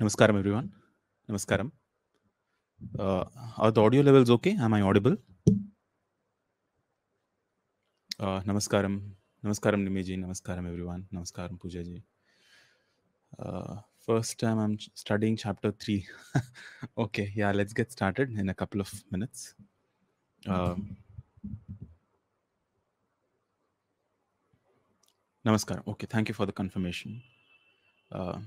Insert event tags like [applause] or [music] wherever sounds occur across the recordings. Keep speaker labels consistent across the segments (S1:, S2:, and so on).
S1: Namaskaram, everyone. Namaskaram. Uh, are the audio levels okay? Am I audible? Uh, namaskaram. Namaskaram, Nimeji. Namaskaram, everyone. Namaskaram, Puja Uh, first time I'm studying chapter 3. [laughs] okay, yeah, let's get started in a couple of minutes. Um, namaskaram. Okay, thank you for the confirmation. Uh,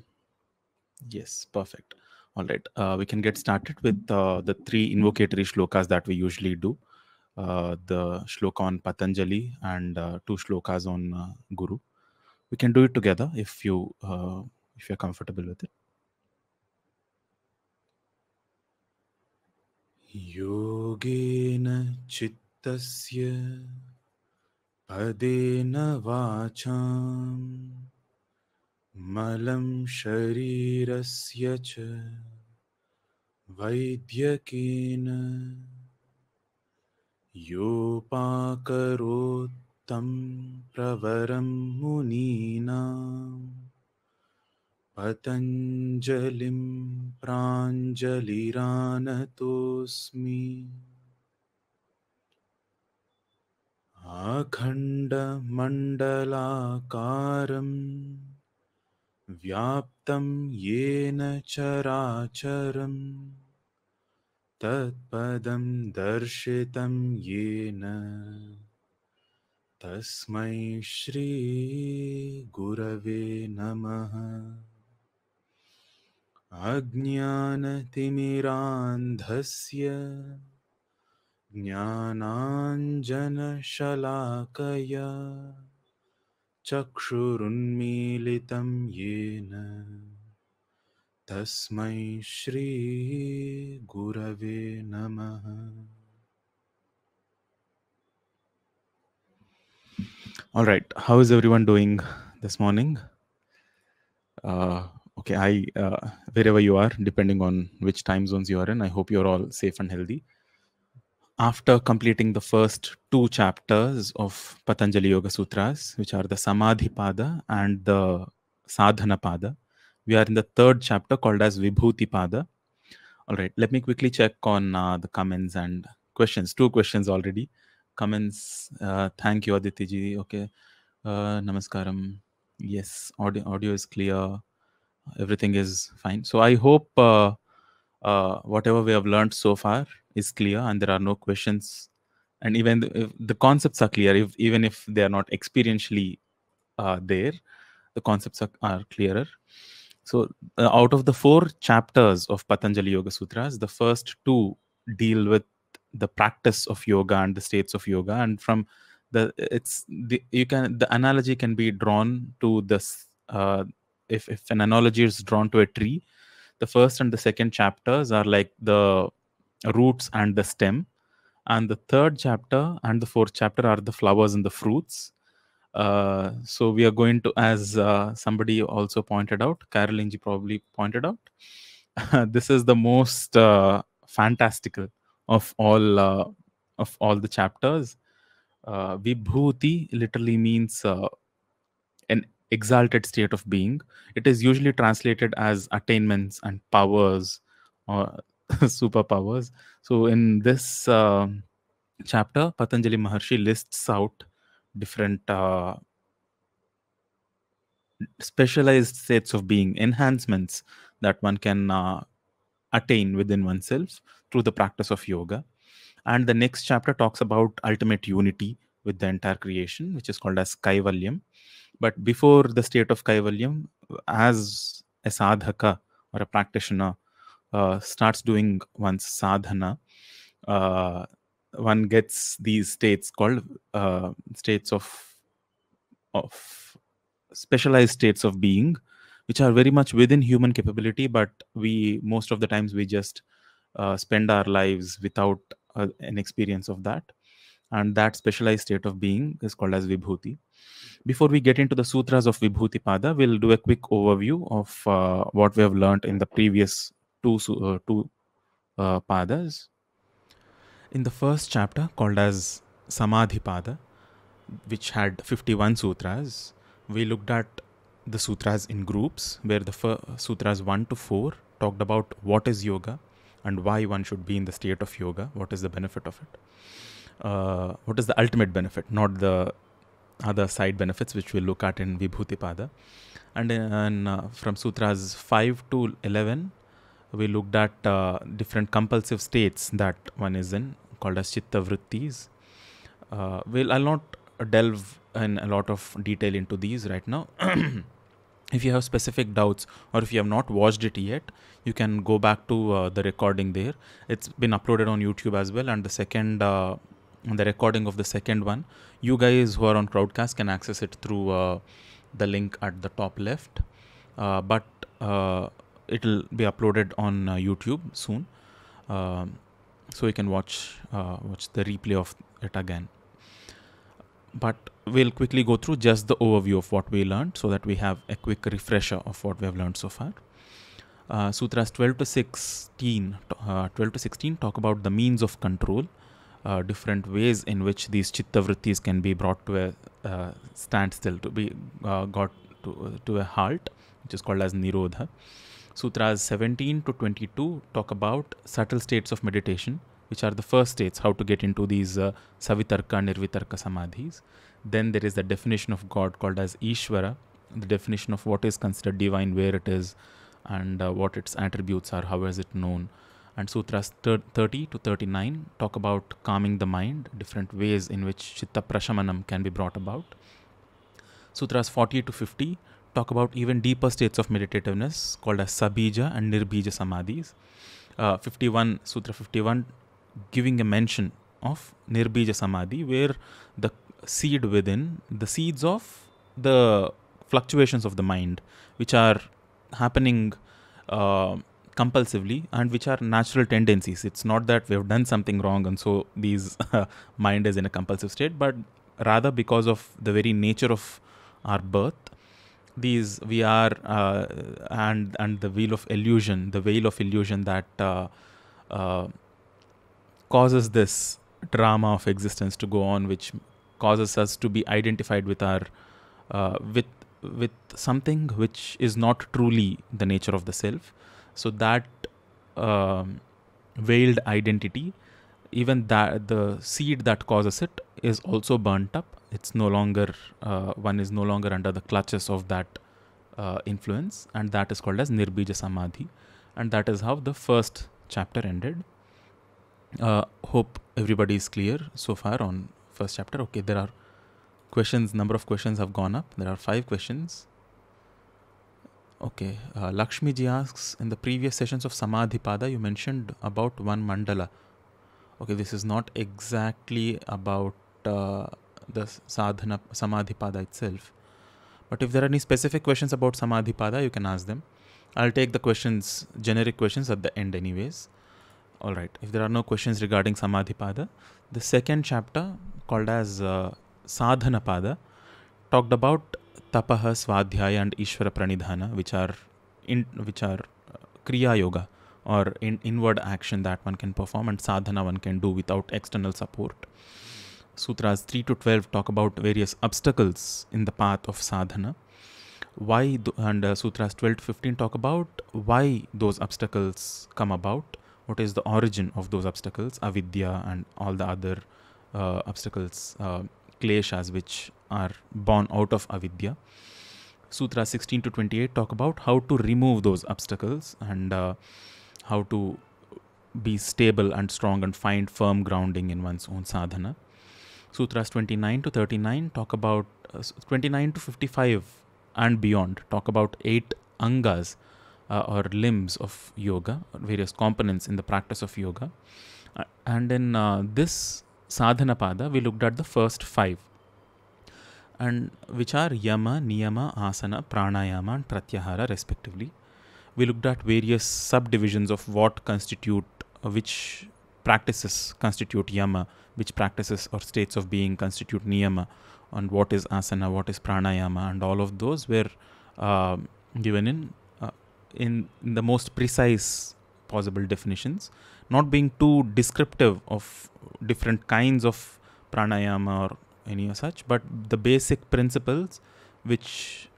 S1: Yes, perfect. All right, uh, we can get started with uh, the three invocatory shlokas that we usually do. Uh, the shloka on Patanjali and uh, two shlokas on uh, Guru. We can do it together if you uh, if you're comfortable
S2: with it. योगेन चित्तस्य पदेन vacham. मलं शरीरस्य च वैद्यकेन योपाकरोत्तं प्रवरं मुनीनाम् पतञ्जलिं प्राञ्जलिरानतोऽस्मि आखण्डमण्डलाकारम् व्याप्तं येन चराचरम् तत्पदं दर्शितं येन तस्मै श्रीगुरवे नमः अज्ञानतिमिरान्धस्य ज्ञानाञ्जनशलाकया चक्षुरुन्मीलितं येन तस्मै श्रीगुरवे नमः
S1: All right, how is everyone doing this morning? Uh, okay, I uh, wherever you are, depending on which time zones you are in, I hope you're all safe and healthy after completing the first two chapters of Patanjali Yoga Sutras, which are the Samadhi Pada and the Sadhana Pada, we are in the third chapter called as Vibhuti Pada. All right, let me quickly check on uh, the comments and questions. Two questions already. Comments. Uh, thank you, Aditi ji. Okay. Uh, namaskaram. Yes, audio, audio is clear. Everything is fine. So I hope uh, uh, whatever we have learned so far is clear and there are no questions and even if the concepts are clear if even if they are not experientially uh, there the concepts are, are clearer so uh, out of the four chapters of patanjali yoga sutras the first two deal with the practice of yoga and the states of yoga and from the it's the you can the analogy can be drawn to this uh, if if an analogy is drawn to a tree the first and the second chapters are like the roots and the stem and the third chapter and the fourth chapter are the flowers and the fruits uh, so we are going to as uh, somebody also pointed out carol probably pointed out [laughs] this is the most uh, fantastical of all uh, of all the chapters uh, vibhuti literally means uh, an exalted state of being it is usually translated as attainments and powers or [laughs] superpowers. So, in this uh, chapter, Patanjali Maharshi lists out different uh, specialized states of being, enhancements that one can uh, attain within oneself through the practice of yoga. And the next chapter talks about ultimate unity with the entire creation, which is called as Kaivalyam. But before the state of Kaivalyam, as a sadhaka or a practitioner, uh, starts doing one's sadhana, uh, one gets these states called uh, states of of specialized states of being, which are very much within human capability. But we most of the times we just uh, spend our lives without uh, an experience of that, and that specialized state of being is called as vibhuti. Before we get into the sutras of Vibhuti Pada, we'll do a quick overview of uh, what we have learned in the previous two uh, two uh, padas. In the first chapter, called as Samadhipada, which had 51 sutras, we looked at the sutras in groups, where the sutras 1 to 4 talked about what is yoga and why one should be in the state of yoga, what is the benefit of it, uh, what is the ultimate benefit, not the other side benefits which we'll look at in Vibhutipada. And, uh, and uh, from sutras 5 to 11, we looked at uh, different compulsive states that one is in, called as chitta vrittis. Uh, I'll not delve in a lot of detail into these right now. [clears throat] if you have specific doubts or if you have not watched it yet, you can go back to uh, the recording there. It's been uploaded on YouTube as well, and the second. Uh, the recording of the second one, you guys who are on Crowdcast can access it through uh, the link at the top left. Uh, but it'll be uploaded on uh, YouTube soon, um, so you can watch uh, watch the replay of it again. But we'll quickly go through just the overview of what we learned, so that we have a quick refresher of what we have learned so far. Uh, sutras 12 to 16, uh, 12 to 16 talk about the means of control, uh, different ways in which these chitta vrittis can be brought to a uh, standstill, to be got to, to a halt, which is called as nirodha. Sutras 17 to 22 talk about subtle states of meditation, which are the first states, how to get into these uh, Savitarka, Nirvitarka samadhis. Then there is the definition of God called as Ishvara, the definition of what is considered divine, where it is, and uh, what its attributes are, how is it known. And sutras 30 to 39 talk about calming the mind, different ways in which chitta prashamanam can be brought about. Sutras 40 to 50 talk about even deeper states of meditativeness called as sabija and nirbija samadhis. Uh, 51 Sutra 51 giving a mention of nirbija samadhi, where the seed within, the seeds of the fluctuations of the mind, which are happening. Uh, compulsively and which are natural tendencies. It's not that we have done something wrong and so these uh, [laughs] mind is in a compulsive state, but rather because of the very nature of our birth, these VR uh, and and the wheel of illusion, the veil of illusion that uh, uh, causes this drama of existence to go on, which causes us to be identified with our uh, with with something which is not truly the nature of the self. So that um, veiled identity, even that the seed that causes it is also burnt up. It's no longer, uh, one is no longer under the clutches of that uh, influence, and that is called as Nirbija Samadhi. And that is how the first chapter ended. Uh, hope everybody is clear so far on first chapter. Okay, there are questions, number of questions have gone up. There are five questions. Okay, uh, Lakshmi ji asks in the previous sessions of Samadhipada, you mentioned about one mandala. Okay, this is not exactly about uh, the sadhana samadhipada itself but if there are any specific questions about samadhipada you can ask them i'll take the questions generic questions at the end anyways all right if there are no questions regarding samadhipada the second chapter called as uh, pada talked about tapaha swadhyaya and ishvara pranidhana which are in which are uh, kriya yoga or in inward action that one can perform and sadhana one can do without external support Sutras 3 to 12 talk about various obstacles in the path of sadhana. Why, and uh, Sutras 12 to 15 talk about why those obstacles come about, what is the origin of those obstacles, avidya and all the other uh, obstacles, uh, kleshas which are born out of avidya. Sutra 16 to 28 talk about how to remove those obstacles and uh, how to be stable and strong and find firm grounding in one's own sadhana. Sutras 29 to 39 talk about uh, 29 to 55 and beyond talk about eight angas uh, or limbs of yoga, or various components in the practice of yoga. Uh, and in uh, this sadhana pada, we looked at the first five, and which are yama, niyama, asana, pranayama, and pratyahara, respectively. We looked at various subdivisions of what constitute uh, which practices constitute yama, which practices or states of being constitute niyama, and what is asana, what is pranayama, and all of those were uh, given in, uh, in in the most precise possible definitions, not being too descriptive of different kinds of pranayama or any such, but the basic principles which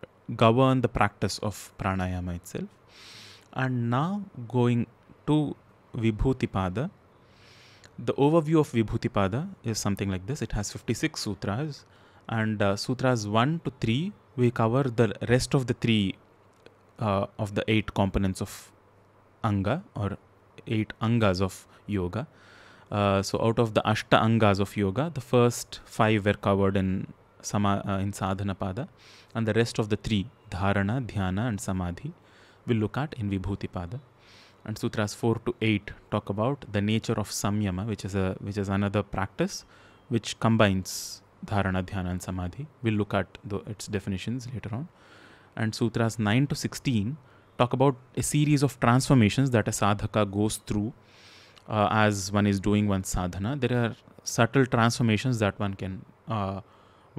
S1: govern the practice of pranayama itself. And now going to vibhuti Vibhutipada, the overview of Vibhutipada is something like this. It has 56 sutras and uh, sutras 1 to 3 we cover the rest of the three uh, of the eight components of anga or eight angas of yoga. Uh, so out of the ashta angas of yoga, the first five were covered in sama uh, in Pada, and the rest of the three dharana, dhyana, and samadhi, we'll look at in vibhutipada and sutras 4 to 8 talk about the nature of samyama which is a which is another practice which combines dharana dhyana and samadhi we'll look at the, its definitions later on and sutras 9 to 16 talk about a series of transformations that a sadhaka goes through uh, as one is doing one's sadhana there are subtle transformations that one can uh,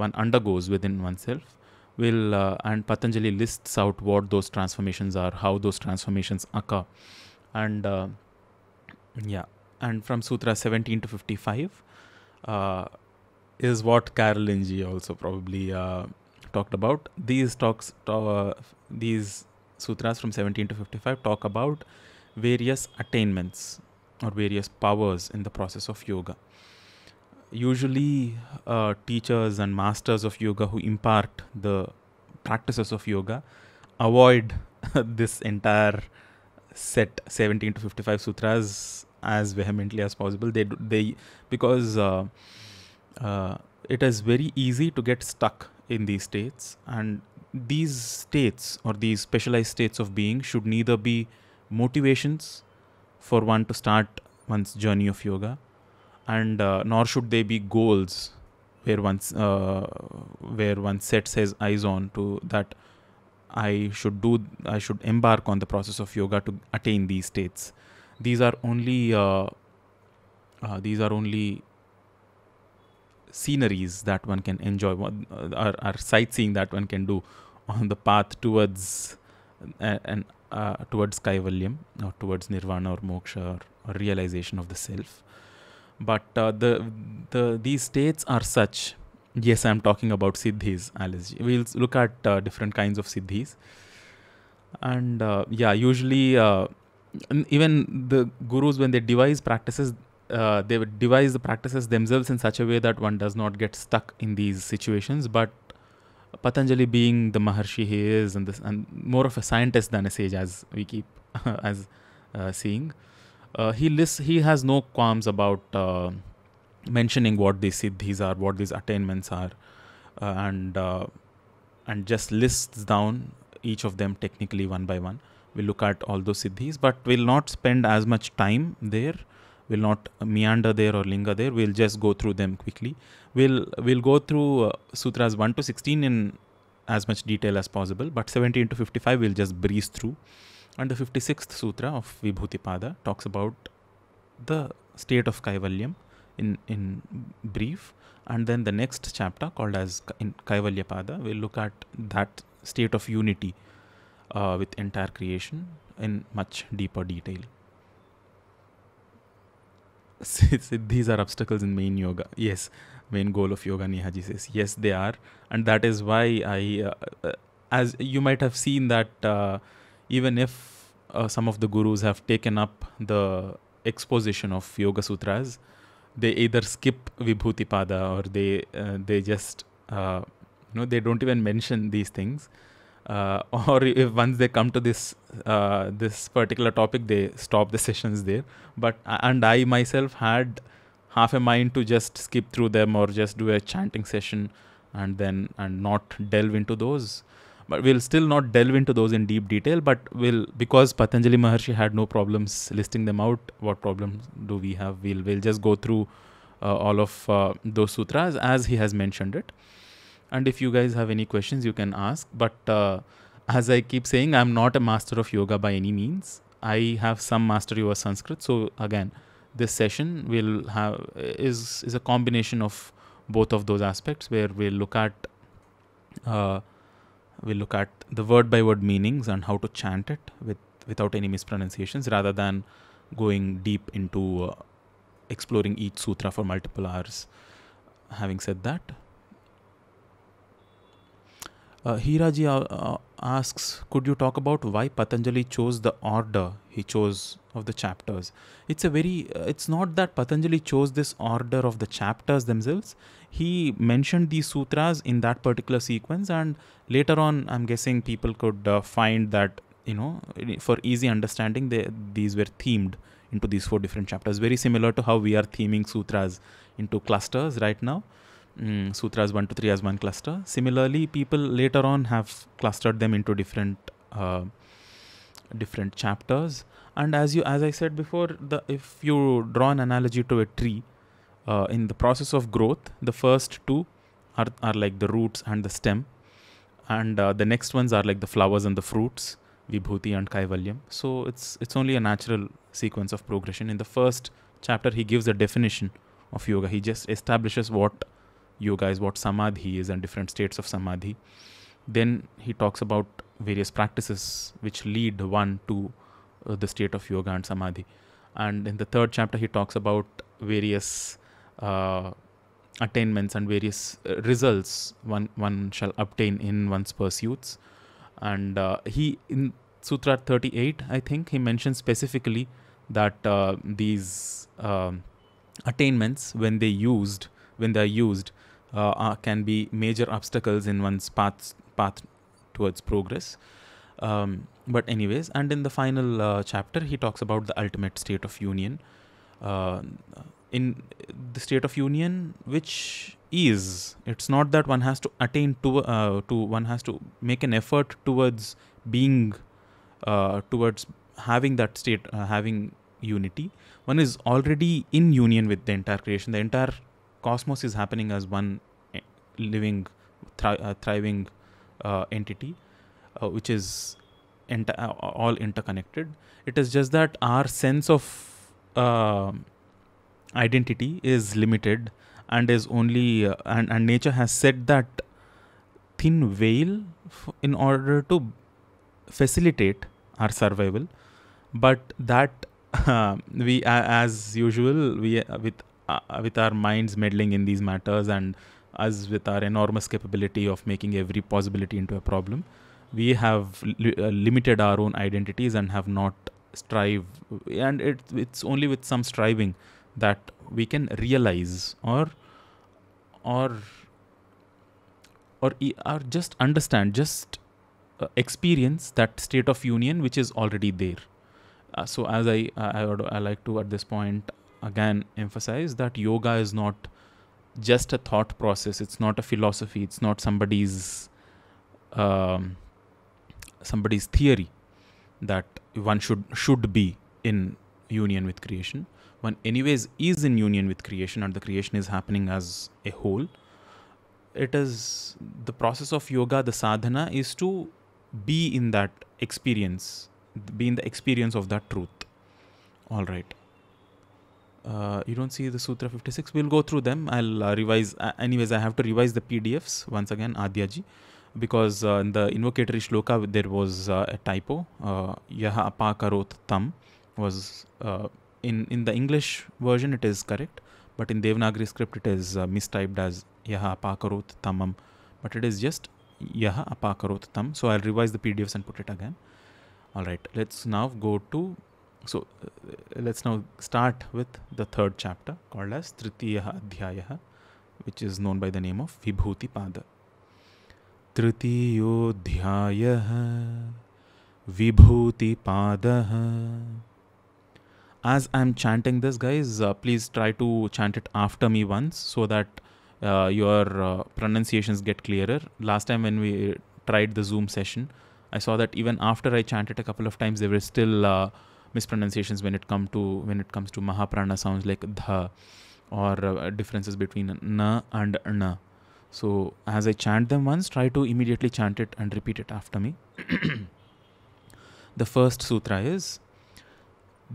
S1: one undergoes within oneself will uh, and patanjali lists out what those transformations are how those transformations occur and uh, yeah and from sutra 17 to 55 uh, is what carol ng also probably uh, talked about these talks to, uh, these sutras from 17 to 55 talk about various attainments or various powers in the process of yoga usually uh, teachers and masters of yoga who impart the practices of yoga avoid [laughs] this entire set 17 to 55 sutras as vehemently as possible. They they because uh, uh, it is very easy to get stuck in these states, and these states or these specialized states of being should neither be motivations for one to start one's journey of yoga, and uh, nor should they be goals where one uh, where one sets his eyes on to that I should do, I should embark on the process of yoga to attain these states. These are only, uh, uh, these are only sceneries that one can enjoy, one, uh, are, are sightseeing that one can do on the path towards uh, and uh, towards Kaivalyam or towards Nirvana or Moksha or, or realization of the self. But the the these states are such Yes, I'm talking about siddhis, Alice. We'll look at uh, different kinds of siddhis. And uh, yeah, usually, uh, even the gurus, when they devise practices, uh, they devise the practices themselves in such a way that one does not get stuck in these situations. But Patanjali, being the Maharshi he is, and, this, and more of a scientist than a sage, as we keep [laughs] as uh, seeing, uh, he lists, he has no qualms about mentioning what these siddhis are, what these attainments are, uh, and uh, and just lists down each of them technically one by one. We'll look at all those siddhis, but we'll not spend as much time there. We'll not meander there or linger there. We'll just go through them quickly. We'll we'll go through uh, sutras one to sixteen in as much detail as possible, but seventeen to fifty-five we'll just breeze through. And the fifty-sixth sutra of Vibhutipada talks about the state of Kaivalyam in, in brief. And then the next chapter, called as in Kaivalyapada, we'll look at that state of unity uh, with entire creation in much deeper detail. [laughs] These are obstacles in main yoga. Yes, main goal of yoga, Nihaji says. Yes, they are. And that is why I, uh, uh as you might have seen, that uh, even if uh, some of the gurus have taken up the exposition of Yoga Sutras, they either skip Vibhuti Pada or they uh, they just uh, you know they don't even mention these things. Uh, [laughs] or if once they come to this uh, this particular topic, they stop the sessions there. But uh, and I myself had half a mind to just skip through them or just do a chanting session and then and not delve into those but we'll still not delve into those in deep detail but we'll because patanjali maharshi had no problems listing them out what problems do we have we'll we'll just go through uh, all of uh, those sutras as he has mentioned it and if you guys have any questions you can ask but uh, as i keep saying i'm not a master of yoga by any means i have some mastery over sanskrit so again this session will have is is a combination of both of those aspects where we'll look at uh, we'll look at the word by word meanings and how to chant it with, without any mispronunciations rather than going deep into uh, exploring each sutra for multiple hours. Having said that, uh, Hiraji uh, uh asks Could you talk about why Patanjali chose the order he chose of the chapters it's a very uh, it's not that patanjali chose this order of the chapters themselves he mentioned these sutras in that particular sequence and later on i'm guessing people could uh, find that you know for easy understanding they, these were themed into these four different chapters very similar to how we are theming sutras into clusters right now mm, sutras 1 to 3 as one cluster similarly people later on have clustered them into different uh, different chapters and as you as i said before the if you draw an analogy to a tree uh, in the process of growth the first two are, are like the roots and the stem and uh, the next ones are like the flowers and the fruits vibhuti and kaivalyam so it's it's only a natural sequence of progression in the first chapter he gives a definition of yoga he just establishes what yoga is what samadhi is and different states of samadhi then he talks about various practices which lead one to uh, the state of yoga and samadhi. And in the third chapter, he talks about various uh, attainments and various uh, results one one shall obtain in one's pursuits. And uh, he in Sutra 38, I think, he mentions specifically that these um, attainments, when they used, when they are used, can be major obstacles in one's path path towards progress. Um, but anyways, and in the final uh, chapter, he talks about the ultimate state of union. Uh, in the state of union, which is, it's not that one has to attain to uh, to one has to make an effort towards being uh, towards having that state uh, having unity. One is already in union with the entire creation. The entire cosmos is happening as one eh, living, thri- uh, thriving entity uh, which is inter- uh, all interconnected. It is just that our sense of uh, identity is limited and is only uh, and, and nature has set that thin veil f- in order to facilitate our survival but that uh, we uh, as usual we uh, with uh, with our minds meddling in these matters and us with our enormous capability of making every possibility into a problem we have li- uh, limited our own identities and have not strive and it's it's only with some striving that we can realize or or or, or just understand just uh, experience that state of union which is already there uh, so as I, I would, I like to at this point again emphasize that yoga is not just a thought process it's not a philosophy it's not somebody's um, somebody's theory that one should should be in union with creation one anyways is in union with creation and the creation is happening as a whole it is the process of yoga the sadhana is to be in that experience be in the experience of that truth all right uh, you don't see the sutra 56 we'll go through them i'll uh, revise uh, anyways i have to revise the pdfs once again adyaji because uh, in the invocatory shloka there was uh, a typo. Uh, Yaha apakarot tam was uh, in in the English version it is correct, but in Devanagari script it is mistyped as Yaha apakarot tamam, but it is just Yaha apakarot tam. So I'll revise the PDFs and put it again. All right, let's now go to so let's now start with the third chapter called as Tritiya Adhyaya, which is known by the name of Vibhuti Pada. तृतीयोध्याय Vibhuti Pada as I am chanting this guys please try to chant it after me once so that your pronunciation get clearer last time when we tried the Zoom session I saw that even after I chant it a couple of times there still miss pronunciation when it come to when it comes to महाप्राण sound like ध or differences between न and न So as I chant them once, try to immediately chant it and repeat it after me. the first sutra is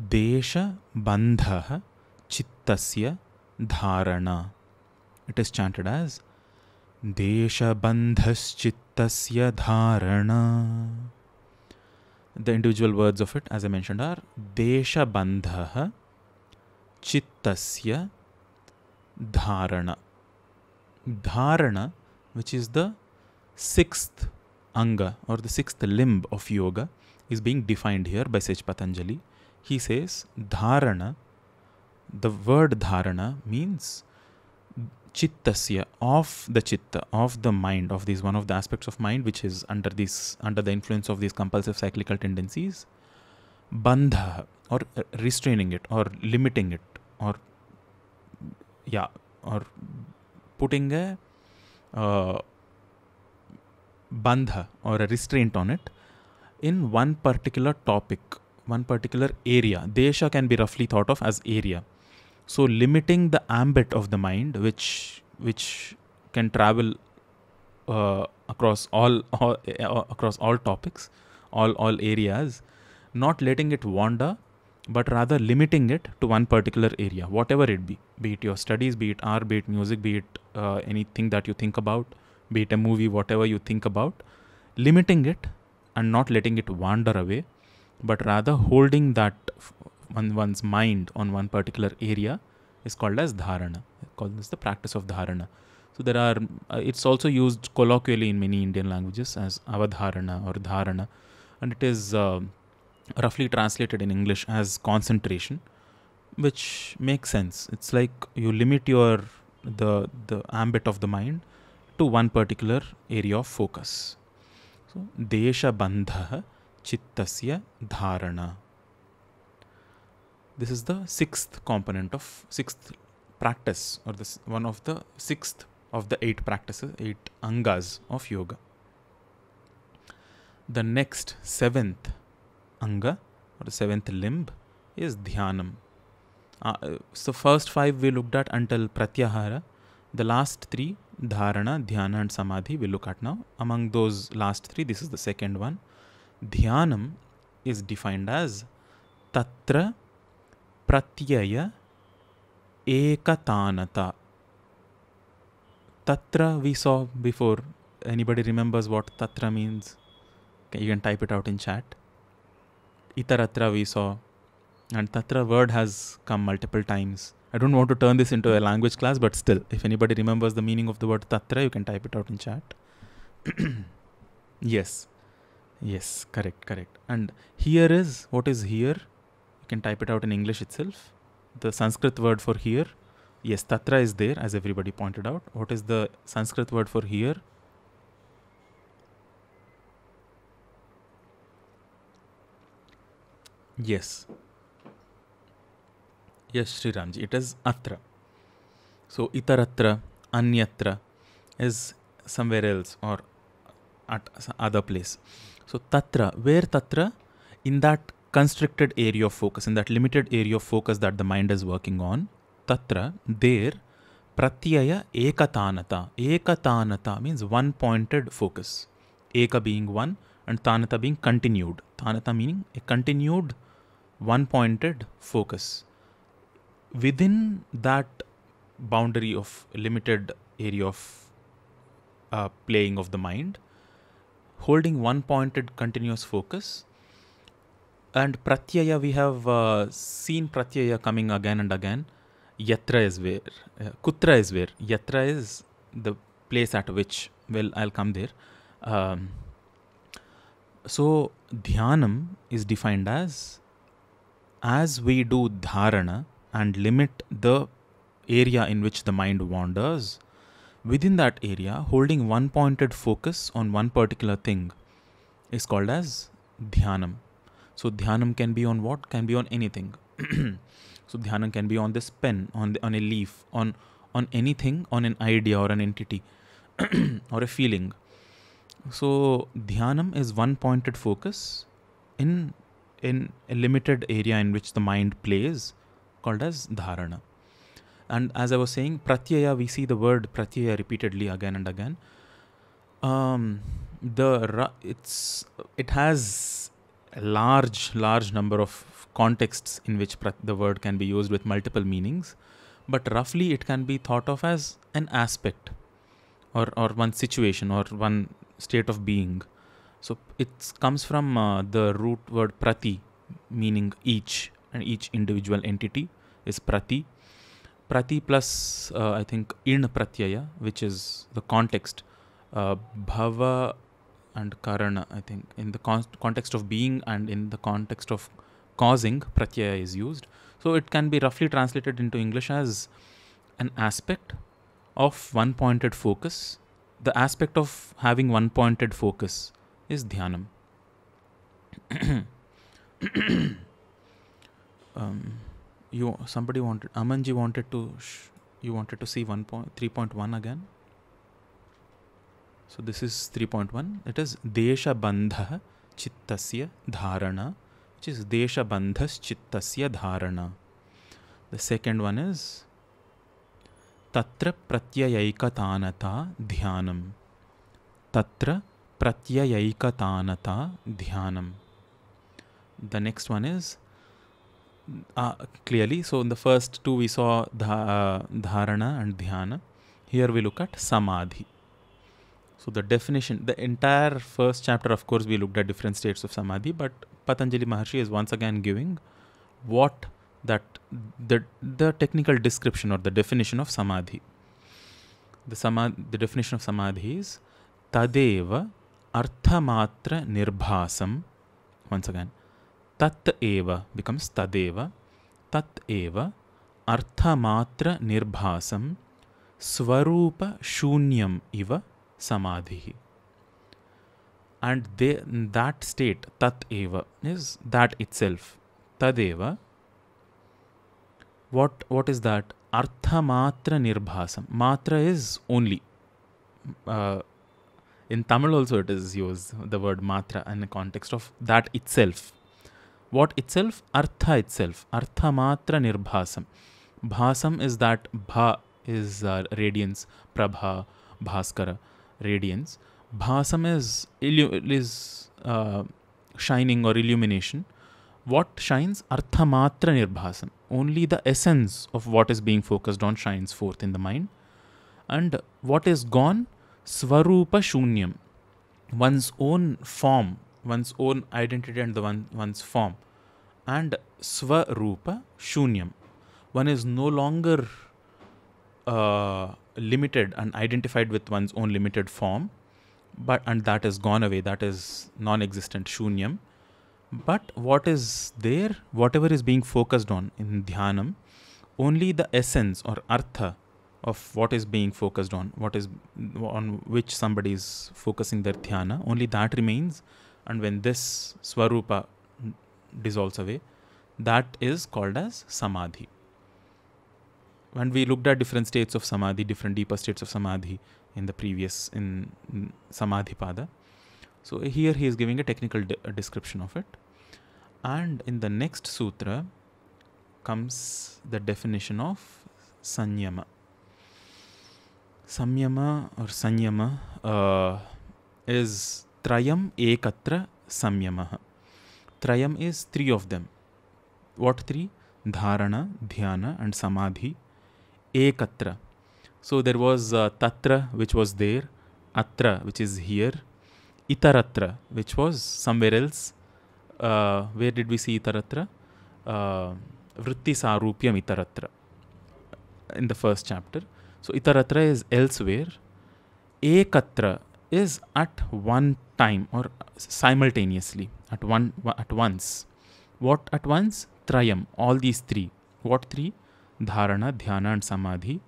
S1: Desha Bandha Chittasya Dharana. It is chanted as Desha Chittasya Dharana. The individual words of it, as I mentioned, are Desha Bandha Chittasya Dharana dharana, which is the sixth anga or the sixth limb of yoga, is being defined here by Sage Patanjali. He says, dharana, the word dharana means chittasya of the chitta of the mind of these one of the aspects of mind which is under this under the influence of these compulsive cyclical tendencies bandha or restraining it or limiting it or yeah or putting a uh, bandha or a restraint on it in one particular topic, one particular area. Desha can be roughly thought of as area. So limiting the ambit of the mind, which which can travel uh, across all, all uh, across all topics, all all areas, not letting it wander but rather limiting it to one particular area, whatever it be be it your studies, be it art, be it music, be it uh, anything that you think about, be it a movie, whatever you think about, limiting it and not letting it wander away, but rather holding that one, one's mind on one particular area is called as dharana, called as the practice of dharana. So there are, uh, it's also used colloquially in many Indian languages as avadharana or dharana, and it is. Uh, roughly translated in English as concentration, which makes sense. It's like you limit your the the ambit of the mind to one particular area of focus. So desha bandha chittasya dharana. This is the sixth component of sixth practice, or this one of the sixth of the eight practices, eight angas of yoga. The next seventh anga or the seventh limb is dhyanam. Uh, so first five we looked at until pratyahara. The last three, dharana, dhyana and samadhi, we look at now. Among those last three, this is the second one. Dhyanam is defined as tatra pratyaya ekatanata. Tatra we saw before. Anybody remembers what tatra means? Okay, you can type it out in chat. Itaratra we saw. And Tatra word has come multiple times. I don't want to turn this into a language class, but still, if anybody remembers the meaning of the word Tatra, you can type it out in chat. [clears throat] yes. Yes, correct, correct. And here is, what is here? You can type it out in English itself. The Sanskrit word for here. Yes, Tatra is there, as everybody pointed out. What is the Sanskrit word for here? Yes. Yes, Sri Ramji, it is atra. So itaratra, anyatra is somewhere else or at other place. So tatra, where tatra? In that constricted area of focus, in that limited area of focus that the mind is working on, tatra, there, pratyaya ekatanata. Ekatanata means one pointed focus. Eka being one and tanata being continued. Tanata meaning a continued one pointed focus. Within that boundary of limited area of uh, playing of the mind, holding one pointed continuous focus, and pratyaya we have uh, seen pratyaya coming again and again yatra is where uh, kutra is where yatra is the place at which well i'll come there um, so dhyanam is defined as as we do dharana and limit the area in which the mind wanders, within that area, holding one pointed focus on one particular thing is called as dhyanam. So dhyanam can be on what? Can be on anything. [clears throat] so dhyanam can be on this pen, on the, on a leaf, on on anything, on an idea or an entity [clears throat] or a feeling. So dhyanam is one pointed focus in in a limited area in which the mind plays called as dharana. And as I was saying, pratyaya, we see the word pratyaya repeatedly again and again. Um, the it's it has a large, large number of contexts in which the word can be used with multiple meanings, but roughly it can be thought of as an aspect, or or one situation, or one state of being so it comes from uh, the root word prati, meaning each, and each individual entity is prati. Prati plus, uh, I think, in pratyaya, which is the context. Uh, bhava and karana, I think, in the con- context of being and in the context of causing, pratyaya is used. So it can be roughly translated into English as an aspect of one pointed focus, the aspect of having one pointed focus is ध्यानम you somebody wanted Aman ji wanted to you wanted to see one point three point one again so this is three point one it is देशबंध चित्तस्य धारणा which is देशबंधश्चित्तस्य धारणा the second one is तत्र प्रत्ययकतानता ध्यानम तत्र प्रत्ययकतानता ध्यान the next one is clearly so the first two we saw धारण and ध्यान हियर वी लुक एट समाधि so the definition the entire first chapter of course we look at different states of समाधि but Patanjali Maharshi is once again giving what that the technical description or the definition of समाधि the समाधि the definition of समाधि is तदेव अर्थमात्र निर्भासम once again तत् एव becomes तदेव तत् एव अर्थमात्र निर्भासम स्वरूप शून्यम इव समाधि एंड दे दैट स्टेट तत् एव इज दैट इटसेल्फ तदेव व्हाट व्हाट इज दैट अर्थमात्र निर्भासम मात्र is only In Tamil also it is used, the word matra, in the context of that itself. What itself? Artha itself. Artha matra nirbhasam. Bhasam is that bha is uh, radiance, prabha, bhaskara, radiance. Bhasam is, illu- is uh, shining or illumination. What shines? Artha matra nirbhasam. Only the essence of what is being focused on shines forth in the mind. And what is gone? Swarupa Shunyam, one's own form, one's own identity and the one, one's form. And Swarupa Shunyam, one is no longer uh, limited and identified with one's own limited form, but and that is gone away, that is non existent Shunyam. But what is there, whatever is being focused on in dhyanam, only the essence or artha of what is being focused on, what is on which somebody is focusing their dhyana, only that remains. And when this swarupa dissolves away, that is called as samadhi. When we looked at different states of samadhi, different deeper states of samadhi in the previous in, in samadhi pada. So here he is giving a technical de- a description of it. And in the next sutra comes the definition of sanyama. संयम और संयम is त्रयम एकत्र संयम त्रयम is three of them what three धारण ध्यान and समाधि एक सो देर वॉज तत्र विच वॉज देर अत्र विच इज हियर इतरत्र which was somewhere else where did we see इतरत्र वृत्ति सारूप्यम इतरत्र in the first chapter So itaratra is elsewhere. Ekatra is at one time or simultaneously at one at once. What at once? Trayam. All these three. What three? Dharana, Dhyana, and Samadhi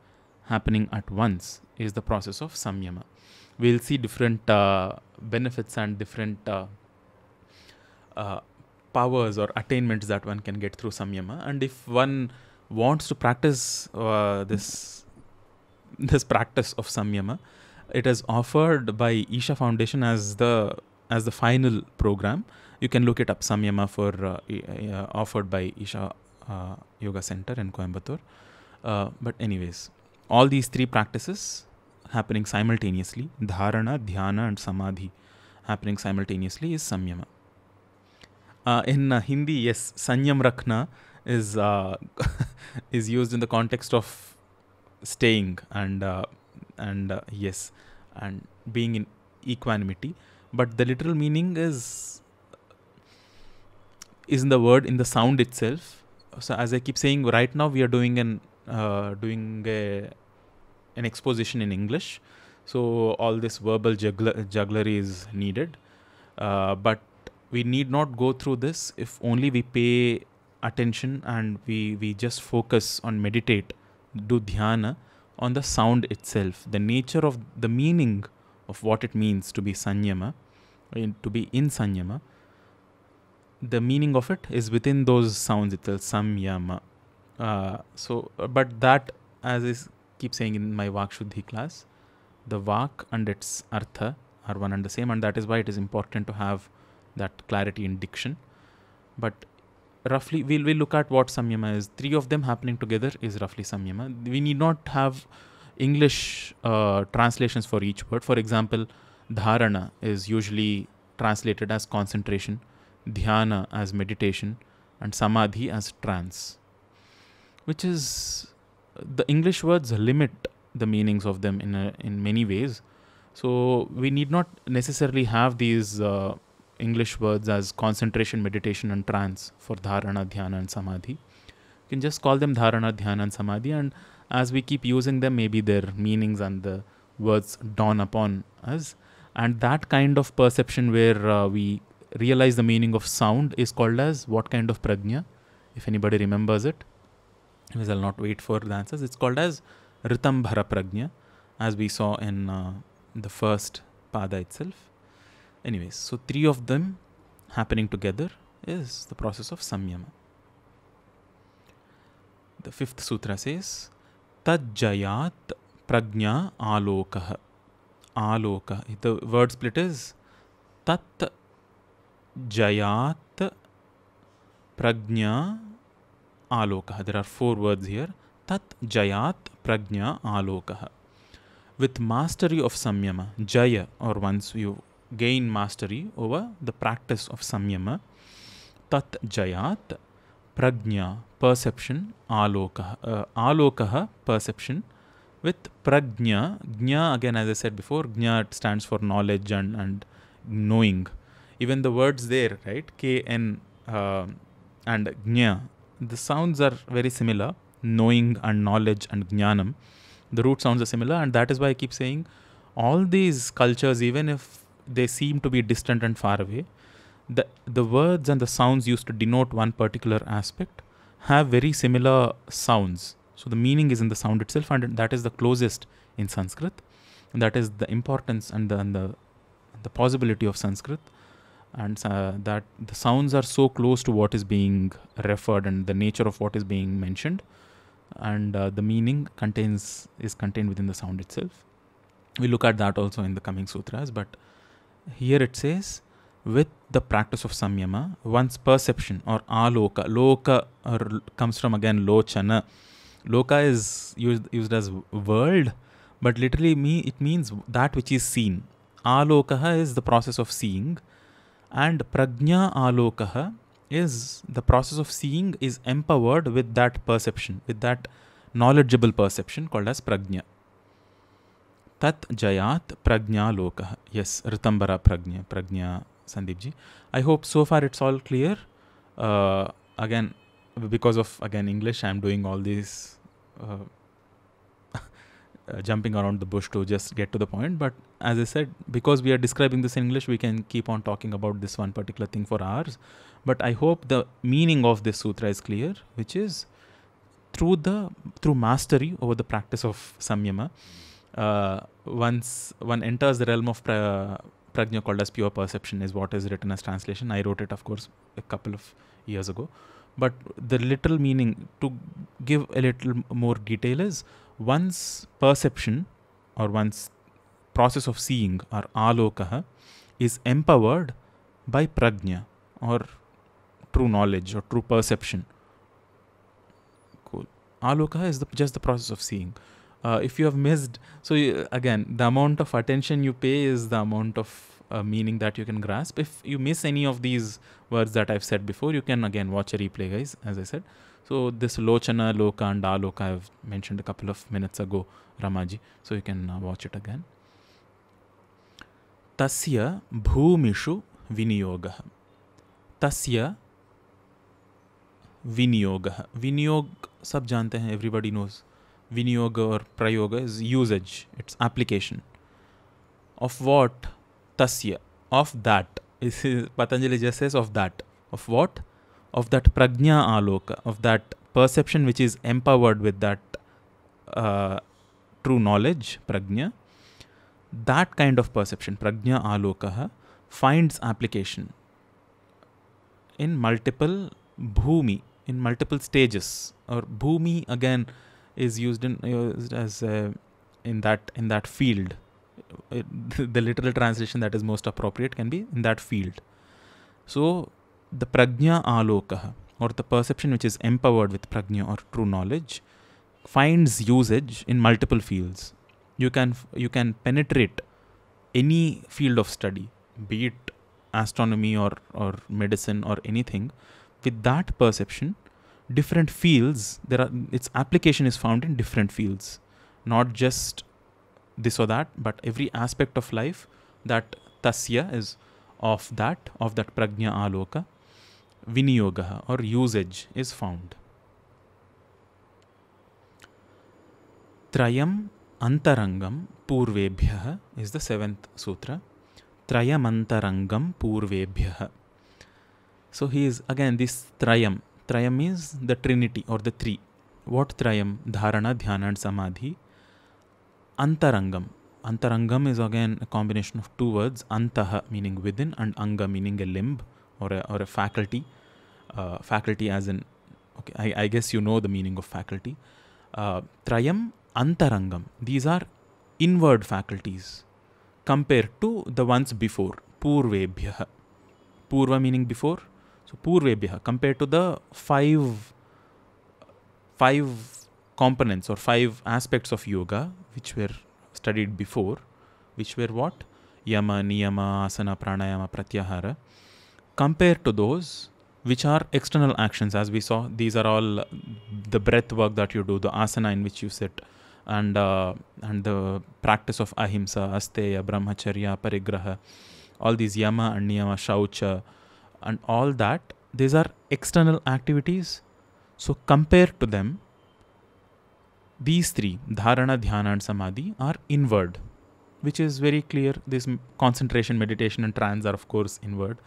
S1: happening at once is the process of samyama. We'll see different uh, benefits and different uh, uh, powers or attainments that one can get through samyama. And if one wants to practice uh, this this practice of samyama. It is offered by Isha Foundation as the as the final program. You can look it up samyama for uh, uh, offered by Isha uh, Yoga Center in Coimbatore. Uh, but anyways, all these three practices happening simultaneously, dharana, dhyana, and samadhi, happening simultaneously is samyama. Uh, in uh, Hindi, yes, sanyam rakhna is uh, [laughs] is used in the context of staying and uh, and uh, yes and being in equanimity but the literal meaning is is in the word in the sound itself so as i keep saying right now we are doing an uh, doing a, an exposition in english so all this verbal juggler, jugglery is needed uh, but we need not go through this if only we pay attention and we we just focus on meditate do dhyana on the sound itself, the nature of the meaning of what it means to be sanyama, to be in sanyama. The meaning of it is within those sounds itself, samyama. Uh, so, uh, but that, as I keep saying in my Vakshuddhi class, the Vak and its Artha are one and the same, and that is why it is important to have that clarity in diction. But roughly we'll, we'll look at what samyama is three of them happening together is roughly samyama we need not have english uh, translations for each word for example dharana is usually translated as concentration dhyana as meditation and samadhi as trance which is the english words limit the meanings of them in a, in many ways so we need not necessarily have these uh, English words as concentration, meditation, and trance for dharana, dhyana, and samadhi. You can just call them dharana, dhyana, and samadhi, and as we keep using them, maybe their meanings and the words dawn upon us. And that kind of perception where uh, we realize the meaning of sound is called as what kind of prajna? If anybody remembers it, because I'll not wait for the answers, it's called as Ritambhara prajna, as we saw in uh, the first pada itself. Anyways, so three of them happening together is the process of samyama. The fifth sutra says, Tajjayat prajna alokah. Aloka. The word split is Tat Jayat Prajna Aloka. There are four words here. Tat Jayat Prajna Aloka. With mastery of Samyama, Jaya, or once you gain mastery over the practice of samyama tat jayat prajna perception aloka uh, aloka perception with prajna jna again as i said before jna stands for knowledge and, and knowing even the words there right kn uh, and jna the sounds are very similar knowing and knowledge and jnanam the root sounds are similar and that is why i keep saying all these cultures even if they seem to be distant and far away. The, the words and the sounds used to denote one particular aspect have very similar sounds. So the meaning is in the sound itself, and that is the closest in Sanskrit. And that is the importance and the, and the, the possibility of Sanskrit, and uh, that the sounds are so close to what is being referred and the nature of what is being mentioned, and uh, the meaning contains is contained within the sound itself. We look at that also in the coming sutras, but here it says with the practice of samyama one's perception or aloka loka or comes from again lochana loka is used, used as world but literally me it means that which is seen alokaha is the process of seeing and prajna alokaha is the process of seeing is empowered with that perception with that knowledgeable perception called as prajna Tat jayat pragnya lokah yes ritambara pragnya pragnya sandeep ji i hope so far it's all clear uh, again because of again english i'm doing all these uh, [laughs] jumping around the bush to just get to the point but as i said because we are describing this in english we can keep on talking about this one particular thing for hours but i hope the meaning of this sutra is clear which is through the through mastery over the practice of samyama uh, once one enters the realm of pra- prajna called as pure perception is what is written as translation. I wrote it, of course, a couple of years ago. But the literal meaning, to give a little more detail, is one's perception or one's process of seeing or alokaha is empowered by prajna or true knowledge or true perception. Cool. Alokaha is the, just the process of seeing uh, if you have missed so you, again the amount of attention you pay is the amount of uh, meaning that you can grasp if you miss any of these words that i've said before you can again watch a replay guys as i said so this lochana loka and aloka i've mentioned a couple of minutes ago ramaji so you can uh, watch it again tasya bhumishu vinayoga. tasya विनियोग विनियोग सब जानते हैं knows vinyoga or prayoga is usage, its application. Of what? Tasya. Of that. Patanjali just says of that. Of what? Of that prajna aloka, of that perception which is empowered with that uh, true knowledge, prajna. That kind of perception, prajna aloka finds application in multiple bhumi, in multiple stages. Or bhumi again is used in used as uh, in that in that field. It, the literal translation that is most appropriate can be in that field. So the prajna alokaha or the perception which is empowered with prajna or true knowledge finds usage in multiple fields. You can you can penetrate any field of study, be it astronomy or or medicine or anything, with that perception different fields there are its application is found in different fields not just this or that but every aspect of life that tasya is of that of that pragnya aloka viniyoga or usage is found trayam antarangam purvebhyah is the seventh sutra trayam antarangam purvebhyah so he is again this trayam Trayam means the trinity or the three. What Trayam? Dharana, dhyana, and samadhi. Antarangam. Antarangam is again a combination of two words antaha meaning within and anga meaning a limb or a, or a faculty. Uh, faculty as in, okay, I, I, guess you know the meaning of faculty. Uh, triam, antarangam. These are inward faculties compared to the ones before. Purvebhyah. Purva meaning before, so Purvebhya compared to the five five components or five aspects of yoga which were studied before, which were what? Yama, Niyama, Asana, Pranayama, Pratyahara. Compared to those which are external actions, as we saw, these are all the breath work that you do, the asana in which you sit, and uh, and the practice of ahimsa, asteya, brahmacharya, parigraha, all these yama and niyama, shaucha, and all that these are external activities so compared to them these three dharana dhyana and samadhi are inward which is very clear this concentration meditation and trance are of course inward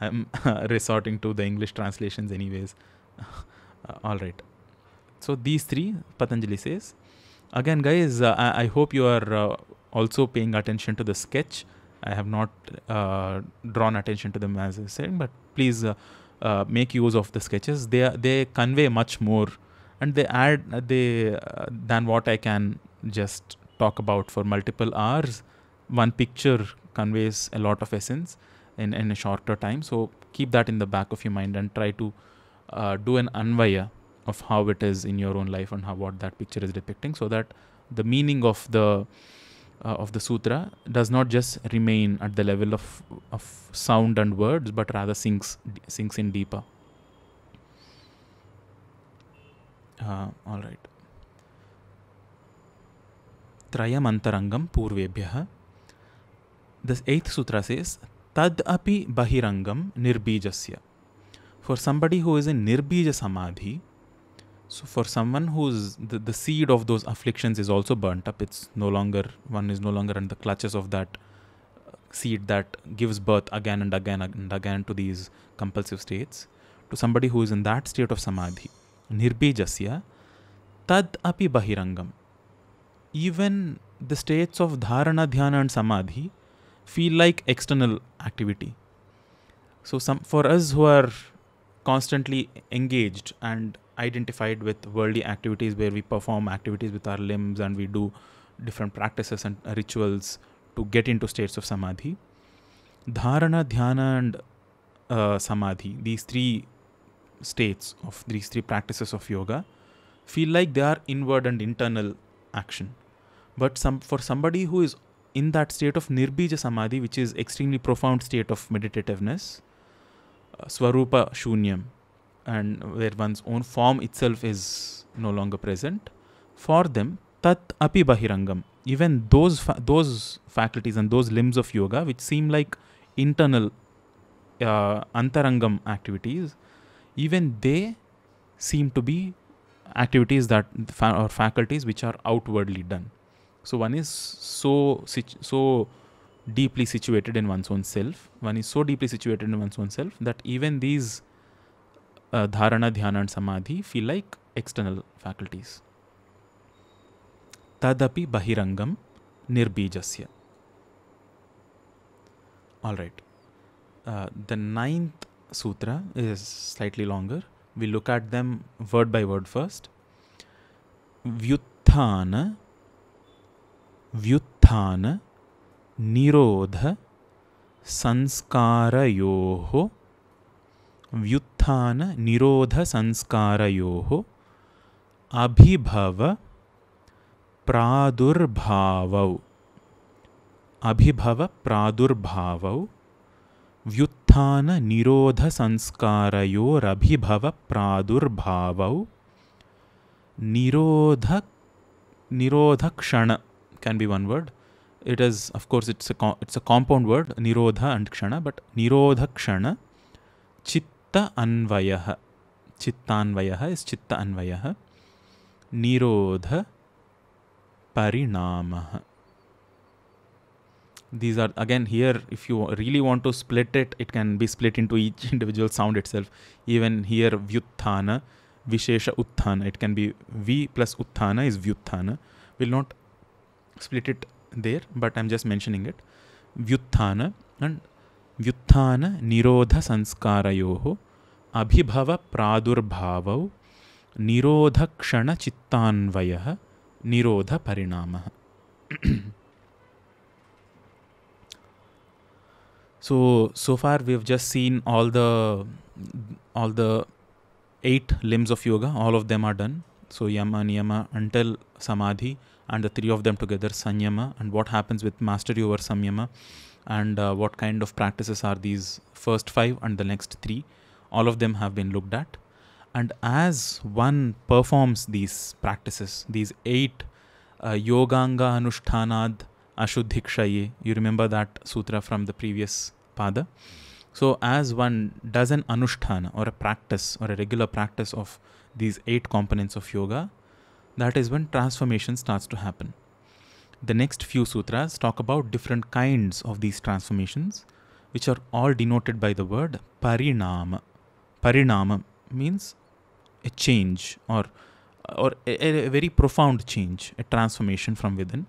S1: i'm [laughs] resorting to the english translations anyways [laughs] all right so these three patanjali says again guys uh, I, hope you are uh, also paying attention to the sketch I have not uh, drawn attention to them as I said, but please uh, uh, make use of the sketches. They they convey much more, and they add uh, they uh, than what I can just talk about for multiple hours. One picture conveys a lot of essence in in a shorter time. So keep that in the back of your mind and try to uh, do an unwire of how it is in your own life and how what that picture is depicting, so that the meaning of the uh, of the sutra does not just remain at the level of, of sound and words, but rather sinks, sinks in deeper. Uh, all right. Trayamantarangam Purvebhyaha. The eighth sutra says, Tad api bahirangam nirbijasya. For somebody who is in nirbija samadhi, so for someone who's the, the seed of those afflictions is also burnt up, it's no longer one is no longer in the clutches of that uh, seed that gives birth again and again and again to these compulsive states. To somebody who is in that state of samadhi, nirbijasya, tad api bahirangam. Even the states of dharana, dhyana, and samadhi feel like external activity. So some for us who are constantly engaged and identified with worldly activities where we perform activities with our limbs and we do different practices and rituals to get into states of samadhi. Dharana, dhyana, and uh, samadhi, these three states of these three practices of yoga, feel like they are inward and internal action. But some for somebody who is in that state of nirbija samadhi, which is extremely profound state of meditativeness, uh, swarupa shunyam, and where one's own form itself is no longer present, for them, tat api bahirangam, even those, fa- those faculties and those limbs of yoga which seem like internal uh, antarangam activities, even they seem to be activities that fa- or faculties which are outwardly done. So one is so situ- so deeply situated in one's own self. One is so deeply situated in one's own self that even these uh, dharana, dhyana, and samadhi feel like external faculties. Tadapi bahirangam nirbijasya. All right. Uh, the ninth sutra is slightly longer. We look at them word by word first. Vyutthana, Vyutthana, Nirodha, Sanskarayoho, Vyutthana. उत्थान निरोध संस्कारयो अभिभव प्रादुर्भाव अभिभव प्रादुर्भाव व्युत्थान निरोध संस्कारयोरभिभव प्रादुर्भाव निरोध निरोध क्षण can be one word it is of course it's it's a compound word निरोध एंड क्षण बट निरोध क्षण चित्त चित्तान्वय चित्तान्वय इस चित्त अन्वय these are again here if you really want to split it it can be split into each individual sound itself even here व्युत्थान विशेष उत्थान इट कैन बी वी प्लस उत्थान इज व्युत्थान will not split it there but I am just mentioning it व्युत्थान and व्युत्थान निरोध संस्कार [laughs] अभिभव प्रादुर्भाव निरोध क्षण चित्तान्वय निरोध परिणाम so so far we have just seen all the all the eight limbs of yoga all of them are done so यम नियम अंटल समाधि and the three of them together sanyama and what happens with mastery over samyama and uh, what kind of practices are these first five and the next three all of them have been looked at. And as one performs these practices, these eight uh, Yoganga Anushtanad Ashuddhikshaye, you remember that sutra from the previous pada. So, as one does an Anushthana or a practice or a regular practice of these eight components of yoga, that is when transformation starts to happen. The next few sutras talk about different kinds of these transformations, which are all denoted by the word parinama parinamam means a change or or a, a very profound change, a transformation from within.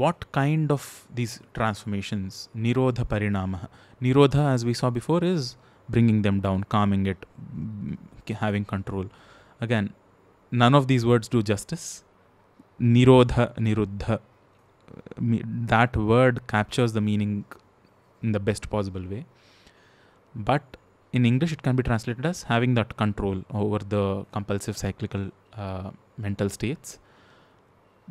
S1: What kind of these transformations, Nirodha parinama. Nirodha, as we saw before, is bringing them down, calming it, mm, having control. Again, none of these words do justice. Nirodha, Niruddha, uh, that word captures the meaning in the best possible way. But in English, it can be translated as having that control over the compulsive cyclical uh, mental states.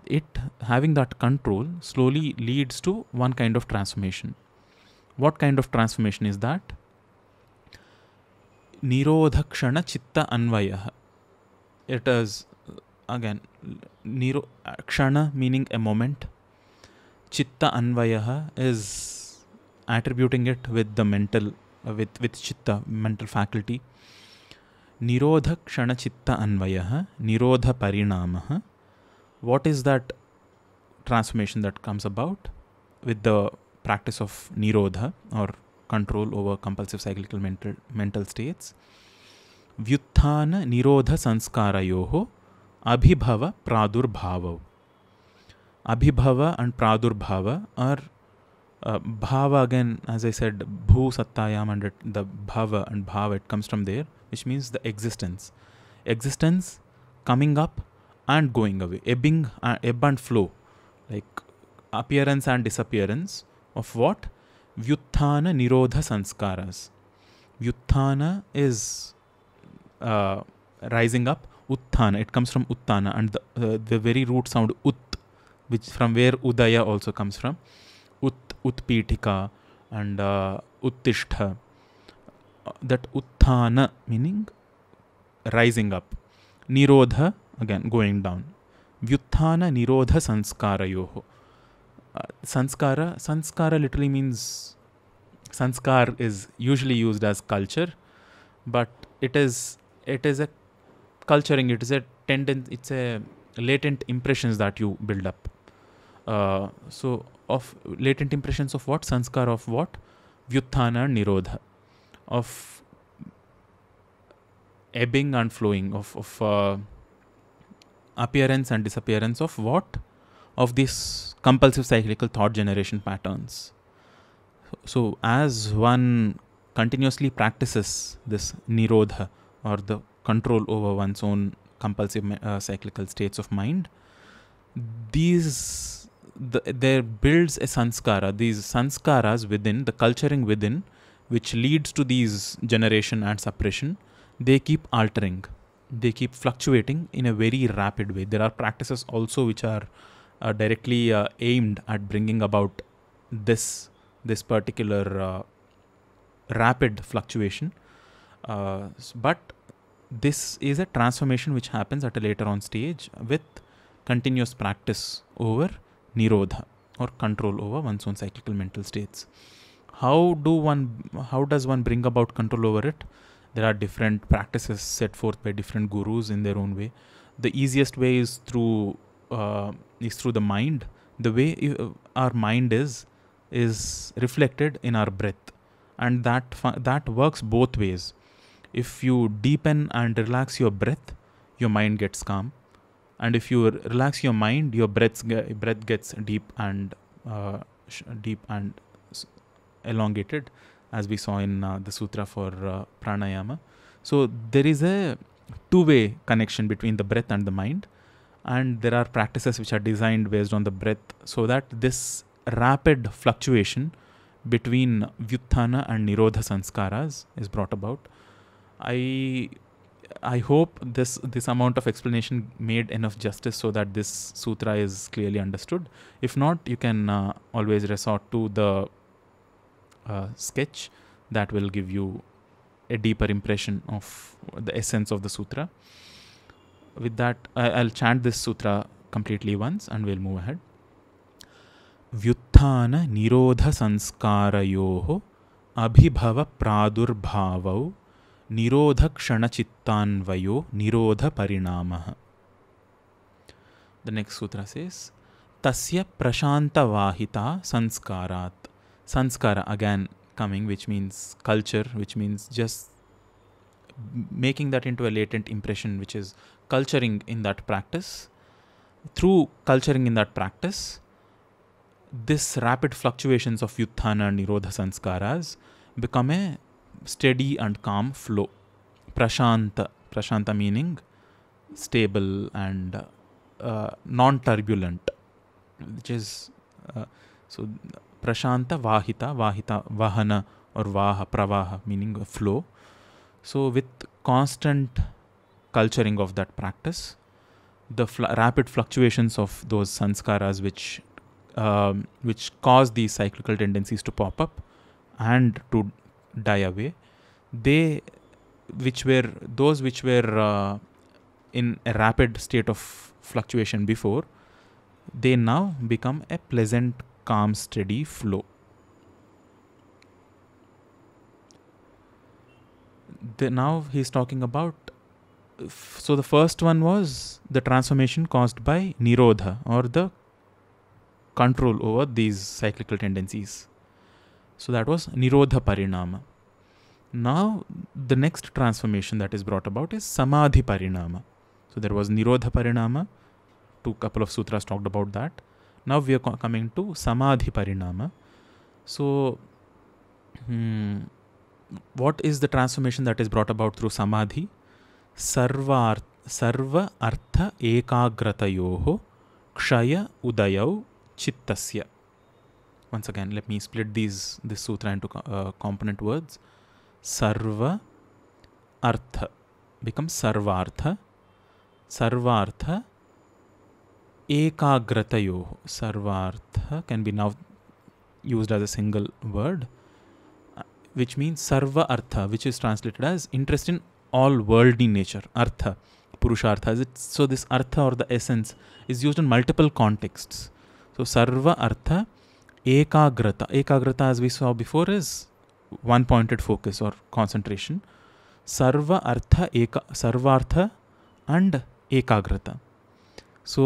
S1: It having that control slowly leads to one kind of transformation. What kind of transformation is that? Nirodhakshana chitta anvaya. It is again niro meaning a moment. Chitta anvaya is attributing it with the mental with with चित्त mental faculty निरोध क्षण चित्त अन्वय निरोध परिणाम what is that transformation that comes about with the practice of निरोध or control over compulsive cyclical mental states व्युत्थान निरोध संस्कार अभिभव प्रादुर्भाव अभिभव एंड प्रादुर्भाव are uh, bhava again as i said bhu sattayam and it, the bhava and bhava it comes from there which means the existence existence coming up and going away ebbing uh, ebb and flow like appearance and disappearance of what vyuthana nirodha sanskaras vyuthana is uh, rising up uthana it comes from uthana and the, uh, the very root sound ut which from where udaya also comes from उत्पीठिका and उत्तिष्ठ that उत्थान meaning rising up निरोध again going down व्युत्थान निरोध samskara samskara samskara literally means samskara is usually use as culture but it is it is a culturing it is a tendency it's a latent impression that you build up so of latent impressions of what sanskar of what vyutthana nirodha of ebbing and flowing of, of uh, appearance and disappearance of what of these compulsive cyclical thought generation patterns so as one continuously practices this nirodha or the control over one's own compulsive uh, cyclical states of mind these the, there builds a sanskara, these sanskaras within, the culturing within, which leads to these generation and suppression, they keep altering. They keep fluctuating in a very rapid way. There are practices also which are uh, directly uh, aimed at bringing about this this particular uh, rapid fluctuation. Uh, but this is a transformation which happens at a later on stage with continuous practice over nirodha or control over one's own cyclical mental states how do one how does one bring about control over it there are different practices set forth by different gurus in their own way the easiest way is through uh, is through the mind the way uh, our mind is is reflected in our breath and that that works both ways if you deepen and relax your breath your mind gets calm and if you relax your mind your breath breath gets deep and uh, sh- deep and s- elongated as we saw in uh, the sutra for uh, pranayama so there is a two way connection between the breath and the mind and there are practices which are designed based on the breath so that this rapid fluctuation between vyuttana and nirodha sanskaras is brought about i I hope this this amount of explanation made enough justice so that this sutra is clearly understood. If not, you can uh, always resort to the uh, sketch that will give you a deeper impression of the essence of the sutra. With that, I, will chant this sutra completely once, and we'll move ahead. व्युत्थान निरोध संस्कारयोः अभिभव प्रादुर्भावौ निरोधक्षणचित्तान्वयो निरोधपरिणाम the next sutra says तस्य प्रशांतवाहिता संस्कारात् samskara again coming which means culture which means just making that in a latent impression which is culturing in that practice through culturing in that practice this rapid fluctuations of युत्थान निरोध samskara become a steady and calm flow. Prashanta, prashanta meaning stable and uh, non turbulent, which is uh, so prashanta vahita, vahita, vahana or vaha, pravaha meaning flow. So, with constant culturing of that practice, the fl- rapid fluctuations of those sanskaras which um, which cause these cyclical tendencies to pop up and to die away, they which were those which were uh, in a rapid state of fluctuation before, they now become a pleasant, calm, steady flow. The, now he's talking about. So the first one was the transformation caused by Nirodha or the control over these cyclical tendencies. So that was Nirodha Parinama. Now, the next transformation that is brought about is Samadhi Parinama. So there was Nirodha Parinama, two couple of sutras talked about that. Now we are coming to Samadhi Parinama. So, hmm, what is the transformation that is brought about through Samadhi? Sarva, sarva Artha Ekagratayoho Kshaya Udayau Chittasya. once again let me split these this sutra into uh, component words sarva artha becomes sarvartha sarvartha ekagratayo sarvartha can be now used as a single word uh, which means sarva artha which is translated as interest in all worldly nature artha purushartha it, so this artha or the essence is used in multiple contexts so sarva artha ekagrata ekagrata as we saw before is one pointed focus or concentration sarva artha eka sarvartha and ekagrata so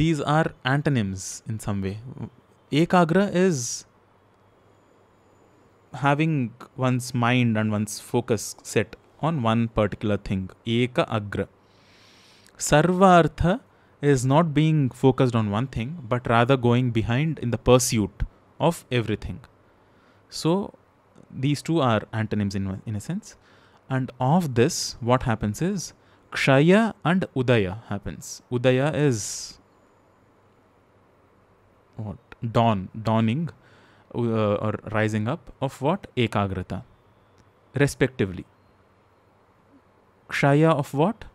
S1: these are antonyms in some way ekagra is having one's mind and one's focus set on one particular thing eka agra sarvartha is not being focused on one thing, but rather going behind in the pursuit of everything. So these two are antonyms in, in a sense. And of this, what happens is Kshaya and Udaya happens. Udaya is what? Dawn, dawning uh, or rising up of what? Ekagrata, respectively. Kshaya of what?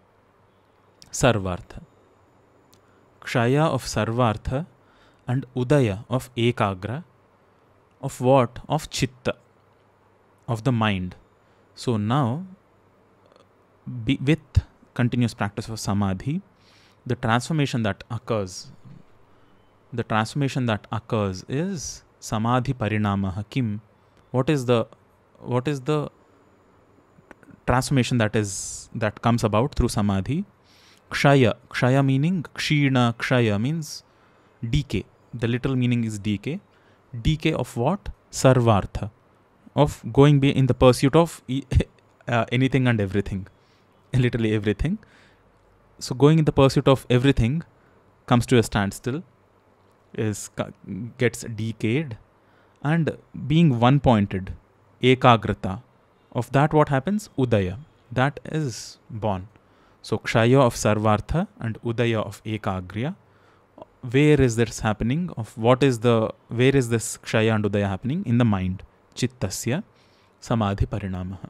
S1: Sarvartha. Kshaya of Sarvartha, and Udaya of Ekagra. Of what? Of Chitta, of the mind. So now, be, with continuous practice of Samadhi, the transformation that occurs, the transformation that occurs is Samadhi parinama Kim. What is the what is the transformation that is that comes about through Samadhi? Kshaya. Kshaya meaning Kshina Kshaya means decay. The literal meaning is decay. Decay of what? Sarvartha. Of going in the pursuit of [laughs] uh, anything and everything. Literally everything. So going in the pursuit of everything comes to a standstill, is gets decayed, and being one pointed, ekagrata. Of that, what happens? Udaya. That is born so Kshaya of Sarvartha and Udaya of Ekagriya. Where is this happening? Of what is the where is this Kshaya and Udaya happening? In the mind. Chittasya Samadhi Parinamaha.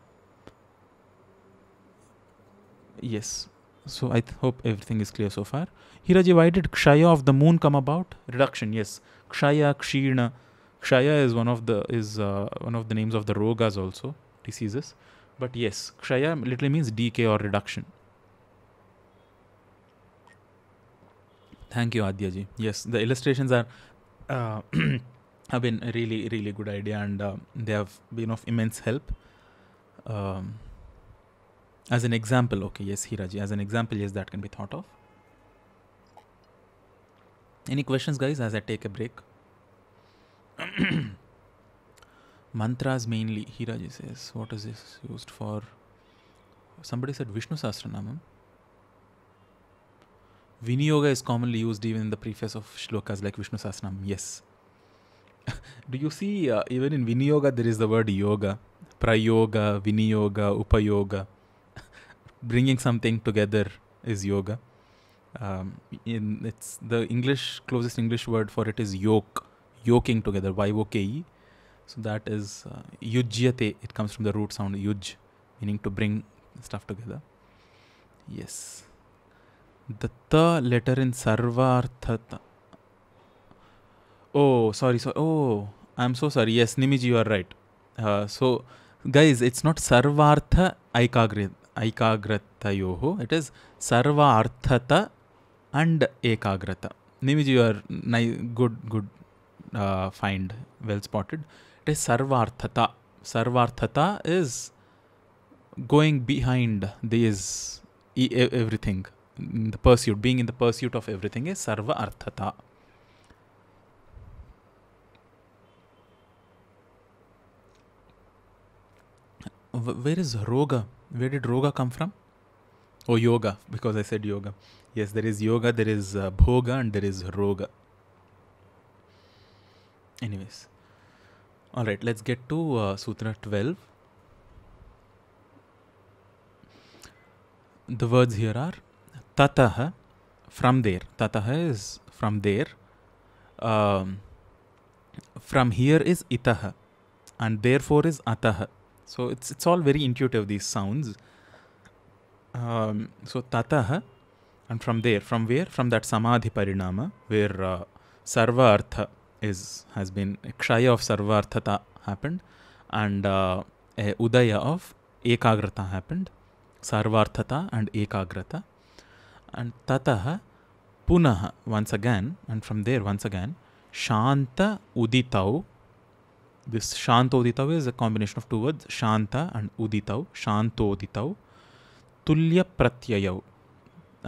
S1: Yes. So I th- hope everything is clear so far. Hiraji, why did Kshaya of the moon come about? Reduction, yes. Kshaya, Kshirna. Kshaya is one of the is uh, one of the names of the rogas also, diseases. But yes, Kshaya literally means decay or reduction. Thank you, Adya ji. Yes, the illustrations are uh, [clears throat] have been a really, really good idea, and uh, they have been of immense help. Um, as an example, okay, yes, Hiraji. As an example, yes, that can be thought of. Any questions, guys? As I take a break. [clears throat] Mantras mainly. Hiraji says, "What is this used for?" Somebody said Vishnu Sahasranamam. Vinyoga is commonly used even in the preface of shlokas like Vishnu Sasnam. Yes. [laughs] Do you see, uh, even in Vinyoga, there is the word yoga, prayoga, Vinyoga, upayoga. [laughs] Bringing something together is yoga. Um, in it's the English closest English word for it is yoke, yoking together, y o k e. So that is uh, yujyate. It comes from the root sound yuj, meaning to bring stuff together. Yes. The th letter in sarvarthata. Oh, sorry, sorry. Oh, I'm so sorry. Yes, Nimiji, you are right. Uh, so, guys, it's not sarvartha aikagrata yoho. It is sarvarthata and ekagrata. Nimiji, you are ni- good, good uh, find, well spotted. It is sarvarthata. Sarvarthata is going behind these everything the pursuit, being in the pursuit of everything is sarva arthata. Where is roga? Where did roga come from? Oh, yoga, because I said yoga. Yes, there is yoga, there is uh, bhoga, and there is roga. Anyways, all right, let's get to uh, Sutra 12. The words here are tatah from there tatah is from there um, from here is itah and therefore is atah so it's it's all very intuitive these sounds um, so tatah and from there from where from that samadhi parinama where uh, sarvartha is has been kshaya of sarvarthata happened and uh, udaya of ekagrata happened sarvarthata and ekagrata and tataha punah once again and from there once again shanta uditau this shantoditau is a combination of two words shanta and uditau shantoditau tulya pratyayau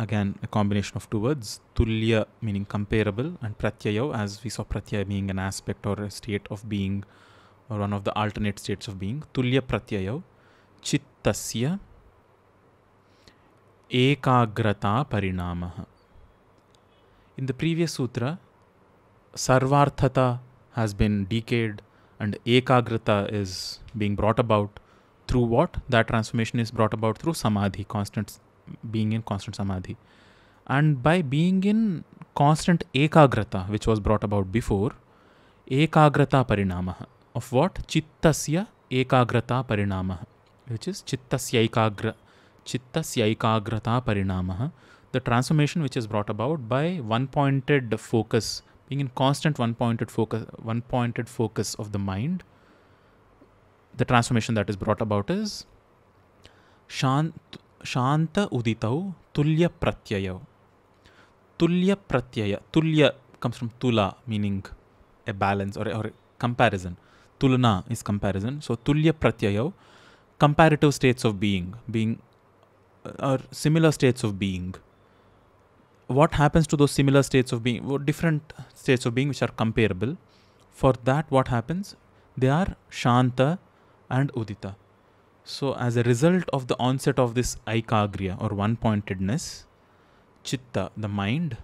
S1: again a combination of two words tulya meaning comparable and pratyayau as we saw pratyaya being an aspect or a state of being or one of the alternate states of being tulya pratyayau chittasya Ekagrata Parinamaha. In the previous sutra, Sarvarthata has been decayed and Ekagrata is being brought about through what? That transformation is brought about through Samadhi, constant being in constant Samadhi. And by being in constant Ekagrata, which was brought about before, Ekagrata Parinamaha. Of what? Chittasya Ekagrata Parinamaha, which is Chittasya Ekagrata चित्तस्यैकाग्रता परिणामः the transformation which is brought about by one pointed focus being in constant one pointed focus one pointed focus of the mind the transformation that is brought about is शान्त शान्त उदितौ तुल्यप्रत्ययौ प्रत्यय तुल्य comes from तुला meaning a balance or or comparison तुलना is comparison so तुल्यप्रत्ययौ comparative states of being being are similar states of being what happens to those similar states of being different states of being which are comparable for that what happens they are shanta and udita so as a result of the onset of this aikagriya or one pointedness chitta the mind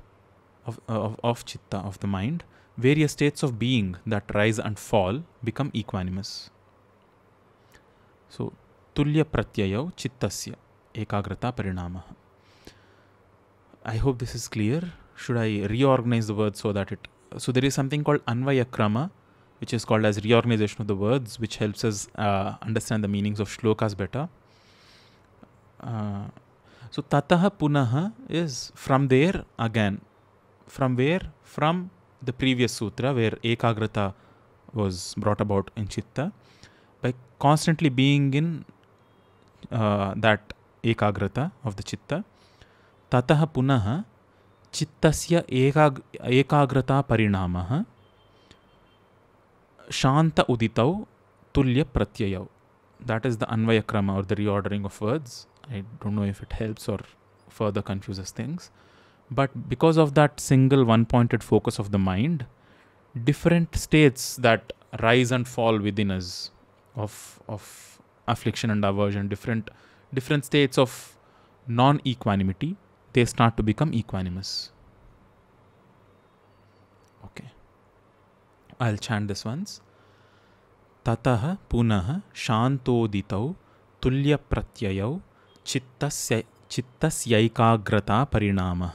S1: of, of, of chitta of the mind various states of being that rise and fall become equanimous so tulya pratyayau chittasya एकाग्रता परिणाम I hope this is clear should I reorganize the words so that it so there is something called Anvaya Krama, which is called as reorganization of the words, which helps us uh, understand the meanings of shlokas better. Uh, so tataha punaha is from there again, from where from the previous sutra where ekagrata was brought about in chitta by constantly being in uh, that एकाग्रता of the चित्त ततः पुनः चित्तस्य एकाग्रता परिणामः शांत उदितौ तुल्य प्रत्ययौ that is the अन्वय क्रम or the reordering of words I don't know if it helps or further confuse things but because of that single one pointed focus of the mind different states that rise and fall with in as of of affliction and aversion different different states of non-equanimity, they start to become equanimous. Okay. I'll chant this once. ततः पुनः शान्तोदितौ तुल्यप्रत्ययौ चित्तस्य चित्तस्यैकाग्रता परिणामः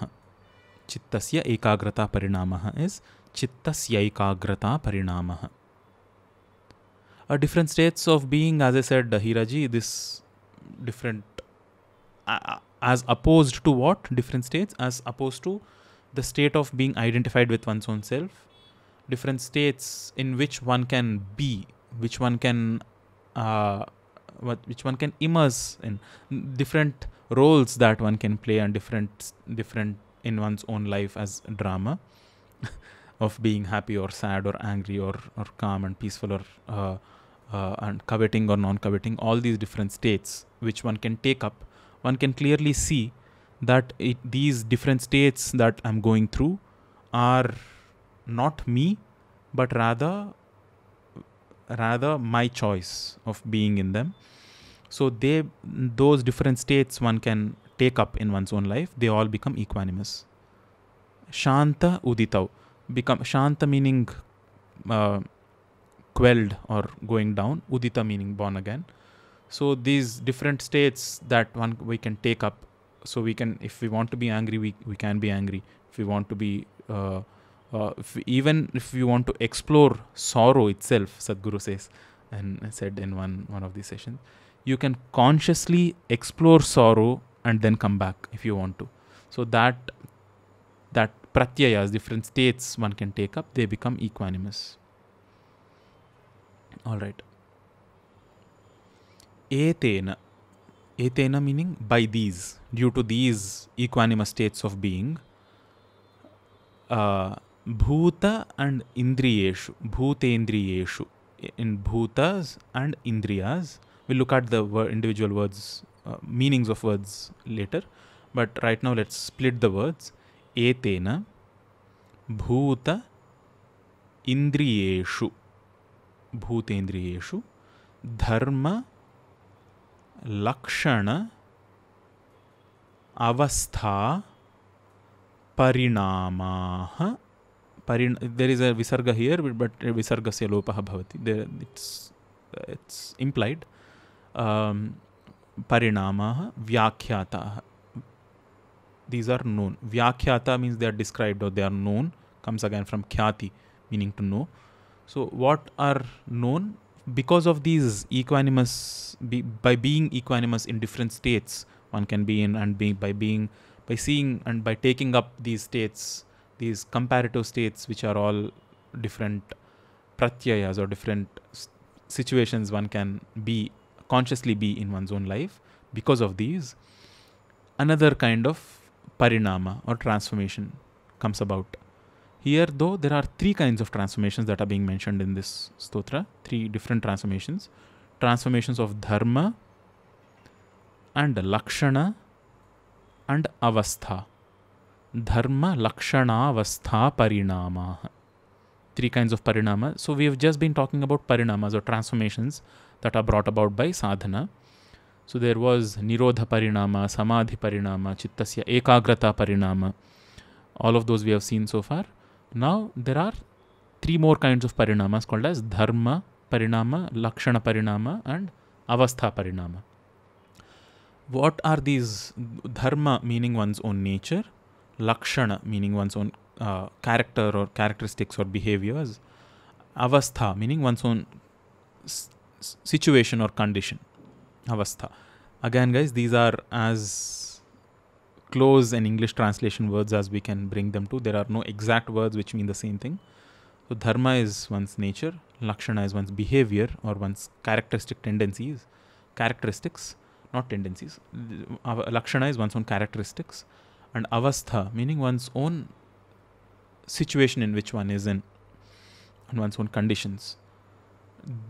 S1: चित्तस्य एकाग्रता परिणामः is चित्तस्यैकाग्रता परिणामः different states of being as i said dahiraji this different uh, as opposed to what different states as opposed to the state of being identified with one's own self different states in which one can be which one can uh, what which one can immerse in different roles that one can play and different different in one's own life as drama [laughs] of being happy or sad or angry or or calm and peaceful or uh, uh, and coveting or non-coveting, all these different states which one can take up, one can clearly see that it, these different states that I'm going through are not me, but rather rather my choice of being in them. So they those different states one can take up in one's own life, they all become equanimous. Shanta uditau become shanta meaning uh, quelled or going down, udita meaning born again. So these different states that one we can take up. So we can, if we want to be angry, we, we can be angry. If we want to be, uh, uh, if we, even if we want to explore sorrow itself, Sadhguru says, and said in one one of these sessions, you can consciously explore sorrow and then come back if you want to. So that that pratyayas, different states one can take up, they become equanimous all right etena etena meaning by these due to these equanimous states of being uh, bhuta and indriyeshu bhutendriyeshu in bhutas and indriyas we'll look at the individual words uh, meanings of words later but right now let's split the words etena bhuta indriyeshu भूतेन्द्रियु धर्म लक्षण अवस्था परिणाम परिण there अ विसर्ग here but विसर्ग से लोप there it's it's implied परिणामाः these these are known व्याख्याता means they are described they are known comes again from ख्याति meaning to know So, what are known because of these equanimous be, by being equanimous in different states one can be in and be, by being by seeing and by taking up these states these comparative states which are all different pratyayas or different situations one can be consciously be in one's own life because of these another kind of parinama or transformation comes about here, though, there are three kinds of transformations that are being mentioned in this stotra, three different transformations transformations of dharma and lakshana and avastha. Dharma, lakshana, avastha, parinama. Three kinds of parinama. So, we have just been talking about parinamas or transformations that are brought about by sadhana. So, there was nirodha parinama, samadhi parinama, chittasya ekagrata parinama. All of those we have seen so far. Now there are three more kinds of parinamas called as dharma parinama, lakshana parinama, and avastha parinama. What are these? Dharma meaning one's own nature, lakshana meaning one's own uh, character or characteristics or behaviors, avastha meaning one's own s- situation or condition. Avastha. Again, guys, these are as close an English translation words as we can bring them to. There are no exact words which mean the same thing. So dharma is one's nature, lakshana is one's behavior or one's characteristic tendencies, characteristics, not tendencies. Lakshana is one's own characteristics, and avastha meaning one's own situation in which one is in, and one's own conditions.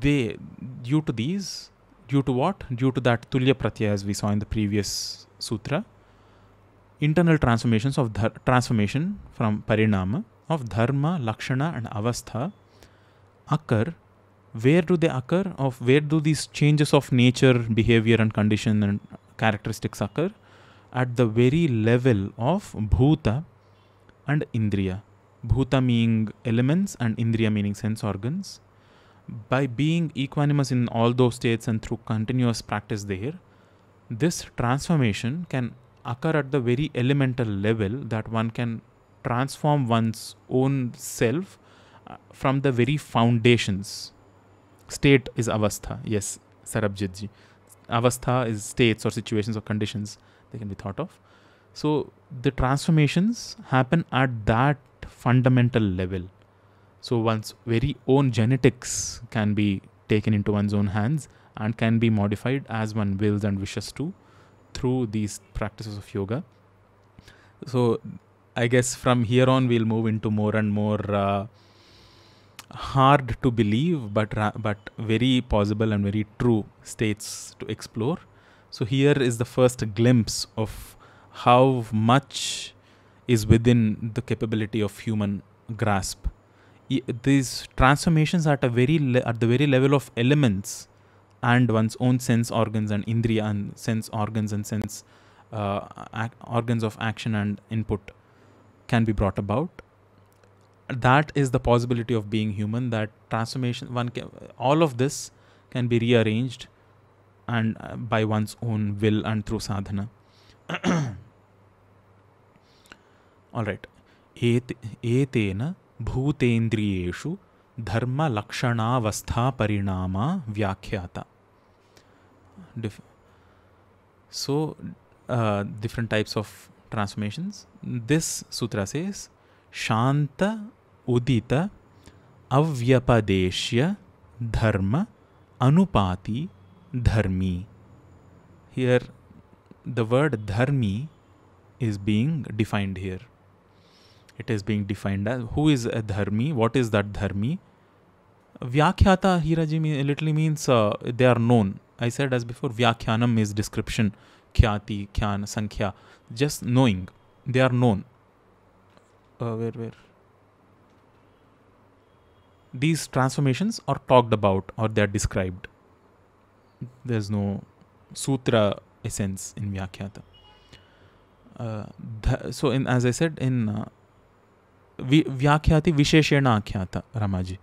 S1: They, due to these, due to what? Due to that tulya pratyaya as we saw in the previous sutra, internal transformations of dhar- transformation from parinama of dharma, lakshana, and avastha occur. Where do they occur? Of where do these changes of nature, behavior, and condition and characteristics occur? At the very level of bhuta and indriya. Bhuta meaning elements and indriya meaning sense organs. By being equanimous in all those states and through continuous practice there, this transformation can occur at the very elemental level that one can transform one's own self uh, from the very foundations. State is avastha. Yes, Sarabjit ji. Avastha is states or situations or conditions they can be thought of. So the transformations happen at that fundamental level. So one's very own genetics can be taken into one's own hands and can be modified as one wills and wishes to through these practices of yoga. So, I guess from here on, we'll move into more and more uh, hard to believe, but ra- but very possible and very true states to explore. So here is the first glimpse of how much is within the capability of human grasp. I, these transformations are at a very le- at the very level of elements and one's own sense organs and indriya and sense organs and sense uh, ac- organs of action and input can be brought about that is the possibility of being human that transformation one can, all of this can be rearranged and uh, by one's own will and through sadhana [coughs] all right एतेन भूतेन्द्रियेषु धर्मलक्षणावस्थापरिणामा व्याख्याता so uh, different types of transformations. This sutra says Shanta Udita Avyapadeshya Dharma Anupati Dharmi. Here, the word Dharmi is being defined here. It is being defined as who is a Dharmi, what is that Dharmi? Vyakhyata Hiraji literally means uh, they are known I said as before, Vyakhyanam is description, Khyati, Khyan, Sankhya, just knowing. They are known. Uh, where, where? These transformations are talked about or they are described. There's no sutra essence in Vyakhyata. Uh, th- so, in, as I said, in uh, व्याख्याति विशेषेण आख्यात रामाजी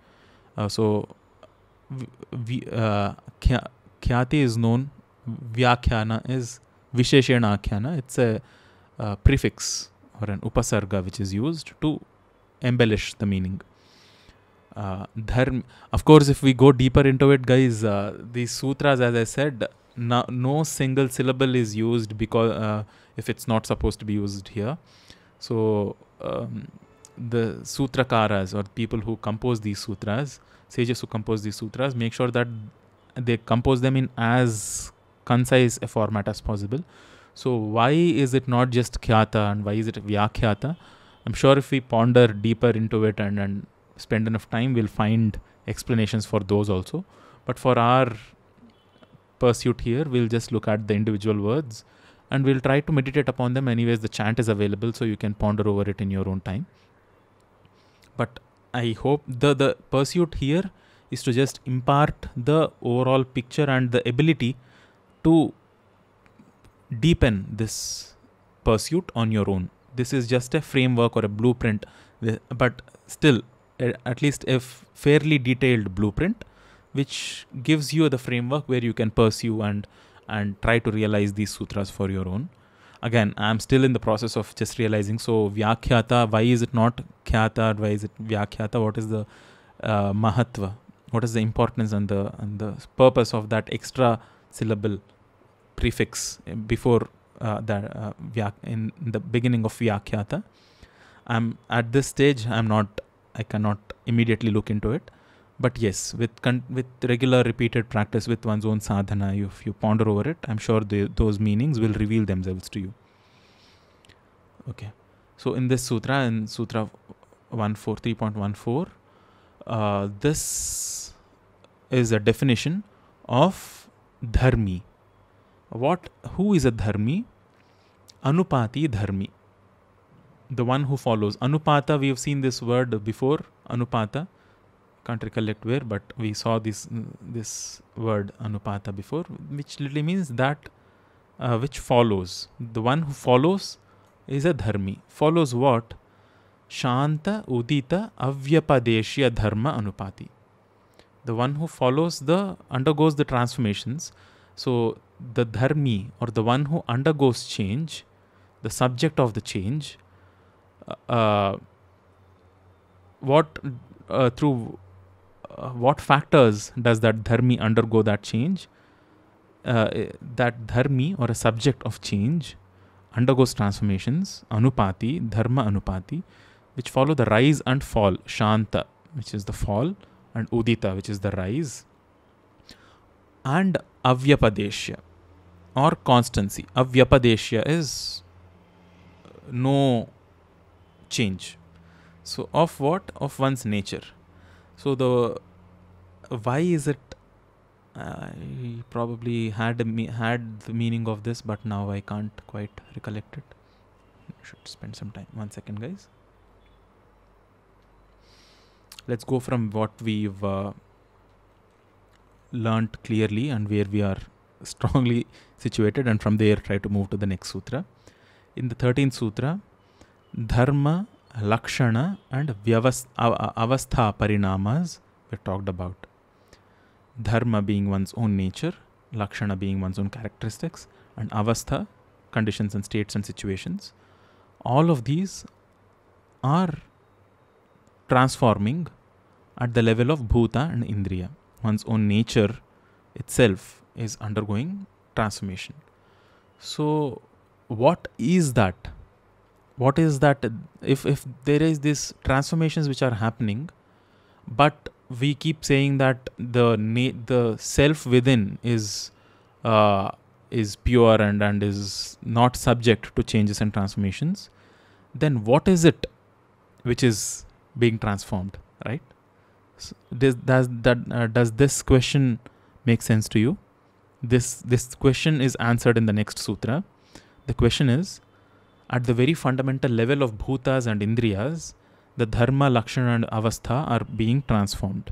S1: khya. Vyakhati is known. Vyakhyana is Visheshena Akhyana. It's a uh, prefix or an upasarga which is used to embellish the meaning. Uh, dharma. Of course, if we go deeper into it, guys, uh, these sutras, as I said, no, single syllable is used because uh, if it's not supposed to be used here. So um, the sutrakaras or people who compose these sutras, sages who compose these sutras, make sure that they compose them in as concise a format as possible. So why is it not just khyata and why is it vyakhyata? I'm sure if we ponder deeper into it and, and spend enough time, we'll find explanations for those also. But for our pursuit here, we'll just look at the individual words and we'll try to meditate upon them. Anyways, the chant is available so you can ponder over it in your own time. But I hope the, the pursuit here is to just impart the overall picture and the ability to deepen this pursuit on your own. This is just a framework or a blueprint, but still, eh, at least a fairly detailed blueprint, which gives you the framework where you can pursue and and try to realize these sutras for your own. Again, I'm still in the process of just realizing. So, vyakhyata, why is it not khyata? Why is it vyakhyata? What is the uh, mahatva? what is the importance and the and the purpose of that extra syllable prefix before uh, that uh, in the beginning of vyakhyata i'm at this stage i'm not i cannot immediately look into it but yes with with regular repeated practice with one's own sadhana if you ponder over it i'm sure those meanings will reveal themselves to you okay so in this sutra in sutra 143.14 uh, this is a definition of dharmi. What? Who is a dharmi? Anupati dharmi. The one who follows. Anupata, we have seen this word before. Anupata. Can't recollect where, but we saw this this word anupata before, which literally means that uh, which follows. The one who follows is a dharmi. Follows what? शांत उदित अव्यपदेश्य धर्म अनुपाति the one who follows the undergoes the transformations so the धर्मी or the one who goes change the subject of the change what through what factors does that धर्मी undergo that change that धर्मी or a subject of change undergoes transformations अनुपाति धर्म अनुपाति which follow the rise and fall shanta which is the fall and udita which is the rise and avyapadeshya or constancy avyapadeshya is uh, no change so of what of one's nature so the why is it I probably had me- had the meaning of this, but now I can't quite recollect it. Should spend some time. One second, guys let's go from what we've uh, learned clearly and where we are [laughs] strongly situated and from there try to move to the next sutra in the 13th sutra dharma lakshana and uh, avastha parinamas were talked about dharma being one's own nature lakshana being one's own characteristics and avastha conditions and states and situations all of these are transforming at the level of Bhuta and Indriya. One's own nature itself is undergoing transformation. So, what is that? What is that? If, if there is these transformations which are happening, but we keep saying that the na- the self within is uh, is pure and and is not subject to changes and transformations, then what is it which is being transformed, right? does does that uh, does this question make sense to you? This this question is answered in the next sutra. The question is at the very fundamental level of bhutas and indriyas, the dharma, lakshana, and avastha are being transformed.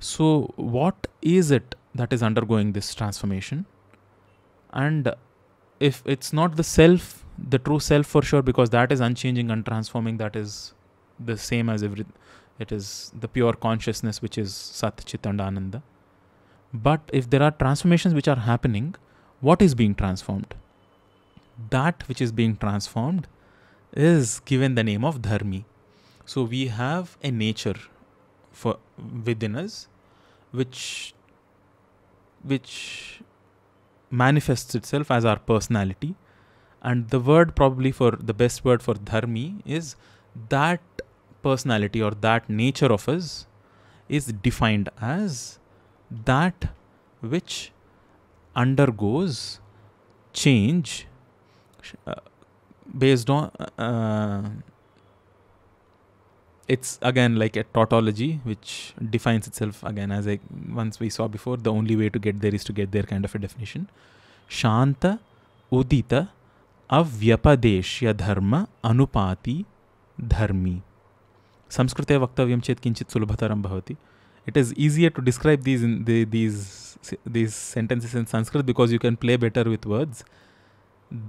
S1: So, what is it that is undergoing this transformation? And if it's not the self, the true self for sure, because that is unchanging and transforming, that is the same as every it is the pure consciousness, which is Sat chit ananda. But if there are transformations which are happening, what is being transformed? That which is being transformed is given the name of Dharmi. So we have a nature for within us which which manifests itself as our personality and the word probably for the best word for dharmi is that personality or that nature of us is defined as that which undergoes change uh, based on uh, uh it's again like a tautology which defines itself again as a. once we saw before the only way to get there is to get there kind of a definition shanta udita avyapadeshya dharma anupati dharma. संस्कृते वक्तव्यं चेत् किञ्चित् सुलभतरं भवति it is easier to describe these these these sentences in Sanskrit because you can play better with words.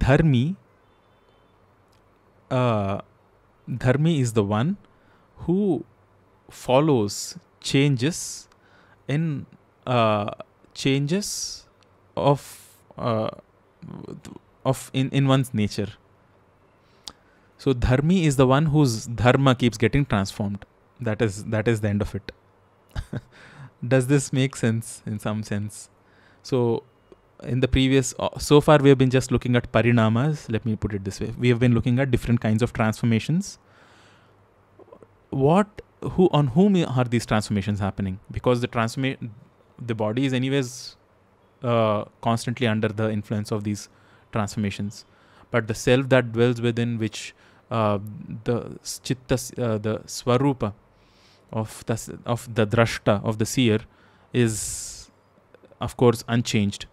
S1: Dharmi, uh, is the one who follows changes in uh, changes of uh, of in, in one's nature. So dharmi is the one whose dharma keeps getting transformed. That is that is the end of it. [laughs] Does this make sense in some sense? So in the previous uh, so far we have been just looking at parinamas let me put it this way we have been looking at different kinds of transformations what who on whom are these transformations happening because the transformation the body is anyways uh, constantly under the influence of these transformations but the self that dwells within which uh, the chitta, uh, the swarupa of the, of the drashta of the seer is of course unchanged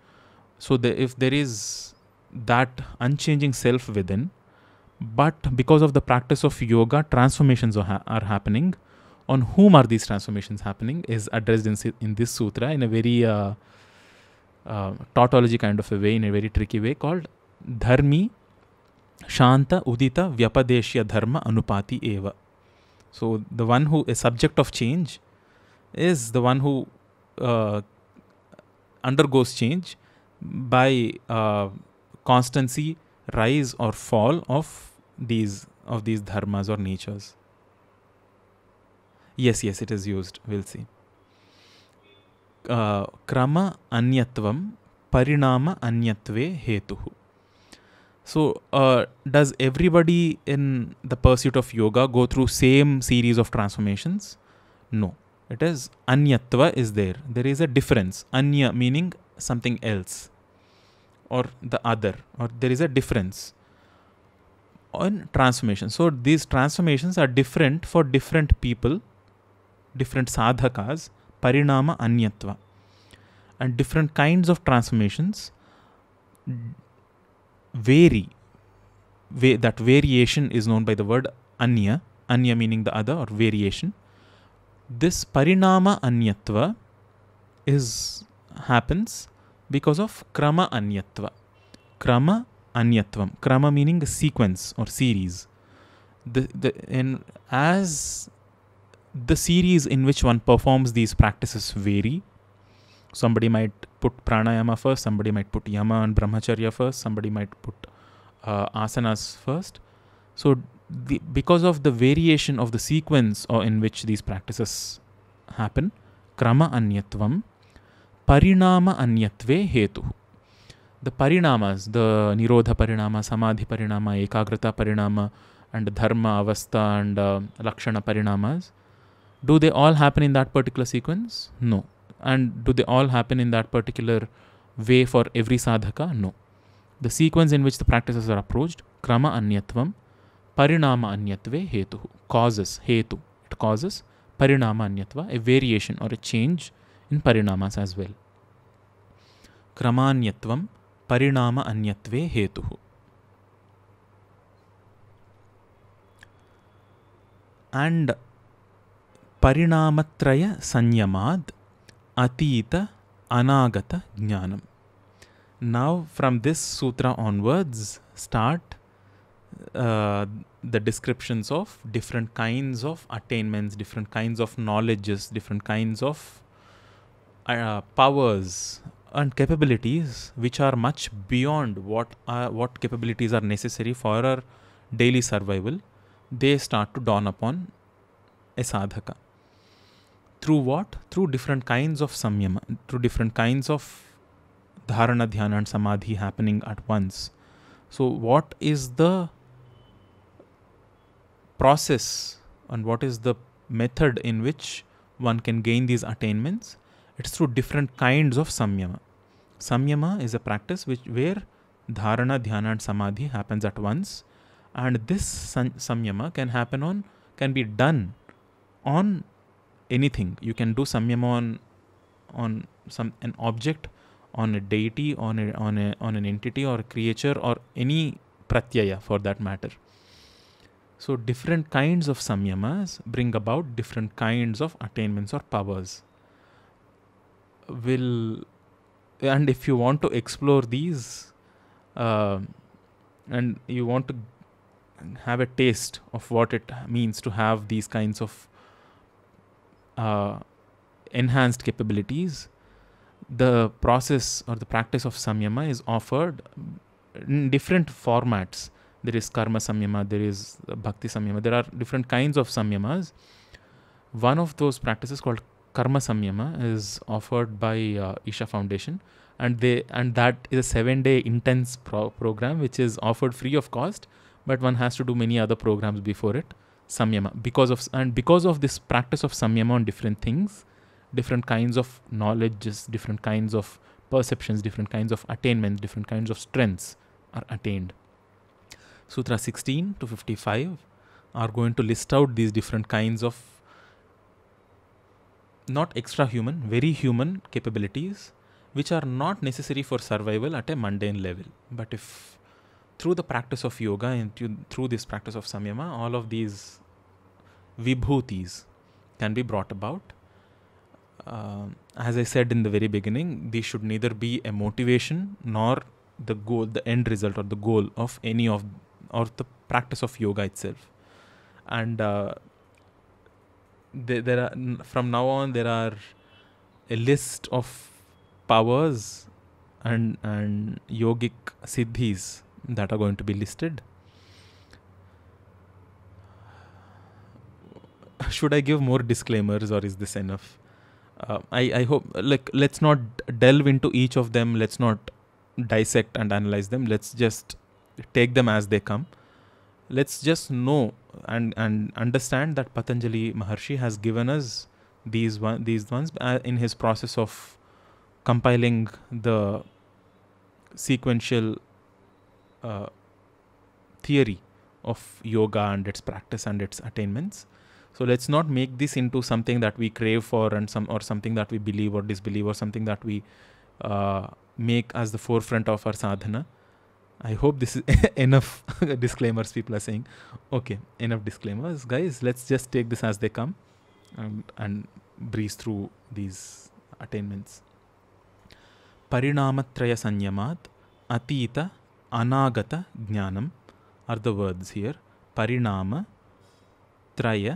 S1: so the, if there is that unchanging self within but because of the practice of yoga transformations are, ha- are happening on whom are these transformations happening is addressed in, in this sutra in a very uh, uh tautology kind of a way in a very tricky way called dharmi शांत उदित व्यपदेश्य धर्म अनुपाति एव so the one who subject of change is the one who undergoes change by constancy rise or fall of these of these धर्मज or natures yes yes it is use will see क्रम अन्यत्वम परिणाम अन्यत्वे हेतु So, uh, does everybody in the pursuit of yoga go through same series of transformations? No. It is anyatva is there. There is a difference. Anya meaning something else, or the other, or there is a difference on transformation. So these transformations are different for different people, different sadhakas, parinama anyatva, and different kinds of transformations vary. Va- that variation is known by the word anya, anya meaning the other or variation. This parinama anyatva is happens because of krama anyatva. Krama anyatvam. Krama meaning a sequence or series. The, the, and as the series in which one performs these practices vary, somebody might put pranayama first, somebody might put yama and brahmacharya first, somebody might put uh, asanas first. So, the, because of the variation of the sequence or in which these practices happen, krama anyatvam, parinama anyatve hetu. The parinamas, the nirodha parinama, samadhi parinama, ekagrata parinama, and dharma avastha and uh, lakshana parinamas, do they all happen in that particular sequence? No and do they all happen in that particular way for every sadhaka? No. The sequence in which the practices are approached, krama anyatvam, parinama anyatve hetu, causes, hetu, it causes, parinama anyatva, a variation or a change in parinamas as well. Krama anyatvam, parinama anyatve hetu. and parinamatraya sanyamad. Atita Anagata Jnanam. Now, from this sutra onwards, start uh, the descriptions of different kinds of attainments, different kinds of knowledges, different kinds of uh, powers and capabilities which are much beyond what what capabilities are necessary for our daily survival they start to dawn upon a sadhaka through what? Through different kinds of samyama, through different kinds of dharana, dhyana, and samadhi happening at once. So, what is the process and what is the method in which one can gain these attainments? It's through different kinds of samyama. Samyama is a practice which where dharana, dhyana, and samadhi happens at once, and this samyama can happen on can be done on anything you can do samyama on on some an object on a deity on a, on a on an entity or creature or any pratyaya for that matter so different kinds of samyamas bring about different kinds of attainments or powers will and if you want to explore these uh, and you want to have a taste of what it means to have these kinds of uh, enhanced capabilities, the process or the practice of samyama is offered in different formats. There is karma samyama, there is bhakti samyama, there are different kinds of samyamas. One of those practices called karma samyama is offered by uh, Isha Foundation, and they and that is a seven-day intense pro- program which is offered free of cost, but one has to do many other programs before it samyama because of and because of this practice of samyama on different things different kinds of knowledges different kinds of perceptions different kinds of attainments different kinds of strengths are attained sutra 16 to 55 are going to list out these different kinds of not extra human very human capabilities which are not necessary for survival at a mundane level but if through the practice of yoga and to, through this practice of samyama, all of these vibhutis can be brought about. Uh, as I said in the very beginning, these should neither be a motivation nor the goal, the end result or the goal of any of or the practice of yoga itself. And uh, there, there are from now on there are a list of powers and and yogic siddhis that are going to be listed. Should I give more disclaimers or is this enough? Uh, I, I hope, like, let's not delve into each of them. Let's not dissect and analyze them. Let's just take them as they come. Let's just know and, and understand that Patanjali Maharshi has given us these one these ones uh, in his process of compiling the sequential uh, theory of yoga and its practice and its attainments. So let's not make this into something that we crave for and some or something that we believe or disbelieve or something that we uh, make as the forefront of our sadhana. I hope this is [laughs] enough [laughs] disclaimers. People are saying, okay, enough disclaimers, guys. Let's just take this as they come, and and breeze through these attainments. Parinamatraya sanyamat atita अनागत ज्ञान are the words here परिणाम त्रय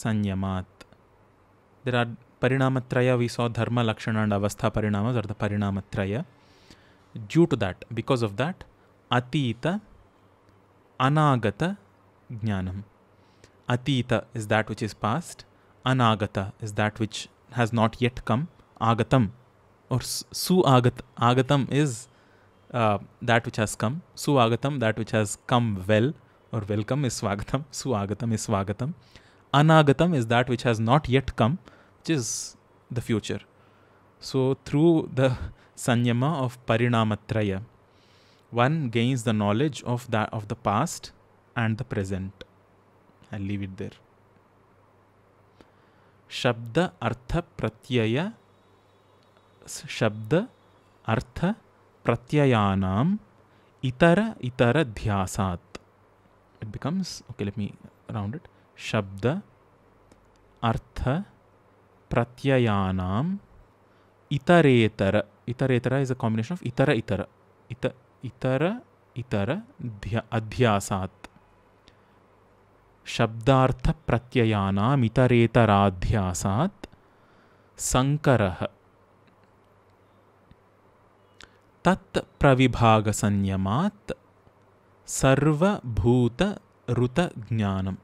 S1: संयमात there are परिणाम त्रय we saw धर्म लक्षण and अवस्था परिणाम are the परिणाम त्रय due to that because of that अतीत अनागत ज्ञान अतीत is that which is past अनागत is that which has not yet come आगतम और सु आगत आगतम is Uh, that which has come. Suagatam, that which has come well, or welcome is swagatam. Suagatam [laughs] is swagatam. Anagatam is that which has not yet come, which is the future. So through the [laughs] sanyama of parinamatraya, one gains the knowledge of that of the past and the present. I'll leave it there. शब्द अर्थ प्रत्यय शब्द अर्थ pratyayanam itara itara dhyasat. It becomes, okay, let me round it. Shabda, artha, pratyayanam, itaretara. Itaretara is a combination of itara itara. Ita, itara itara dhya, adhyasat. शब्दार्थ प्रत्ययानाम इतरेतराध्यासात संकरः तत् प्रविभागसंयमात् सर्वभूतऋतज्ञानम्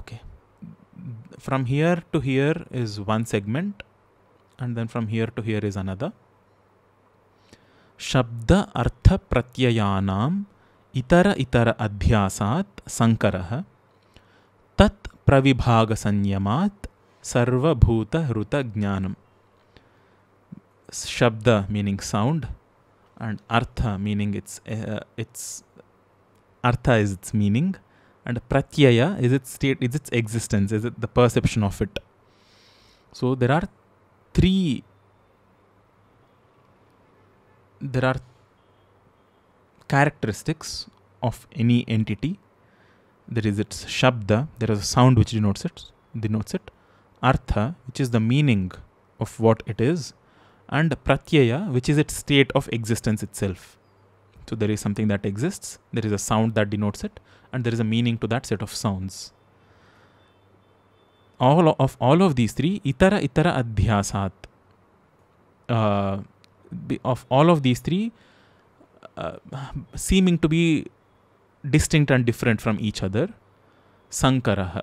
S1: okay from here to here is one segment and then from here to here is another शब्द अर्थ प्रत्ययानाम इतर इतर अध्यासात संकर तत् प्रविभाग संयमात shabda meaning sound and artha meaning its uh, its artha is its meaning and pratyaya is its state is its existence is it the perception of it so there are three there are characteristics of any entity there is its shabda there is a sound which denotes it denotes it artha which is the meaning of what it is and pratyaya, which is its state of existence itself. So there is something that exists, there is a sound that denotes it, and there is a meaning to that set of sounds. All of all of these three, itara itara adhyasat. Uh, of all of these three, uh, seeming to be distinct and different from each other, sankara.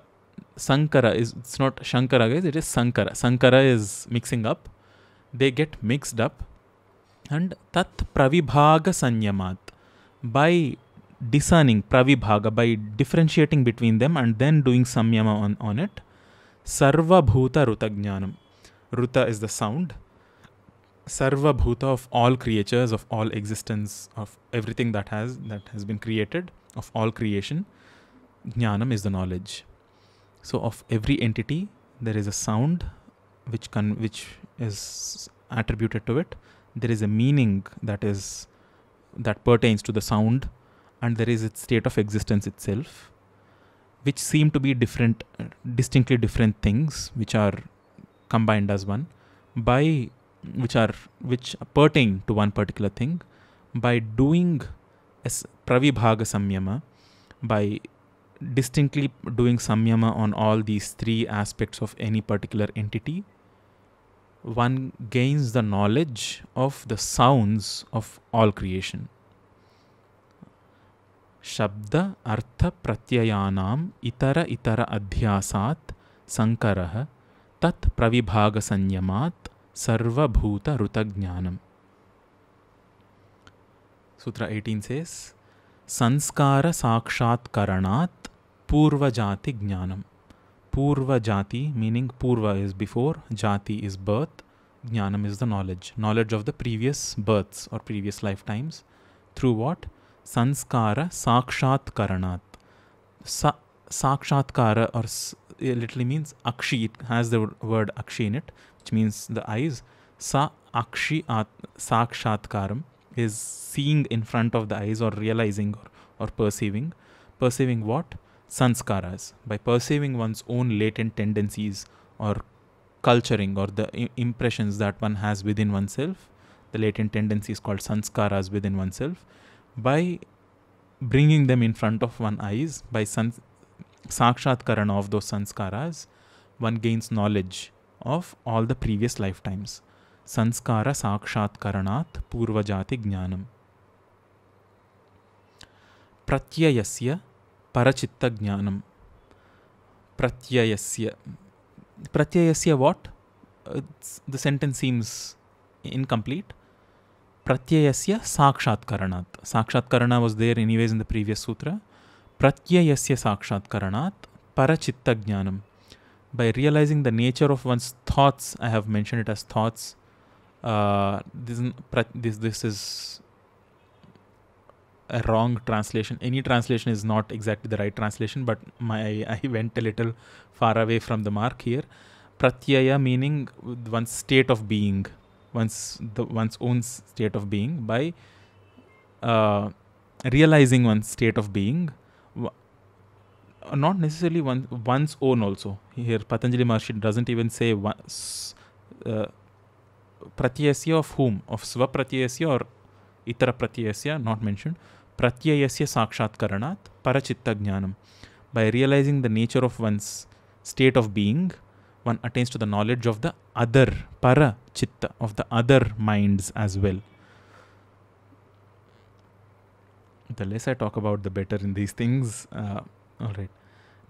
S1: Sankara is it's not Shankara guys, it is Sankara. Sankara is mixing up they get mixed up and tat pravibhaga sanyamat by discerning pravibhaga by differentiating between them and then doing samyama on, on it sarva bhuta ruta ruta is the sound sarva bhuta of all creatures of all existence of everything that has that has been created of all creation jnanam is the knowledge so of every entity there is a sound which can which is attributed to it there is a meaning that is that pertains to the sound and there is its state of existence itself which seem to be different uh, distinctly different things which are combined as one by which are which pertain to one particular thing by doing as pravibhaga samyama by distinctly doing samyama on all these three aspects of any particular entity one gains the knowledge of the sounds of all creation. Shabda Artha Pratyayanam Itara Itara Adhyasat Sankarah Tat Pravibhaga Sanyamat Sarva Bhuta Rutagyanam. Sutra 18 says, Sanskara Sakshat Karanat Purva Jati Jnanam. Purva Jati, meaning Purva is before, Jati is birth, Jnanam is the knowledge, knowledge of the previous births or previous lifetimes. Through what? Sanskara Sakshat Karanat. Sa- Sakshatkara or it literally means Akshi, it has the word Akshi in it, which means the eyes. Sa Akshi at, Sakshatkaram is seeing in front of the eyes or realizing or, or perceiving. Perceiving what? sanskaras, by perceiving one's own latent tendencies or culturing or the I- impressions that one has within oneself, the latent tendencies called sanskaras within oneself, by bringing them in front of one eyes, by sans- sakshatkarana of those sanskaras, one gains knowledge of all the previous lifetimes. Sanskara sakshatkaranat purvajati jnanam. Pratyayasya परचित्तज्ञानं प्रत्ययस्य प्रत्ययस्य what the sentence seems incomplete प्रत्ययस्य साक्षात्करणात् साक्षात्करण was there anyways in the previous sutra प्रत्ययस्य साक्षात्करणात् परचित्तज्ञानं by realizing the nature of one's thoughts i have mentioned it as thoughts uh, this, this, this is a wrong translation. Any translation is not exactly the right translation, but my [laughs] I went a little far away from the mark here. Pratyaya meaning one's state of being, one's the one's own state of being by uh, realizing one's state of being. Not necessarily one, one's own also. Here Patanjali Maharshi doesn't even say one's, uh, pratyasya of whom? Of swapratyasya or itara pratyasya, not mentioned. pratyayasya sakshatkaranat parachitta jnanam. By realizing the nature of one's state of being, one attains to the knowledge of the other parachitta, of the other minds as well. The less I talk about, the better in these things. Uh, all right.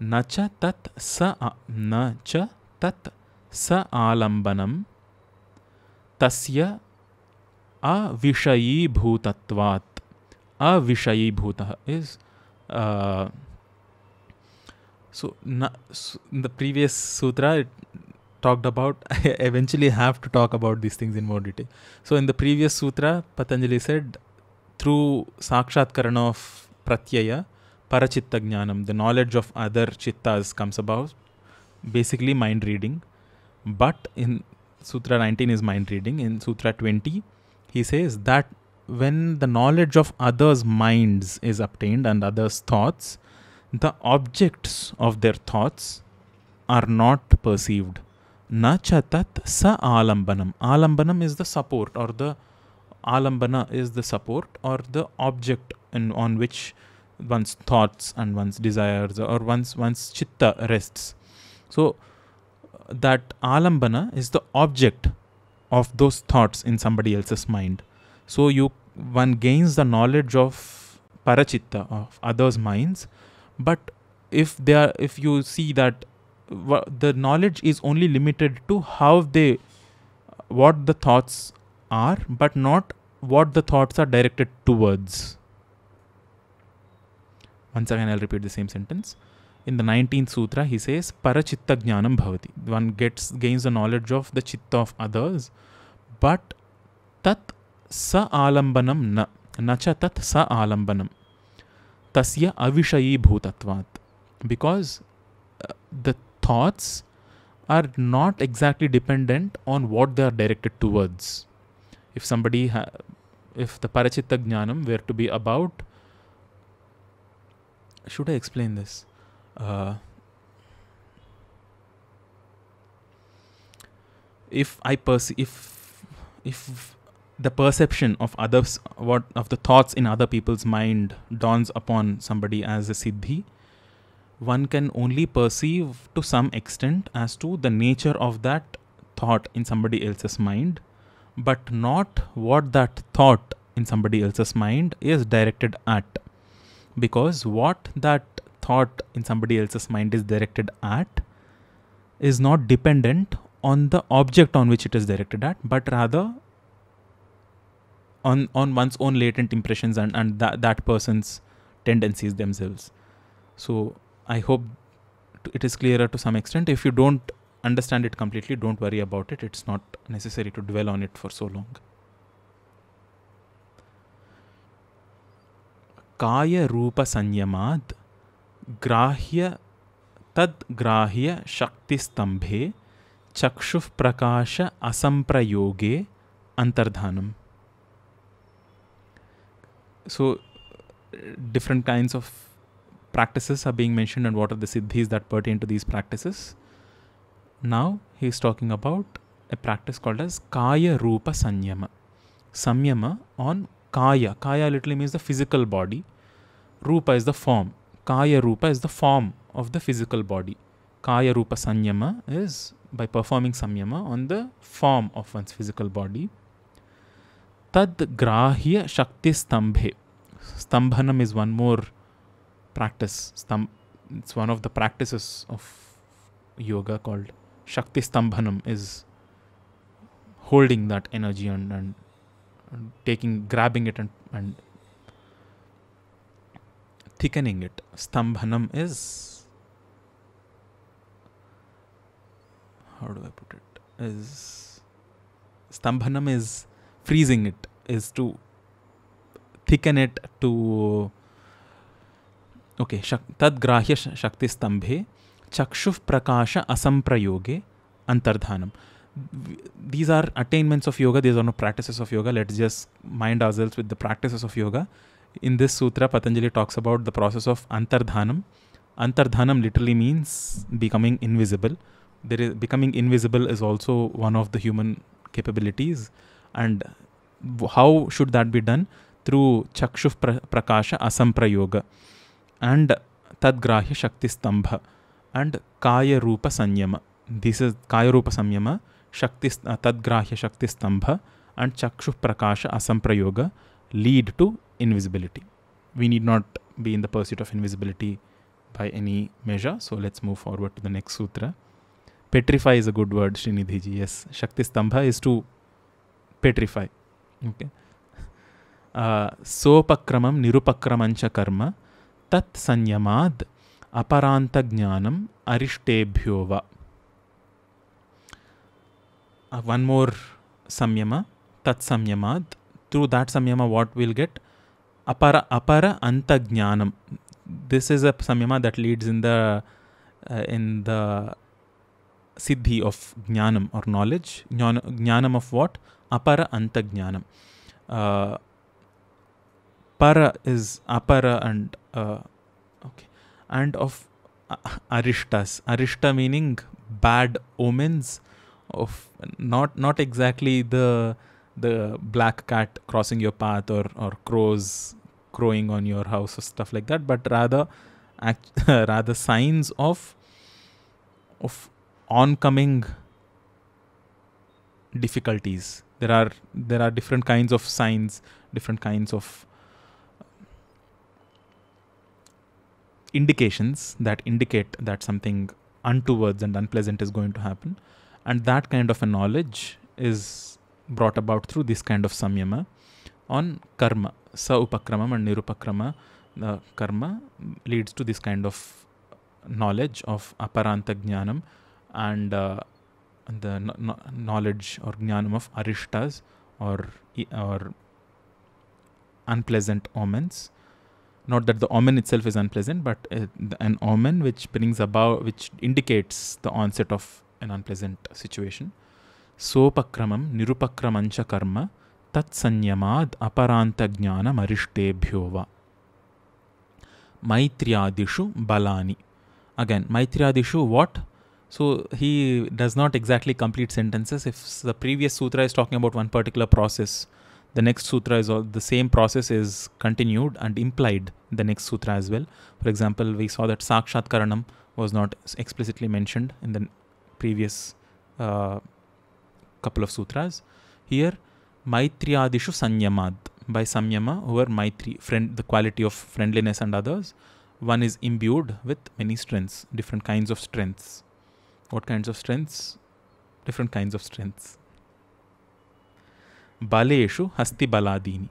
S1: Nacha tat sa nacha tat sa alambanam tasya अविषयीभूतत्वात् avishayi is uh, so, na, so the previous sutra it talked about i eventually have to talk about these things in more detail so in the previous sutra patanjali said through sakshatkarana of pratyaya parachitta jnanam the knowledge of other chittas comes about basically mind reading but in sutra 19 is mind reading in sutra 20 he says that when the knowledge of others' minds is obtained and others' thoughts, the objects of their thoughts are not perceived. Nacha tat sa alambanam. Alambanam is the support or the alambana is the support or the object in, on which one's thoughts and one's desires or one's one's chitta rests. So that alambana is the object of those thoughts in somebody else's mind. So you one gains the knowledge of parachitta of others' minds, but if they are, if you see that the knowledge is only limited to how they, what the thoughts are, but not what the thoughts are directed towards. Once again, I'll repeat the same sentence. In the 19th sutra, he says, Parachitta jnanam bhavati. One gets gains the knowledge of the chitta of others, but tat स आलम्बनम न न च तत् स आलम्बनम् तस्य अविषयीभूतत्वात् because the thoughts are not exactly dependent on what they are directed towards if somebody ह इफ् द परचित्तज्ञानं were to be about should I explain this if I पर्स् if if the perception of others what of the thoughts in other people's mind dawns upon somebody as a siddhi one can only perceive to some extent as to the nature of that thought in somebody else's mind but not what that thought in somebody else's mind is directed at because what that thought in somebody else's mind is directed at is not dependent on the object on which it is directed at but rather on on one's own latent impressions and and that that person's tendencies themselves so i hope it is clearer to some extent if you don't understand it completely don't worry about it it's not necessary to dwell on it for so long काय रूप संयमाद ग्राह्य तद्ग्राह्य शक्तिस्तंभे चक्षुः प्रकाश असंप्रयोगे अंतर्धानम so uh, different kinds of practices are being mentioned and what are the siddhis that pertain to these practices. Now he is talking about a practice called as Kaya Rupa Sanyama. Samyama on Kaya. Kaya literally means the physical body. Rupa is the form. Kaya Rupa is the form of the physical body. Kaya Rupa Sanyama is by performing Samyama on the form of one's physical body tad grahya shakti stambhe stambhanam is one more practice it's one of the practices of yoga called shakti stambhanam is holding that energy and, and, and taking grabbing it and, and thickening it stambhanam is how do i put it is stambhanam is freezing it is to thicken it to okay shak, tad grahya shakti stambhe chakshuf prakasha asamprayoge antardhanam these are attainments of yoga these are no practices of yoga let's just mind ourselves with the practices of yoga in this sutra patanjali talks about the process of antardhanam antardhanam literally means becoming invisible there is becoming invisible is also one of the human capabilities uh, and how should that be done through chakshu prakasha asamprayoga and tadgrahya shakti stambha and kaya rupa sanyama this is kaya rupa sanyama shakti uh, tadgrahya shakti stambha and chakshu prakasha asamprayoga lead to invisibility we need not be in the pursuit of invisibility by any measure so let's move forward to the next sutra petrify is a good word Shrinidhiji. yes shakti stambha is to petrify okay सोपक्रमं निरुपक्रमञ्च कर्म तत् संयमाद् अपरान्तज्ञानम् अरिष्टेभ्यो वा one more samyama tat samyama through that samyama what we'll get apara apara anta jnanam this is a samyama that leads in the uh, in the siddhi of jnanam or knowledge jnanam of what apara antagyanam. Uh, para is apara and uh, okay, and of arishtas. Arishta meaning bad omens of not not exactly the the black cat crossing your path or or crows crowing on your house or stuff like that, but rather act, [laughs] rather signs of of oncoming difficulties there are there are different kinds of signs different kinds of indications that indicate that something untowards and unpleasant is going to happen and that kind of a knowledge is brought about through this kind of samyama on karma sa upakrama and nirupakrama The karma leads to this kind of knowledge of aparanta jnanam and uh, the knowledge or gnana of arishtas or or unpleasant omens not that the omen itself is unpleasant but uh, an omen which brings about which indicates the onset of an unpleasant situation So sopakramam nirupakramancha karma tatsanyamad aparanta gnana jnanam arishtebhyova adishu balani again adishu what so he does not exactly complete sentences. If the previous sutra is talking about one particular process, the next sutra is all, the same process is continued and implied in the next sutra as well. For example, we saw that karanam was not explicitly mentioned in the previous uh, couple of sutras. Here, Maitriyadishu Sanyamad by Samyama over Maitri, friend, the quality of friendliness and others. One is imbued with many strengths, different kinds of strengths. What kinds of strengths? Different kinds of strengths. Baleshu hasti baladini.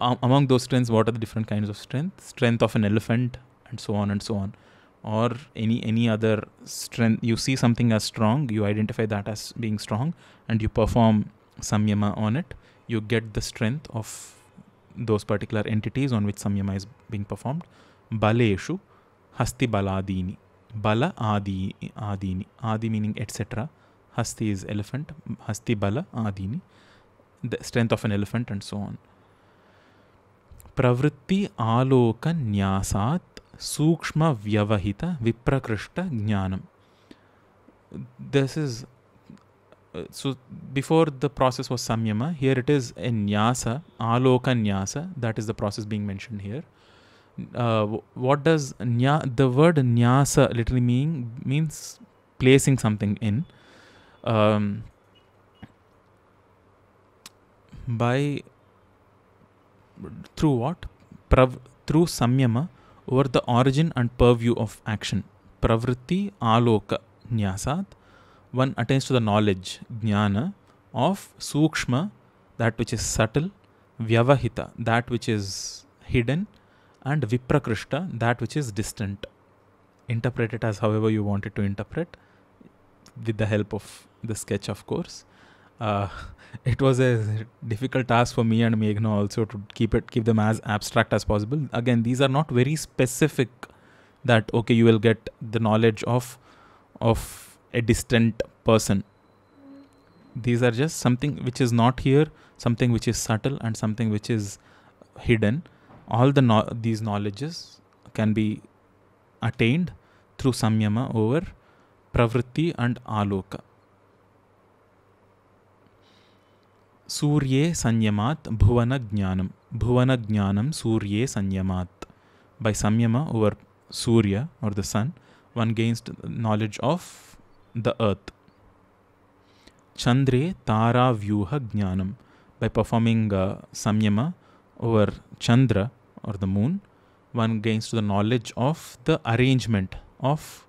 S1: among those strengths, what are the different kinds of strength? Strength of an elephant, and so on and so on. Or any any other strength. You see something as strong, you identify that as being strong, and you perform samyama on it. You get the strength of those particular entities on which samyama is being performed. Baleshu hasti baladini. Bala Adi, Adini. Adi meaning etc. Hasti is elephant. Hasti Bala Adini. The strength of an elephant and so on. Pravritti Aloka Nyasat Sukshma Vyavahita Viprakrishta Jnanam. This is uh, so before the process was samyama here it is a nyasa aloka nyasa that is the process being mentioned here uh, what does nya, the word nyasa literally mean means placing something in um, by through what Prav, through samyama over the origin and purview of action pravritti aloka nyasat one attains to the knowledge jnana of sukshma that which is subtle vyavahita that which is hidden and Viprakrishta, that which is distant. Interpret it as however you want it to interpret, with the help of the sketch, of course. Uh, [laughs] it was a difficult task for me and Meghna also to keep it keep them as abstract as possible. Again, these are not very specific that okay you will get the knowledge of of a distant person. These are just something which is not here, something which is subtle and something which is hidden all the these knowledges can be attained through samyama over pravritti and aloka. Surya Sanyamat Bhuvana Jnanam. Bhuvana Jnanam Surye Sanyamat. By Samyama over Surya or the sun, one gains knowledge of the earth. Chandre Tara Vyuha Jnanam. By performing uh, Samyama, over Chandra or the moon, one gains to the knowledge of the arrangement of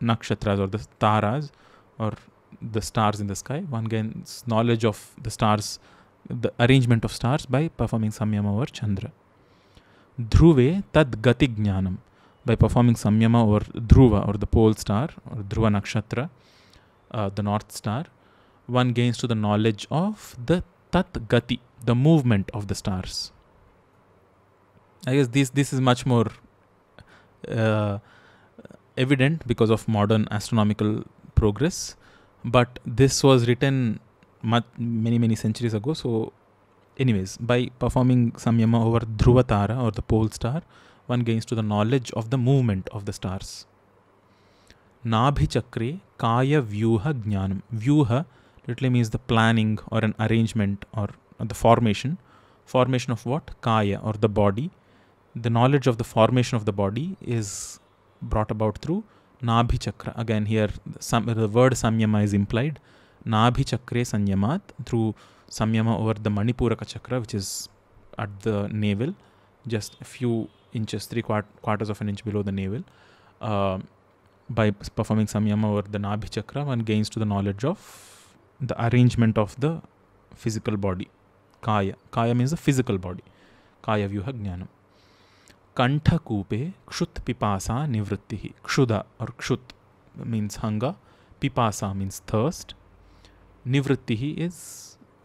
S1: nakshatras or the taras or the stars in the sky. One gains knowledge of the stars, the arrangement of stars by performing samyama over Chandra. Dhruve tad gati jnanam. By performing samyama over Dhruva or the pole star or Dhruva nakshatra, uh, the north star, one gains to the knowledge of the tat gati, the movement of the stars. I guess this this is much more uh, evident because of modern astronomical progress, but this was written much, many many centuries ago. So, anyways, by performing samyama over Dhruva Tara or the pole star, one gains to the knowledge of the movement of the stars. chakre kaya vyuha jnanam. Vyuha literally means the planning or an arrangement or the formation. Formation of what? Kaya or the body the knowledge of the formation of the body is brought about through Nabhi Chakra. Again, here some, the word Samyama is implied. Nabhi Chakra Sanyamat through Samyama over the Manipuraka Chakra, which is at the navel, just a few inches, three quart- quarters of an inch below the navel. Uh, by performing Samyama over the Nabhi Chakra, one gains to the knowledge of the arrangement of the physical body. Kaya. Kaya means the physical body. Kaya Vyuha Jnanam. कंठकूपे क्षुत पिपासा निवृत्ति क्षुद और क्षुत means हंगा पिपासा means thirst निवृत्ति is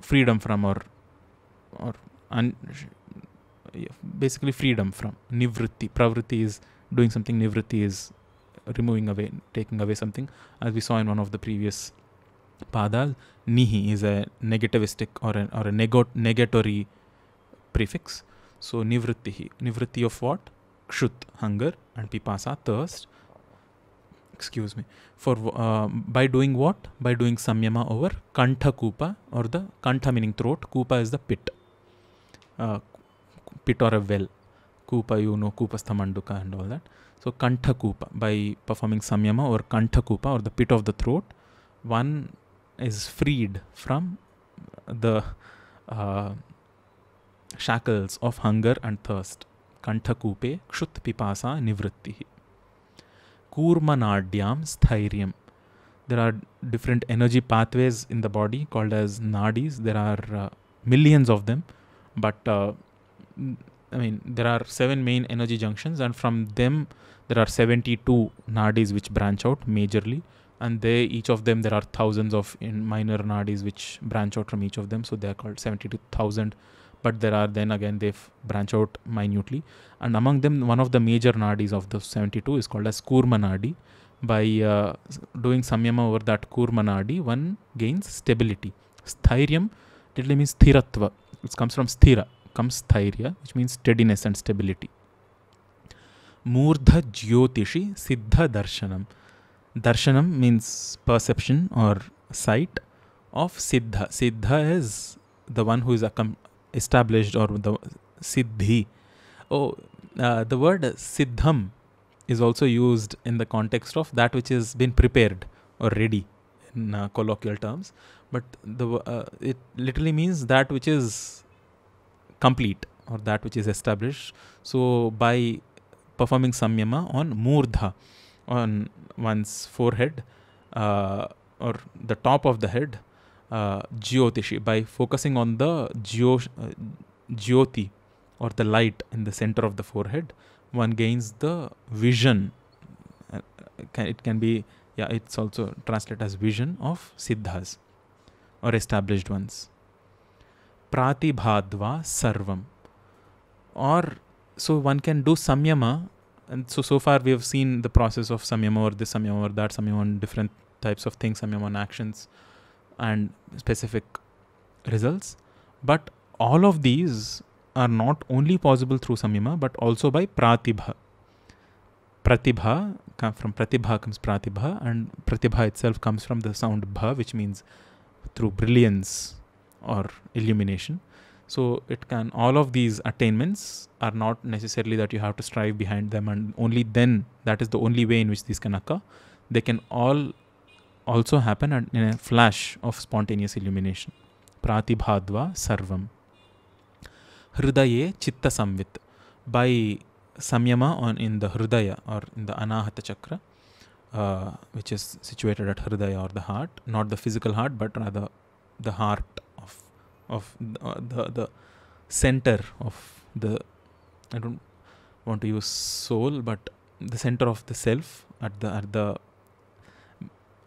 S1: freedom from or or basically freedom from निवृत्ति प्रवृत्ति is doing something निवृत्ति is removing away taking away something as we saw in one of the previous पादाल निही इज अ नेगेटिविस्टिक और नेगेटोरी प्रीफिक्स सो निवृत्ति ही निवृत्ति ऑफ वॉट क्षुत हंगर एंड पिपासा thirst excuse me for by doing what by doing samyama over कंठ कूपा और द कंठ मीनिंग थ्रोट कूपा is the pit pit or a well कूपा यू नो कूपस्थ मंडुका एंड ऑल दैट सो कंठ कूपा बाय परफॉर्मिंग संयमा और कंठ कूपा or the pit of the throat one is freed from the shackles of hunger and thirst. Kanthakupe kshut pipasa nivrittihi. Kurmanadyam sthairiyam. There are different energy pathways in the body called as nadis. There are uh, millions of them, but uh, I mean, there are seven main energy junctions, and from them, there are 72 nadis which branch out majorly. And they, each of them, there are thousands of in minor nadis which branch out from each of them. So they are called 72,000 but there are then again they branch out minutely and among them one of the major nadis of the 72 is called as kurma nadi by uh, doing samyama over that kurma nadi one gains stability sthiryam literally means sthiratva it comes from sthira comes sthirya which means steadiness and stability murdha jyotishi siddha darshanam darshanam means perception or sight of siddha siddha is the one who is accom- established or the siddhi. Oh, uh, the word siddham is also used in the context of that which has been prepared or ready in uh, colloquial terms, but the uh, it literally means that which is complete or that which is established. So by performing samyama on murdha, on one's forehead uh, or the top of the head, uh, Jyotishi by focusing on the geo, uh, Jyoti or the light in the center of the forehead. One gains the vision. Uh, uh, it can be, yeah, it's also translated as vision of Siddhas or established ones. Pratibhadva Sarvam. Or, so one can do Samyama. And so, so far we have seen the process of Samyama or this Samyama or that Samyama on different types of things, Samyama on actions and specific results. But all of these are not only possible through samyama but also by pratibha. Pratibha from pratibha comes pratibha and pratibha itself comes from the sound bha which means through brilliance or illumination. So it can all of these attainments are not necessarily that you have to strive behind them and only then that is the only way in which these can occur. They can all also happen in a flash of spontaneous illumination. Pratibhadva sarvam. Hridaye chitta samvit. By samyama on in the hridaya or in the anahata chakra, uh, which is situated at hridaya or the heart, not the physical heart, but rather the heart of of the, uh, the, the center of the. I don't want to use soul, but the center of the self at the at the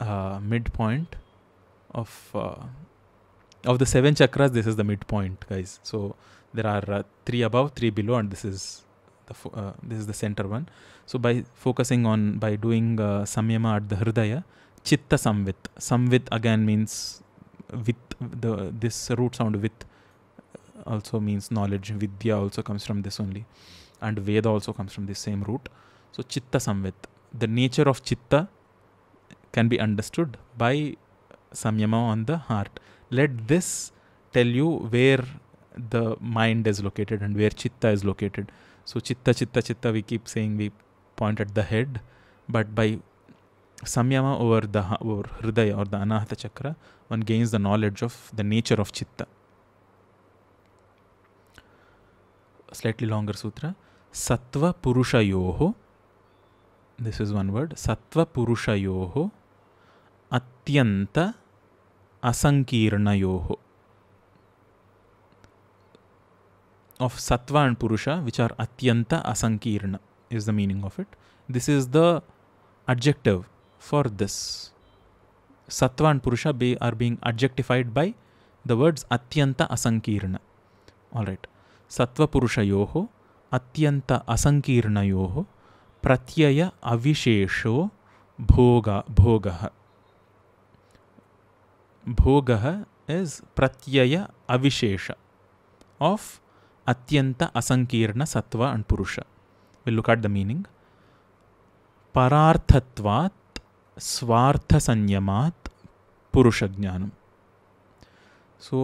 S1: uh, midpoint of uh, of the seven chakras this is the midpoint guys so there are uh, three above three below and this is the fo- uh, this is the center one so by focusing on by doing uh, samyama at the hridaya chitta samvit samvit again means with the this root sound with uh, also means knowledge vidya also comes from this only and veda also comes from the same root so chitta samvit the nature of chitta can be understood by samyama on the heart. Let this tell you where the mind is located and where chitta is located. So, chitta, chitta, chitta, we keep saying we point at the head, but by samyama over the over hridaya or the anahata chakra, one gains the knowledge of the nature of chitta. Slightly longer sutra. Sattva Purusha Yoho. This is one word. Sattva Purusha Yoho अत्यंत असंकीर्णयो of सत्व and पुरुष which are अत्यंत असंकीर्ण is the meaning of it this is the objective for this sattva and Purusha be are being objectified by the words अत्यंत असंकीर्ण all right सत्वपुरुषयो अत्यंत असंकीर्णयो प्रत्यय अविशेषो भोग भोग bhogaha is pratyaya avishesha of atyanta asankirna sattva and purusha. We'll look at the meaning. Pararthatvat स्वार्थ संयमात पुरुष ज्ञानम so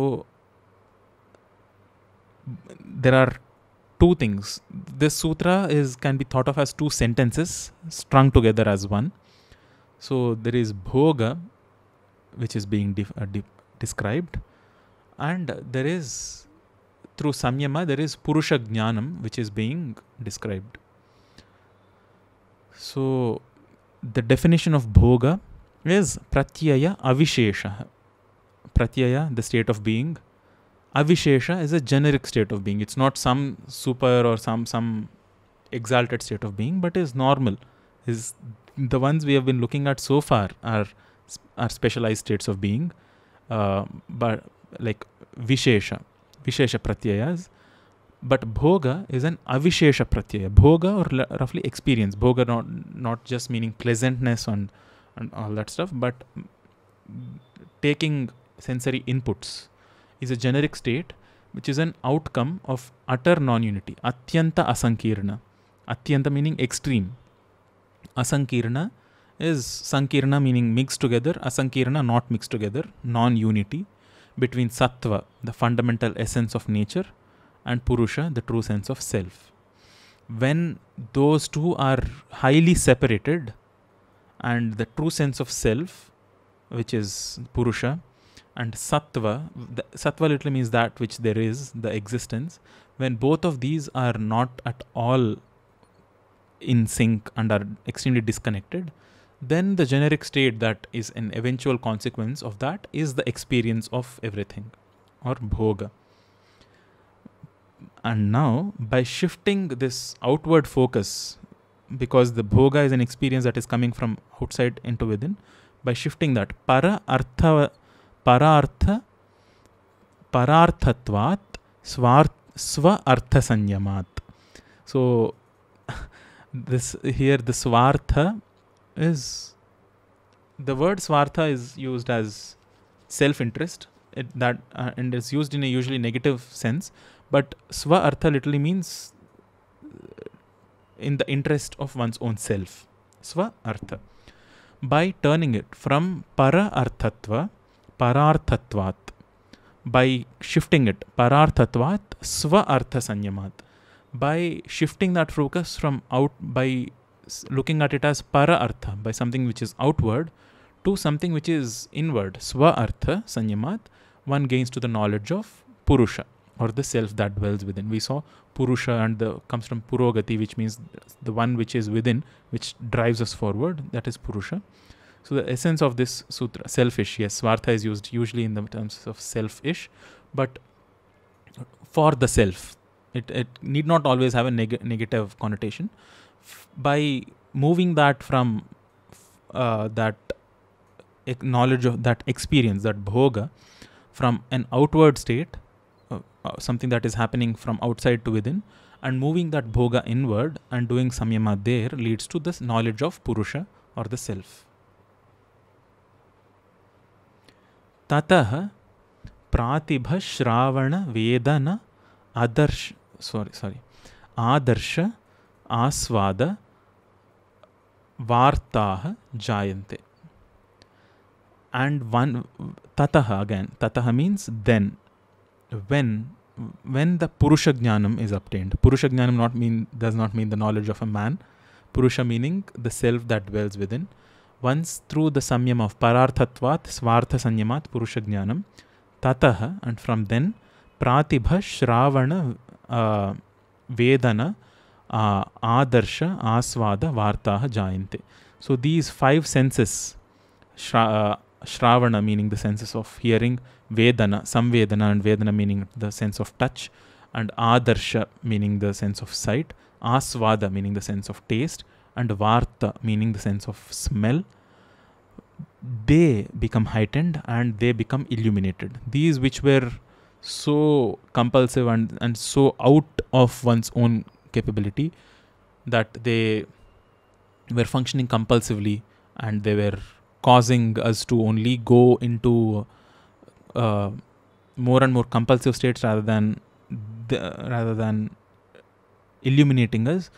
S1: there are two things. This sutra is can be thought of as two sentences strung together as one. So there is bhoga, which is being uh, described and there is through samyama there is purusha jnanam which is being described so the definition of bhoga is pratyaya avishesha pratyaya the state of being avishesha is a generic state of being it's not some super or some some exalted state of being but is normal is the ones we have been looking at so far are are specialized states of being, uh, but like vishesha, vishesha pratyayas. But bhoga is an avishesha pratyaya. Bhoga or l- roughly experience. Bhoga not not just meaning pleasantness and and all that stuff, but taking sensory inputs is a generic state which is an outcome of utter non-unity. Atyanta asankirna. Atyanta meaning extreme. Asankirna is Sankirna meaning mixed together, Asankirna not mixed together, non unity between Sattva, the fundamental essence of nature, and Purusha, the true sense of self. When those two are highly separated, and the true sense of self, which is Purusha, and Sattva, the, Sattva literally means that which there is, the existence, when both of these are not at all in sync and are extremely disconnected, then the generic state that is an eventual consequence of that is the experience of everything or bhoga. And now, by shifting this outward focus, because the bhoga is an experience that is coming from outside into within, by shifting that para artha, para artha, pararthatvat, swarth, swa artha sanyamat. So, [laughs] this here the swartha is the word swartha is used as self-interest it, that uh, and is used in a usually negative sense but swartha literally means uh, in the interest of one's own self swartha by turning it from para arthatva pararthatvat by shifting it pararthatvat swartha sanyamat by shifting that focus from out by looking at it as para artha by something which is outward to something which is inward swa artha sanyamat one gains to the knowledge of purusha or the self that dwells within we saw purusha and the comes from purogati which means the one which is within which drives us forward that is purusha so the essence of this sutra selfish yes swartha is used usually in the terms of selfish but for the self it, it need not always have a neg- negative connotation f- by moving that from uh, that knowledge of that experience, that bhoga, from an outward state, uh, uh, something that is happening from outside to within, and moving that bhoga inward and doing samyama there leads to this knowledge of purusha or the self. ततः प्रातिभ श्रावण वेदन आदर्श sorry sorry आदर्श आस्वाद वार्ता जायन्ते and one ततः again ततः means then when when the Purusha ज्ञानम is attained Purusha ज्ञानम not mean does not mean the knowledge of a man Purusha meaning the self that dwells with in one's through the samyama of परार्थत्वात् स्वार्थ संयमात् पुरुष ज्ञान तत एंड फ्रॉम देन प्रातिभ श्रावण वेदना Adarsha, Aswada, Vartaha, Jayante. So these five senses, shra, Shravana meaning the senses of hearing, Vedana, Samvedana and Vedana meaning the sense of touch, and Adarsha meaning the sense of sight, Aswada meaning the sense of taste, and Varta meaning the sense of smell, they become heightened and they become illuminated. These which were so compulsive and, and so out of one's own capability that they were functioning compulsively and they were causing us to only go into uh, more and more compulsive states rather than the, rather than illuminating us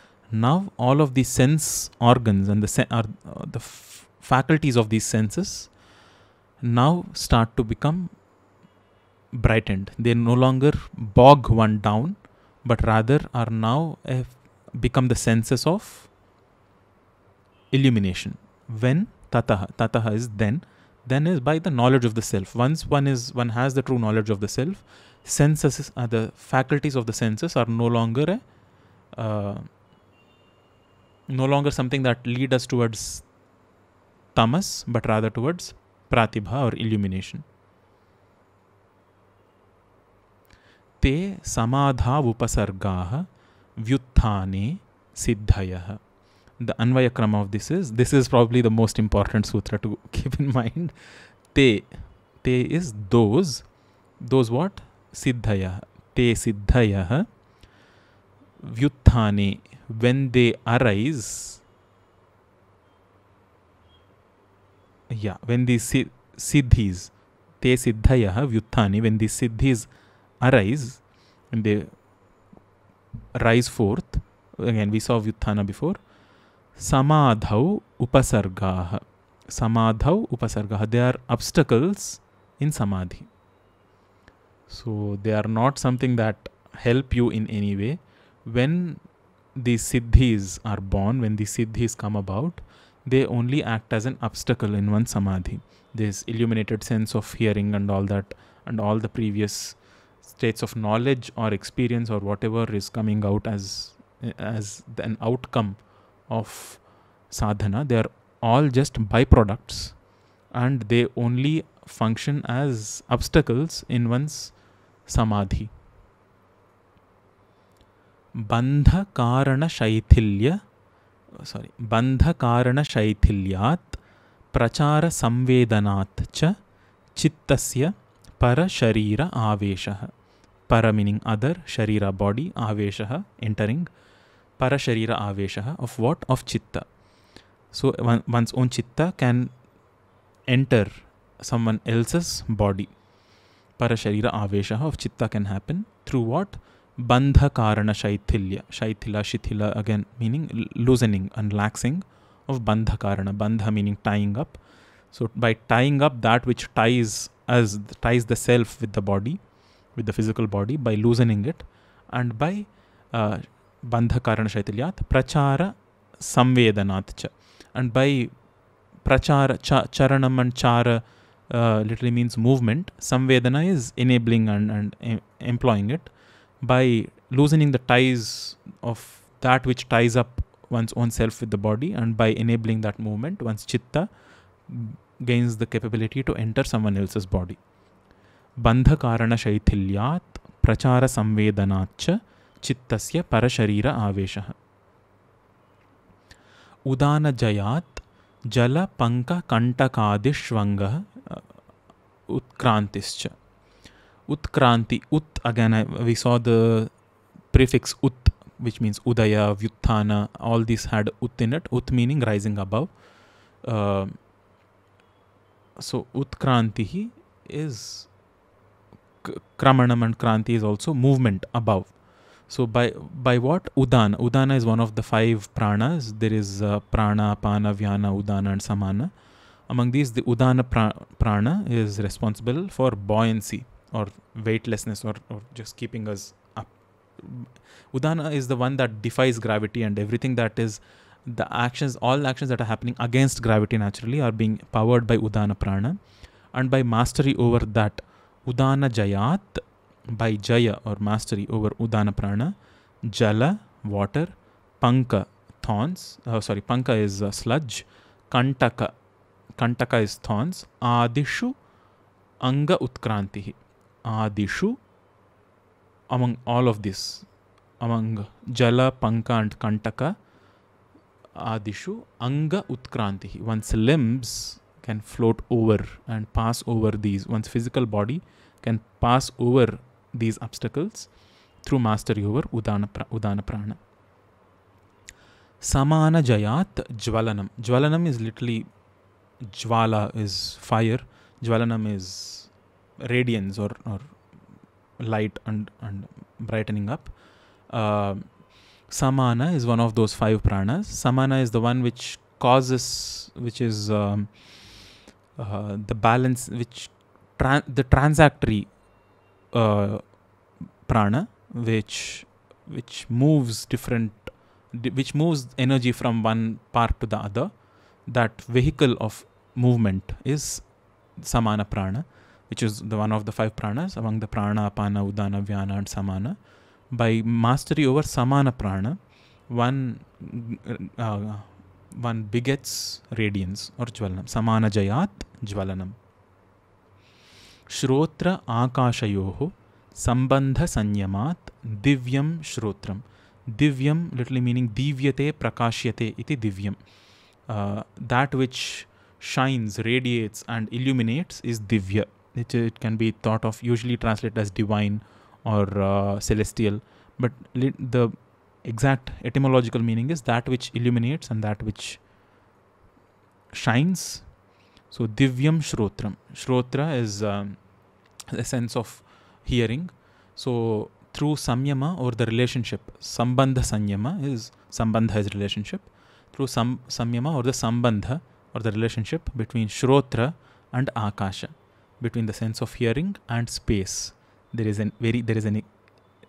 S1: now all of the sense organs and the sen- are, uh, the f- faculties of these senses now start to become brightened they no longer bog one down but rather are now become the senses of illumination. When tataha, tataha is then, then is by the knowledge of the self. Once one is one has the true knowledge of the self, senses are uh, the faculties of the senses are no longer a, uh, no longer something that lead us towards tamas, but rather towards pratibha or illumination. ते समाधा उपसर्गा व्युत्थाने सिद्धयः the अन्वय क्रम of this is this is probably the most important sutra to keep in mind ते ते is those those what सिद्धय ते सिद्धय व्युत्थाने when they arise या व्हेन दी सिद्धिज ते सिद्धय व्युत्थाने व्हेन दि सिद्धिज़ arise and they rise forth again we saw vyuthana before samadhau upasargah samadhau upasargaha. they are obstacles in samadhi so they are not something that help you in any way when these siddhis are born when these siddhis come about they only act as an obstacle in one samadhi this illuminated sense of hearing and all that and all the previous states of knowledge or experience or whatever is coming out as as an outcome of sadhana they are all just byproducts and they only function as obstacles in one's samadhi bandha karana shaithilya sorry bandha karana shaithilyat prachara samvedanaat cha चित्तस्य परशरीर आवेशः Para meaning other, Sharira body, Aveshaha entering, Para Sharira Aveshaha of what? Of Chitta. So one, one's own Chitta can enter someone else's body. Para Sharira Aveshaha of Chitta can happen through what? Bandha Karana Shaitila Shaithila, Shithila again meaning loosening, unlaxing of Bandha Karana. Bandha meaning tying up. So by tying up that which ties as ties the self with the body, with the physical body by loosening it and by uh, shaitilyat prachara samvedanat and by prachara cha, charanam and chara uh, literally means movement samvedana is enabling and, and em employing it by loosening the ties of that which ties up one's own self with the body and by enabling that movement one's chitta gains the capability to enter someone else's body बन्धकारणशैथिल्यात् प्रचारसंवेदनाच्च चित्तस्य परशरीर आवेशः उदानजयात् जलपङ्ककण्टकादिष्वङ्गः उत्क्रान्तिश्च उत्क्रान्ति उत् again we saw the prefix उत् which means उदय व्युत्थान all these had उत् in it. उत् meaning rising above. So so Utkrantihi Kramanam and Kranti is also movement above. So by by what udana? Udana is one of the five pranas. There is uh, prana, pana, vyana, udana, and samana. Among these, the udana pra prana is responsible for buoyancy or weightlessness or, or just keeping us up. Udana is the one that defies gravity and everything that is the actions, all actions that are happening against gravity naturally are being powered by udana prana and by mastery over that उदान जयात बै जय और mastery over उदान प्राण जल water पंक thorns sorry पंक is sludge कंटक कंटक इज थॉन्स आदिषु अंग उत्क्रांति आदिषु among all of this among जल पंक एंड कंटक आदिषु अंग उत्क्रांति one's limbs can float over and pass over these one's physical body can pass over these obstacles through mastery over udana, udana prana. Samana jayat jvalanam. Jvalanam is literally jvala is fire. Jvalanam is radiance or, or light and, and brightening up. Uh, samana is one of those five pranas. Samana is the one which causes, which is um, uh, the balance, which tra- the transactory uh, prana, which which moves different, which moves energy from one part to the other. That vehicle of movement is samana prana, which is the one of the five pranas among the prana, apana, udana, vyana, and samana. By mastery over samana prana, one uh, one begets radiance or jvalanam. Samana jayat jvalanam. श्रोत्र आकाशयो संबंध संयम दिव्यम श्रोत्र दिव्यम लिटली meaning दीव्यते प्रकाश्यते इति दिव्यम that which shines radiates and illuminates is दिव्य it it can be thought of usually translate as divine or celestial but the exact etymological meaning is that which illuminates and that which shines So divyam shrotram. Shrotra is um, a sense of hearing. So through samyama or the relationship, sambandha samyama is sambandha is relationship. Through sam, samyama or the sambandha or the relationship between shrotra and akasha, between the sense of hearing and space, there is an very there is an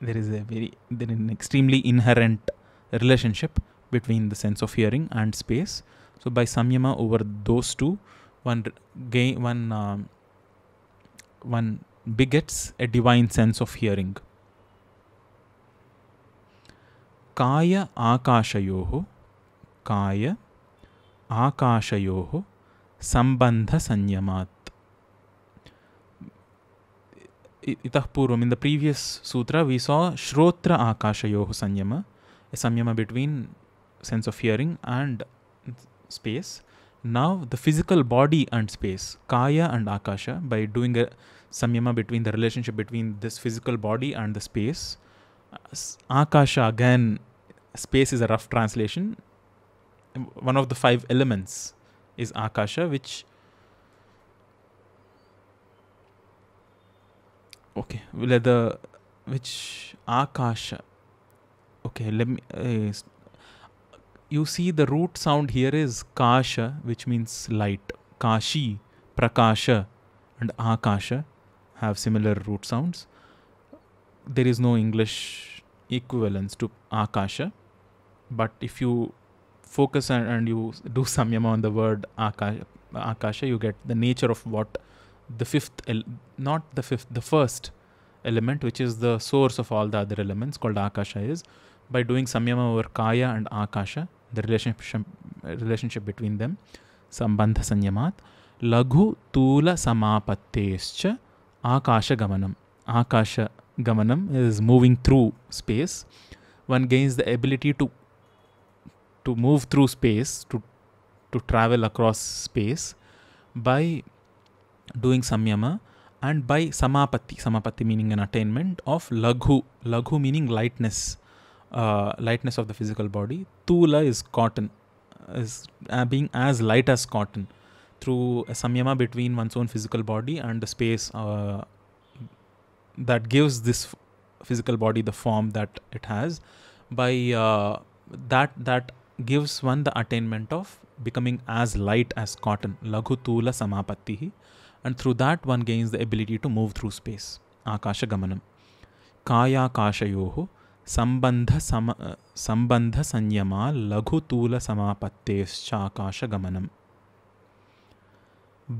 S1: there is a very there is an extremely inherent relationship between the sense of hearing and space. So by samyama over those two, one gain one um, one begets a divine sense of hearing. Kaya akashayoho, kaya akashayoho, sambandha sanyamat. itah purvam in the previous sutra we saw shrotra akashayoho sanyama a samyama between sense of hearing and space now, the physical body and space, Kaya and Akasha, by doing a samyama between the relationship between this physical body and the space. Akasha, again, space is a rough translation. One of the five elements is Akasha, which okay let the which akasha okay let me uh, you see the root sound here is kasha, which means light. Kashi, prakasha, and akasha have similar root sounds. There is no English equivalence to akasha, but if you focus and, and you do samyama on the word akasha, akasha, you get the nature of what the fifth, not the fifth, the first element, which is the source of all the other elements called akasha, is by doing samyama over kaya and akasha the relationship relationship between them संबंध संयमात लघु तूल समापत्तेश्च आकाशगमनम आकाश गमनम is moving through space one gains the ability to to move through space to to travel across space by doing samyama and by समापत्ति समापत्ति मीनिंग एन अटेनमेंट ऑफ लघु लघु meaning lightness uh, lightness of the physical body. Tula is cotton, is uh, being as light as cotton through a samyama between one's own physical body and the space uh, that gives this physical body the form that it has. By uh, that, that gives one the attainment of becoming as light as cotton, laghu tula samapattihi, and through that one gains the ability to move through space, akasha gamanam. Kaya kashayoho संबंध सम संबंध संयम लघुतूल समापत्तेश्चाकाशगमनम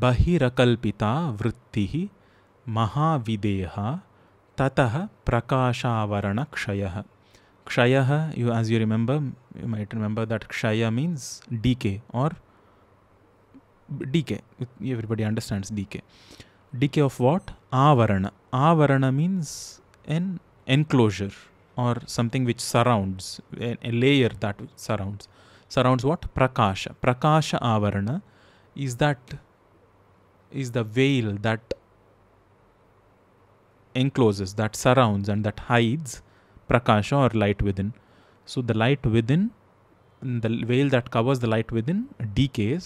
S1: बहिकता वृत्ति महाविदेह ततः प्रकाशावरण क्षय क्षय you as you remember you might remember that क्षय means decay or decay everybody understands decay decay of what आवरण आवरण means an enclosure or something which surrounds a, layer that surrounds surrounds what prakasha prakasha avarana is that is the veil that encloses that surrounds and that hides prakasha or light within so the light within the veil that covers the light within decays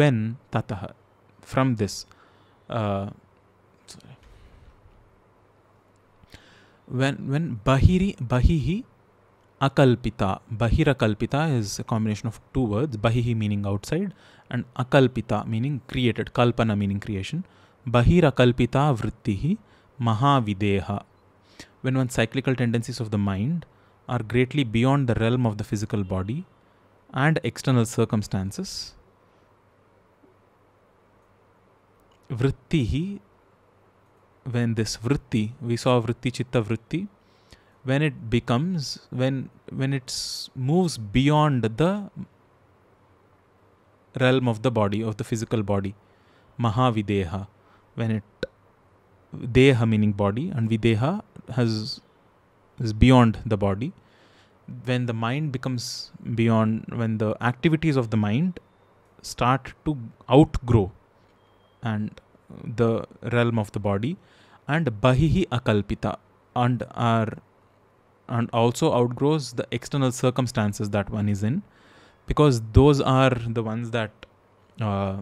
S1: when tataha from this uh, when when bahiri bahihi akalpita bahirakalpita is a combination of two words bahihi meaning outside and akalpita meaning created kalpana meaning creation bahirakalpita vrittihi mahavideha when one's cyclical tendencies of the mind are greatly beyond the realm of the physical body and external circumstances vrittihi when this vritti, we saw vritti chitta vritti, when it becomes, when when it moves beyond the realm of the body, of the physical body, mahavideha, when it deha meaning body and videha has is beyond the body. When the mind becomes beyond, when the activities of the mind start to outgrow and the realm of the body and bahihi akalpita and are and also outgrows the external circumstances that one is in because those are the ones that uh,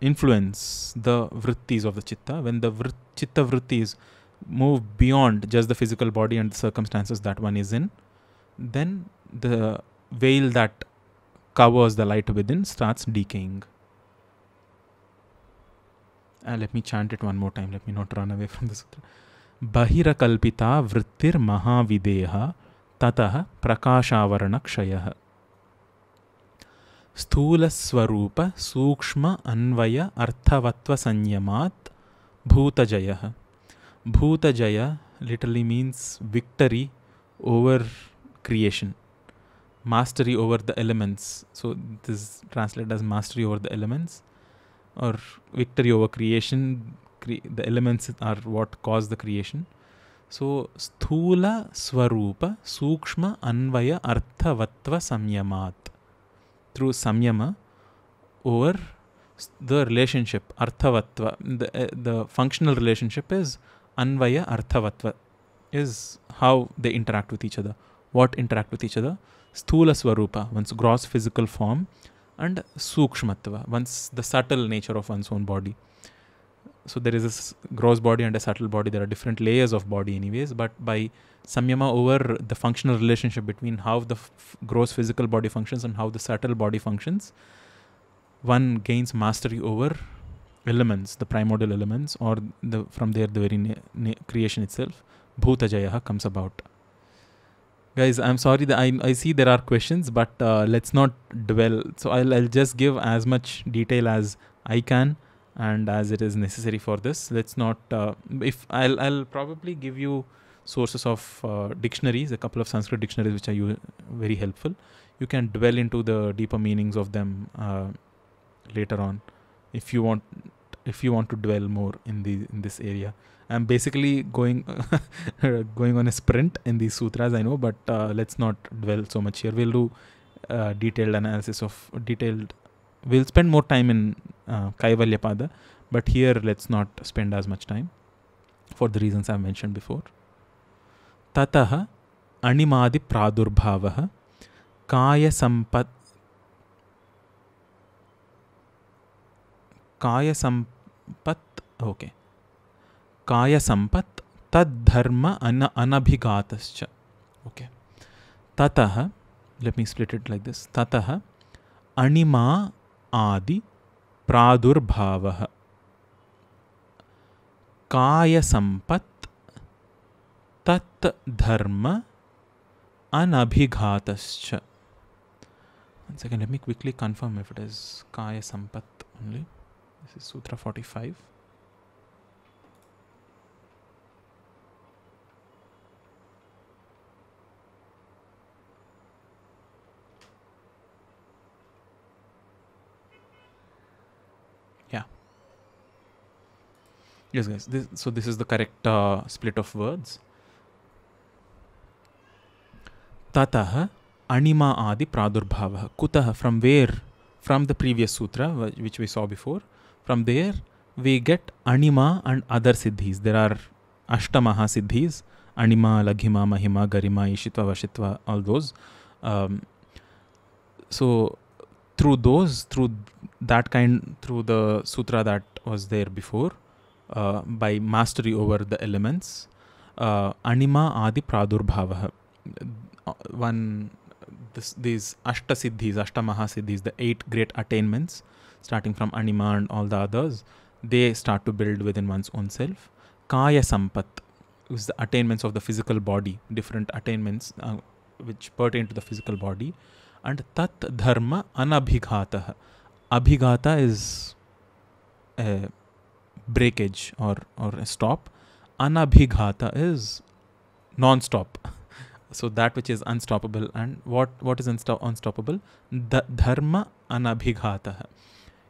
S1: influence the vrittis of the chitta when the vrit- chitta vrittis move beyond just the physical body and the circumstances that one is in then the veil that covers the light within starts decaying uh, let me chant it one more time. Let me not run away from the sutra. Bahirakalpita vrittir mahavideha tatah prakashavaranakshayah. स्थूलस्वरूप सूक्ष्म अन्वय अर्थवत्व संयमात भूतजय भूतजय literally means victory over creation, mastery over the elements. So this is translated as mastery over the elements or victory over creation. Cre- the elements are what cause the creation. So, Sthula Swarupa Sukshma Anvaya Arthavatva Samyamat. Through Samyama over the relationship, Arthavatva. The, uh, the functional relationship is Anvaya Arthavatva, is how they interact with each other. What interact with each other? Sthula Swarupa, one's gross physical form and sukshmatva, one's the subtle nature of one's own body. So there is a gross body and a subtle body. There are different layers of body, anyways. But by samyama over the functional relationship between how the f- gross physical body functions and how the subtle body functions, one gains mastery over elements, the primordial elements, or the from there the very na- na- creation itself. Bhutajaya comes about guys i'm sorry that I, I see there are questions but uh, let's not dwell so I'll, I'll just give as much detail as i can and as it is necessary for this let's not uh, if i'll i'll probably give you sources of uh, dictionaries a couple of sanskrit dictionaries which are very helpful you can dwell into the deeper meanings of them uh, later on if you want if you want to dwell more in the in this area I am basically going going on a sprint in the सूत्राज I know but let's not dwell so much here we'll do detailed analysis of detailed we'll spend more time in Kaivalya Pada but here let's not spend as much time for the reasons I mention before ततः अणिमादि प्रादुर्भाव काय संपत् काय संपत् okay okay. काय संपत् तद्धर्म अन अनभिघात ओके ततः let me split it like this ततः अणिमा आदि प्रादुर्भावः कायसम्पत् तत् धर्म अनभिघातश्च One second, let me quickly confirm if it is Kaya Sampat only. This is Sutra 45. Yes, guys. This, so this is the correct uh, split of words. Tatah anima adi Pradurbhava Kutaha, from where from the previous sutra which we saw before from there we get anima and other siddhis there are ashtamaha siddhis anima laghima mahima garima ishitva vashitva all those um, so through those through that kind through the sutra that was there before uh, by mastery over the elements. Uh, anima adi pradurbhava. Uh, one, this, these ashta siddhis, ashta mahasiddhis, the eight great attainments, starting from anima and all the others, they start to build within one's own self. Kaya sampat is the attainments of the physical body, different attainments uh, which pertain to the physical body. And tat dharma anabhigata. Abhigata is breakage or, or a stop. Anabhigata is non-stop. [laughs] so that which is unstoppable and what, what is unsto- unstoppable? The dharma anabhigata.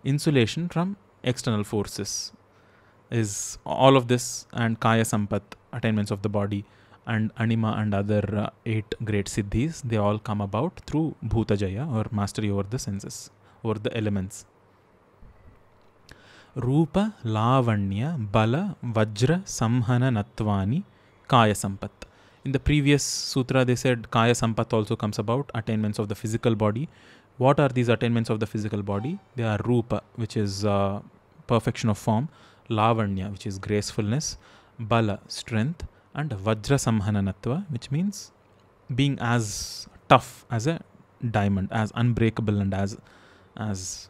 S1: Insulation from external forces is all of this and kaya sampat, attainments of the body and anima and other uh, eight great siddhis, they all come about through bhutajaya or mastery over the senses, over the elements. Rupa, Roopa bala, vajra, samhana, సంహననత్వాని kaya sampath in the previous sutra they said kaya sampath also comes about attainments of the physical body what are these attainments of the physical body they are rupa which is uh, perfection of form lavanya which is gracefulness bala strength and vajra samhana samhananatva which means being as tough as a diamond as unbreakable and as as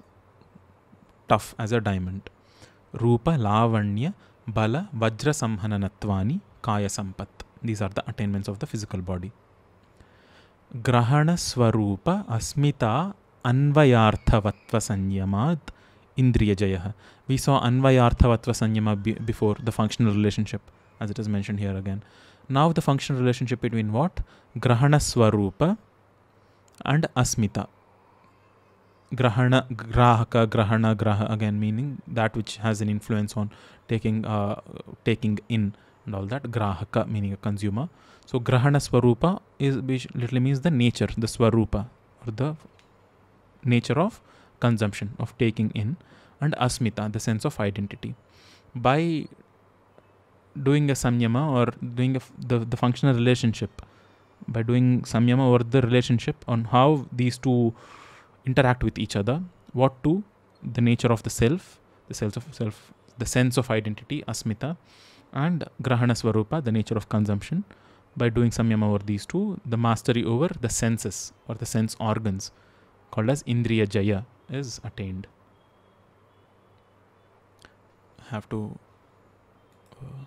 S1: tough as a diamond. Rupa, Lavanya, Bala, Vajra Samhananatvani, Kaya Sampat. These are the attainments of the physical body. Grahana Swarupa Asmita Anvayarthavatva Sanyamad Indriyajayaha. We saw Anvayarthavatva Sanyama before the functional relationship as it is mentioned here again. Now the functional relationship between what? Grahana Swarupa and Asmita grahana grahaka grahana graha again meaning that which has an influence on taking uh, taking in and all that grahaka meaning a consumer so grahana swarupa is literally means the nature the swarupa or the nature of consumption of taking in and asmita the sense of identity by doing a samyama or doing the, the functional relationship by doing samyama or the relationship on how these two interact with each other what to the nature of the self the sense of self the sense of identity asmita and grahana swarupa the nature of consumption by doing samyama over these two the mastery over the senses or the sense organs called as indriya jaya is attained have to uh,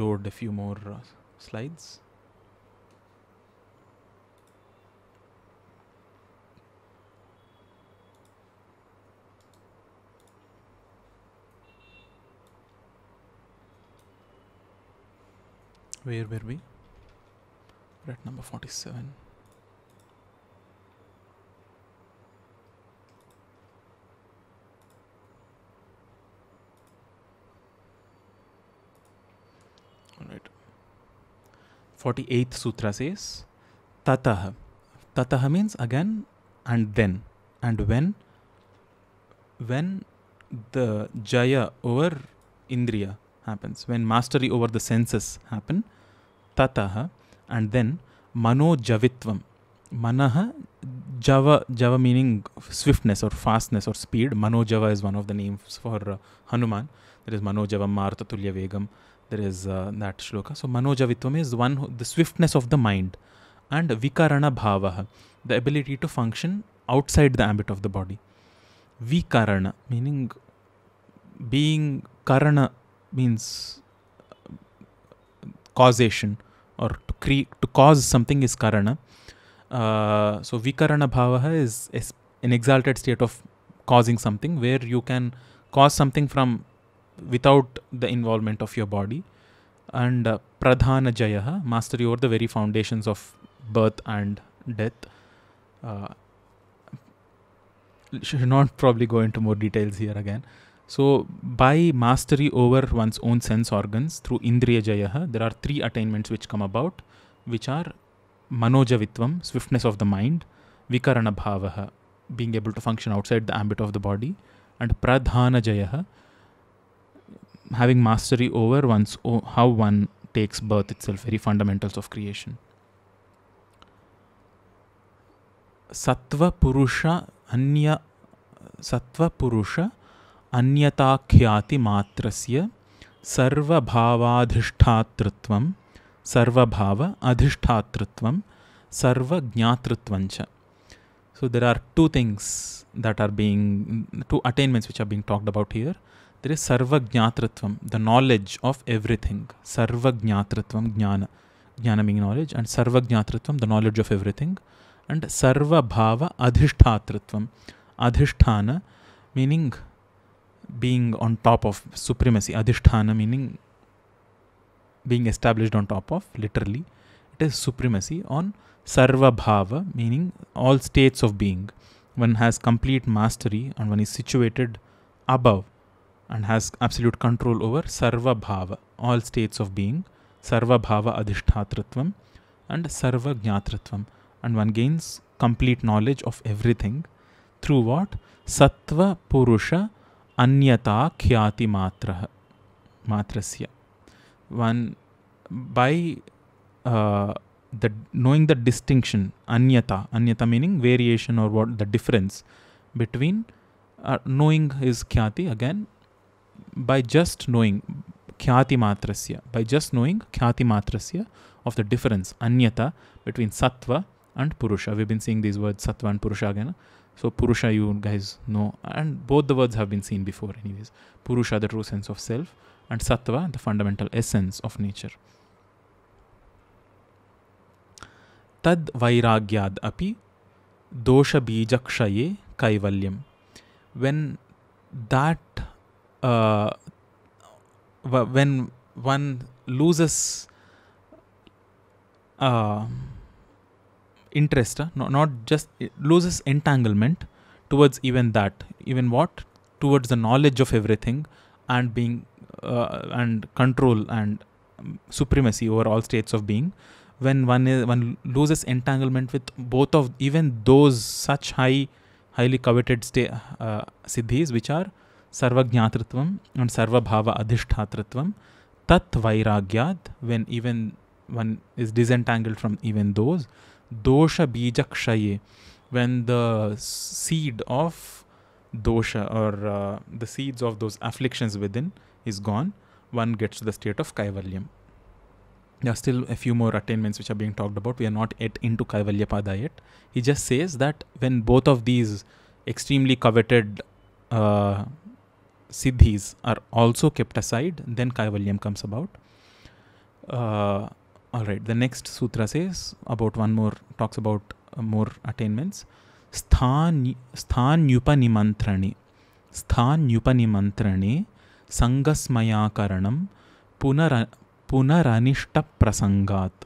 S1: load a few more uh, slides
S2: Where were we? We're at number
S1: 47. 48th Sutra says tatah tatah means again and then. And when when the Jaya over Indriya happens, when mastery over the senses happen, tataha, and then mano javitvam. Manaha java java meaning swiftness or fastness or speed. Mano java is one of the names for uh, Hanuman. There is mano java martha tulya vegam. There is uh, that shloka. So mano javitvam is one who, the swiftness of the mind and vikarana bhavaha, the ability to function outside the ambit of the body. Vikarana meaning being karana means causation or to create to cause something is karana. Uh, so vikarana bhavaha is, is an exalted state of causing something where you can cause something from without the involvement of your body and uh, pradhana jayaha mastery over the very foundations of birth and death uh, should not probably go into more details here again so, by mastery over one's own sense organs through Indriya Jayaha, there are three attainments which come about, which are Manojavitvam, swiftness of the mind, Vikarana Bhavaha, being able to function outside the ambit of the body, and Pradhana Jayaha, having mastery over one's o- how one takes birth itself, very fundamentals of creation. Sattva Purusha Anya Sattva Purusha अन्यताख्यातिमात्रस्य सर्वभाव अधिष्ठातृत्वं सर्वज्ञातृत्वं च so there are two things that are being two attainments which are being talked about here there is सर्वज्ञातृत्वं the knowledge of everything सर्वज्ञातृत्वं ज्ञान ज्ञान being knowledge and सर्वज्ञातृत्वं the knowledge of everything and सर्वभाव अधिष्ठातृत्वम् अधिष्ठान meaning being on top of supremacy adhisthana meaning being established on top of literally it is supremacy on sarva bhava meaning all states of being one has complete mastery and one is situated above and has absolute control over sarva bhava all states of being sarva bhava adhishtatratvam and sarva gnatratvam, and one gains complete knowledge of everything through what sattva purusha अन्यता ख्याति मात्र मात्रस्य one by the knowing the distinction अन्यता अन्यता meaning variation or what the difference between knowing is ख्याति again by just knowing ख्याति मात्रस्य by just knowing ख्याति मात्रस्य ऑफ द डिफरेंस अन्यता between sattva and Purusha we been seeing this word sattva and Purusha again So Purusha, you guys know, and both the words have been seen before, anyways. Purusha, the true sense of self, and Sattva, the fundamental essence of nature. Tad vairagyad api dosha bijakshaye kaivalyam. When that, uh, when one loses uh, interest, not, not just loses entanglement towards even that, even what? Towards the knowledge of everything and being uh, and control and um, supremacy over all states of being when one is, one loses entanglement with both of even those such high highly coveted sta- uh, siddhis which are sarvajnatritvam and sarvabhava adhishtatritvam tat vairagyad when even one is disentangled from even those dosha bijakshaye, when the seed of dosha or uh, the seeds of those afflictions within is gone, one gets to the state of kaivalyam. There are still a few more attainments which are being talked about. We are not yet into kaivalya pada yet. He just says that when both of these extremely coveted uh, siddhis are also kept aside, then kaivalyam comes about. Uh, all right. The next sutra says about one more talks about uh, more attainments. स्थान स्थान्युपनिमन्त्रणे स्थान्युपनिमन्त्रणे सङ्गस्मयाकरणं पुनर पुनरनिष्टप्रसङ्गात्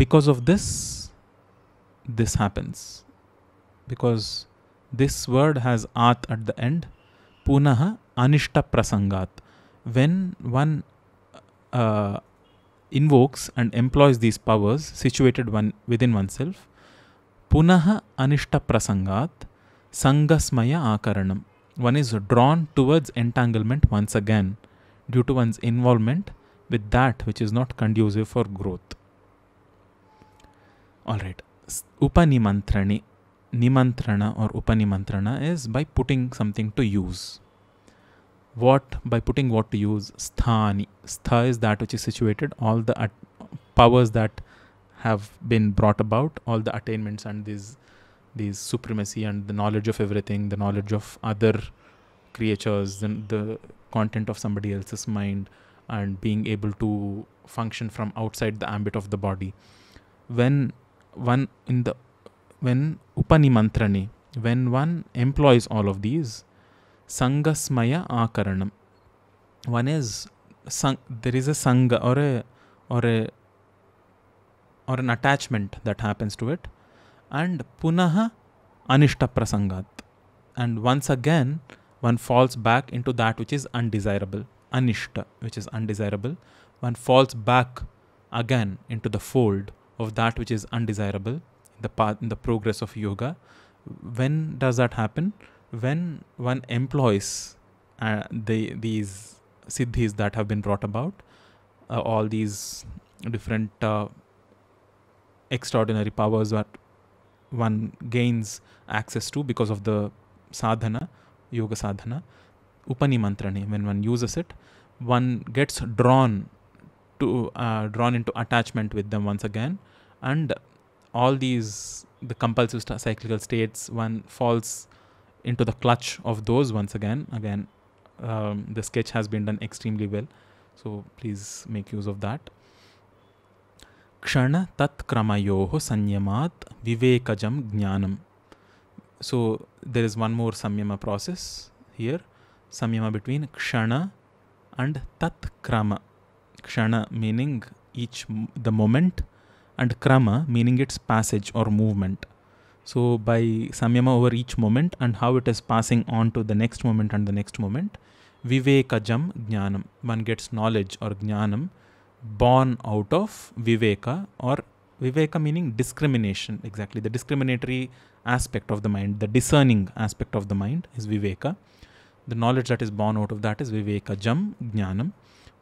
S1: because of this this happens because this word has at at the end पुनः अनिष्ट प्रसंगा when one invokes and employs these powers situated one, within oneself, punaha anishta prasangat sangasmaya akaranam. One is drawn towards entanglement once again due to one's involvement with that which is not conducive for growth. Alright, upanimantrani. Nimantrana or upanimantrana is by putting something to use what by putting what to use sthani stha is that which is situated all the powers that have been brought about all the attainments and these these supremacy and the knowledge of everything the knowledge of other creatures and the content of somebody else's mind and being able to function from outside the ambit of the body when one in the when upani mantrani when one employs all of these Sangasmaya Akaranam. One is sang, there is a Sangha or a or a or an attachment that happens to it and punaha anishta prasangat and once again one falls back into that which is undesirable anishta which is undesirable one falls back again into the fold of that which is undesirable in the path in the progress of yoga when does that happen when one employs uh, the, these siddhis that have been brought about, uh, all these different uh, extraordinary powers that one gains access to because of the sadhana, yoga sadhana, upani mantrani, when one uses it, one gets drawn to uh, drawn into attachment with them once again, and all these the compulsive st- cyclical states one falls into the clutch of those once again. Again, um, the sketch has been done extremely well. So please make use of that. Kshana tat kramayoho sanyamat vivekajam jnanam. So there is one more samyama process here. Samyama between kshana and tat krama. Kshana meaning each the moment and krama meaning its passage or movement. So by samyama over each moment and how it is passing on to the next moment and the next moment, vivekajam jnanam. One gets knowledge or jnanam born out of viveka or viveka meaning discrimination exactly the discriminatory aspect of the mind the discerning aspect of the mind is viveka the knowledge that is born out of that is vivekajam jnanam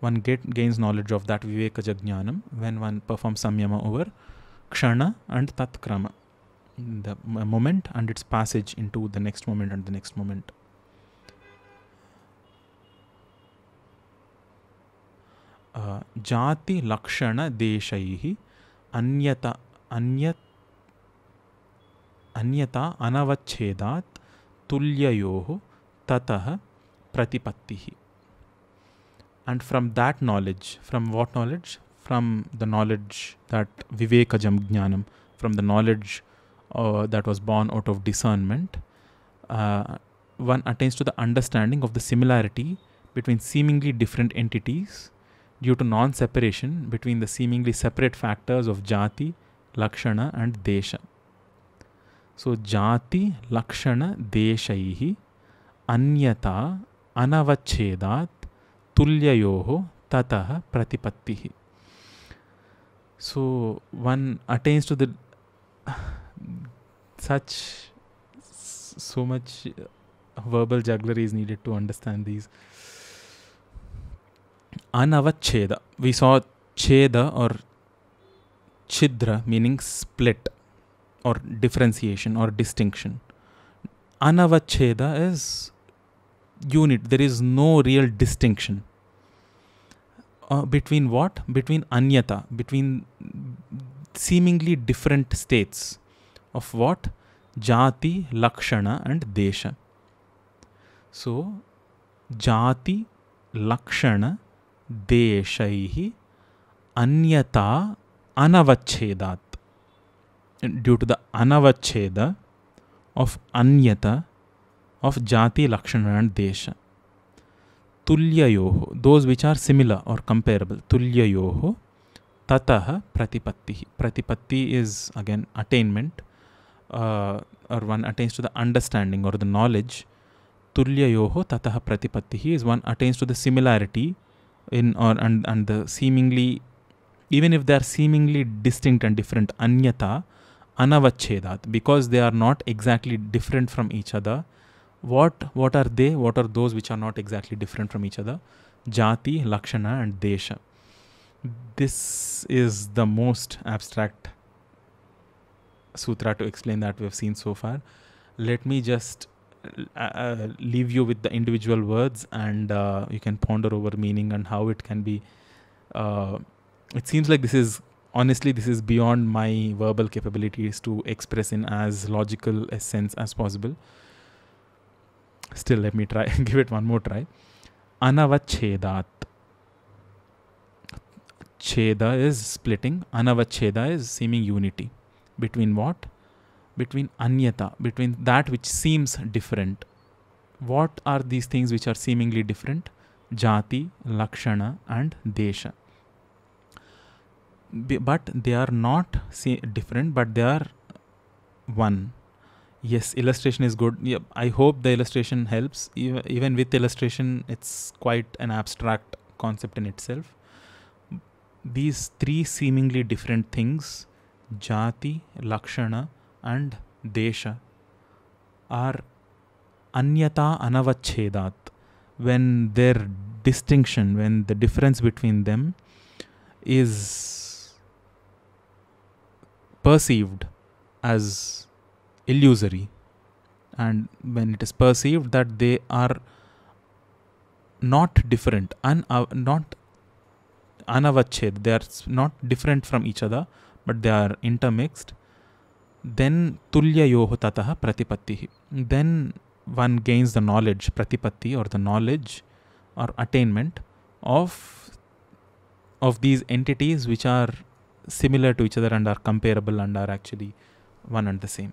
S1: one get, gains knowledge of that vivekaja jnanam when one performs samyama over kshana and tatkrama the moment and its passage into the next moment and the next moment. ಜಾತಿ ಲಕ್ಷಣ ದೇಶೈ anyata ಅನ್ಯ ಅನ್ಯತ ಅನವಚ್ಛೇದಾತ್ ತುಲ್ಯಯೋ ತತಃ ಪ್ರತಿಪತ್ತಿ and from that knowledge from what knowledge from the knowledge that vivekajam jnanam from the knowledge uh, that was born out of discernment. Uh, one attains to the understanding of the similarity between seemingly different entities due to non separation between the seemingly separate factors of jati, lakshana, and desha. So, jati, lakshana, deshaihi, anyata, anavachedat, tulyayoho, tatah, pratipattihi. So, one attains to the such so much verbal jugglery is needed to understand these. Anavacheda. We saw cheda or chidra meaning split or differentiation or distinction. Anavacheda is unit. There is no real distinction. Uh, between what? Between anyata, between seemingly different states of what? Jati, Lakshana, and Desha. So, Jati, Lakshana, Deshaihi, Anyata, Anavachedat. Due to the Anavacheda of Anyata, of Jati, Lakshana, and Desha. Tulyayoho, those which are similar or comparable. Tulyayoho, Tataha, Pratipatti. Pratipatti is again attainment uh, or one attains to the understanding or the knowledge, tulya yoho tataha pratipattihi is one attains to the similarity in or and, and the seemingly, even if they are seemingly distinct and different, anyata anavachedat, because they are not exactly different from each other. What what are they? What are those which are not exactly different from each other? Jati, Lakshana, and Desha. This is the most abstract sutra to explain that we've seen so far. Let me just uh, uh, leave you with the individual words and uh, you can ponder over meaning and how it can be. Uh, it seems like this is honestly, this is beyond my verbal capabilities to express in as logical a sense as possible. Still, let me try, [laughs] give it one more try. Anavachedat. Cheda is splitting, anavacheda is seeming unity between what? Between anyata, between that which seems different. What are these things which are seemingly different? Jati, Lakshana, and Desha. but they are not different, but they are one. Yes, illustration is good. Yep, I hope the illustration helps. Even, even with illustration, it's quite an abstract concept in itself. These three seemingly different things jati, lakshana, and desha are anyata anavachedat when their distinction, when the difference between them is perceived as illusory and when it is perceived that they are not different un, uh, they are not different from each other but they are intermixed. Then tulya yoho tataha pratipattihi. Then one gains the knowledge, pratipatti, or the knowledge or attainment of of these entities which are similar to each other and are comparable and are actually one and the same.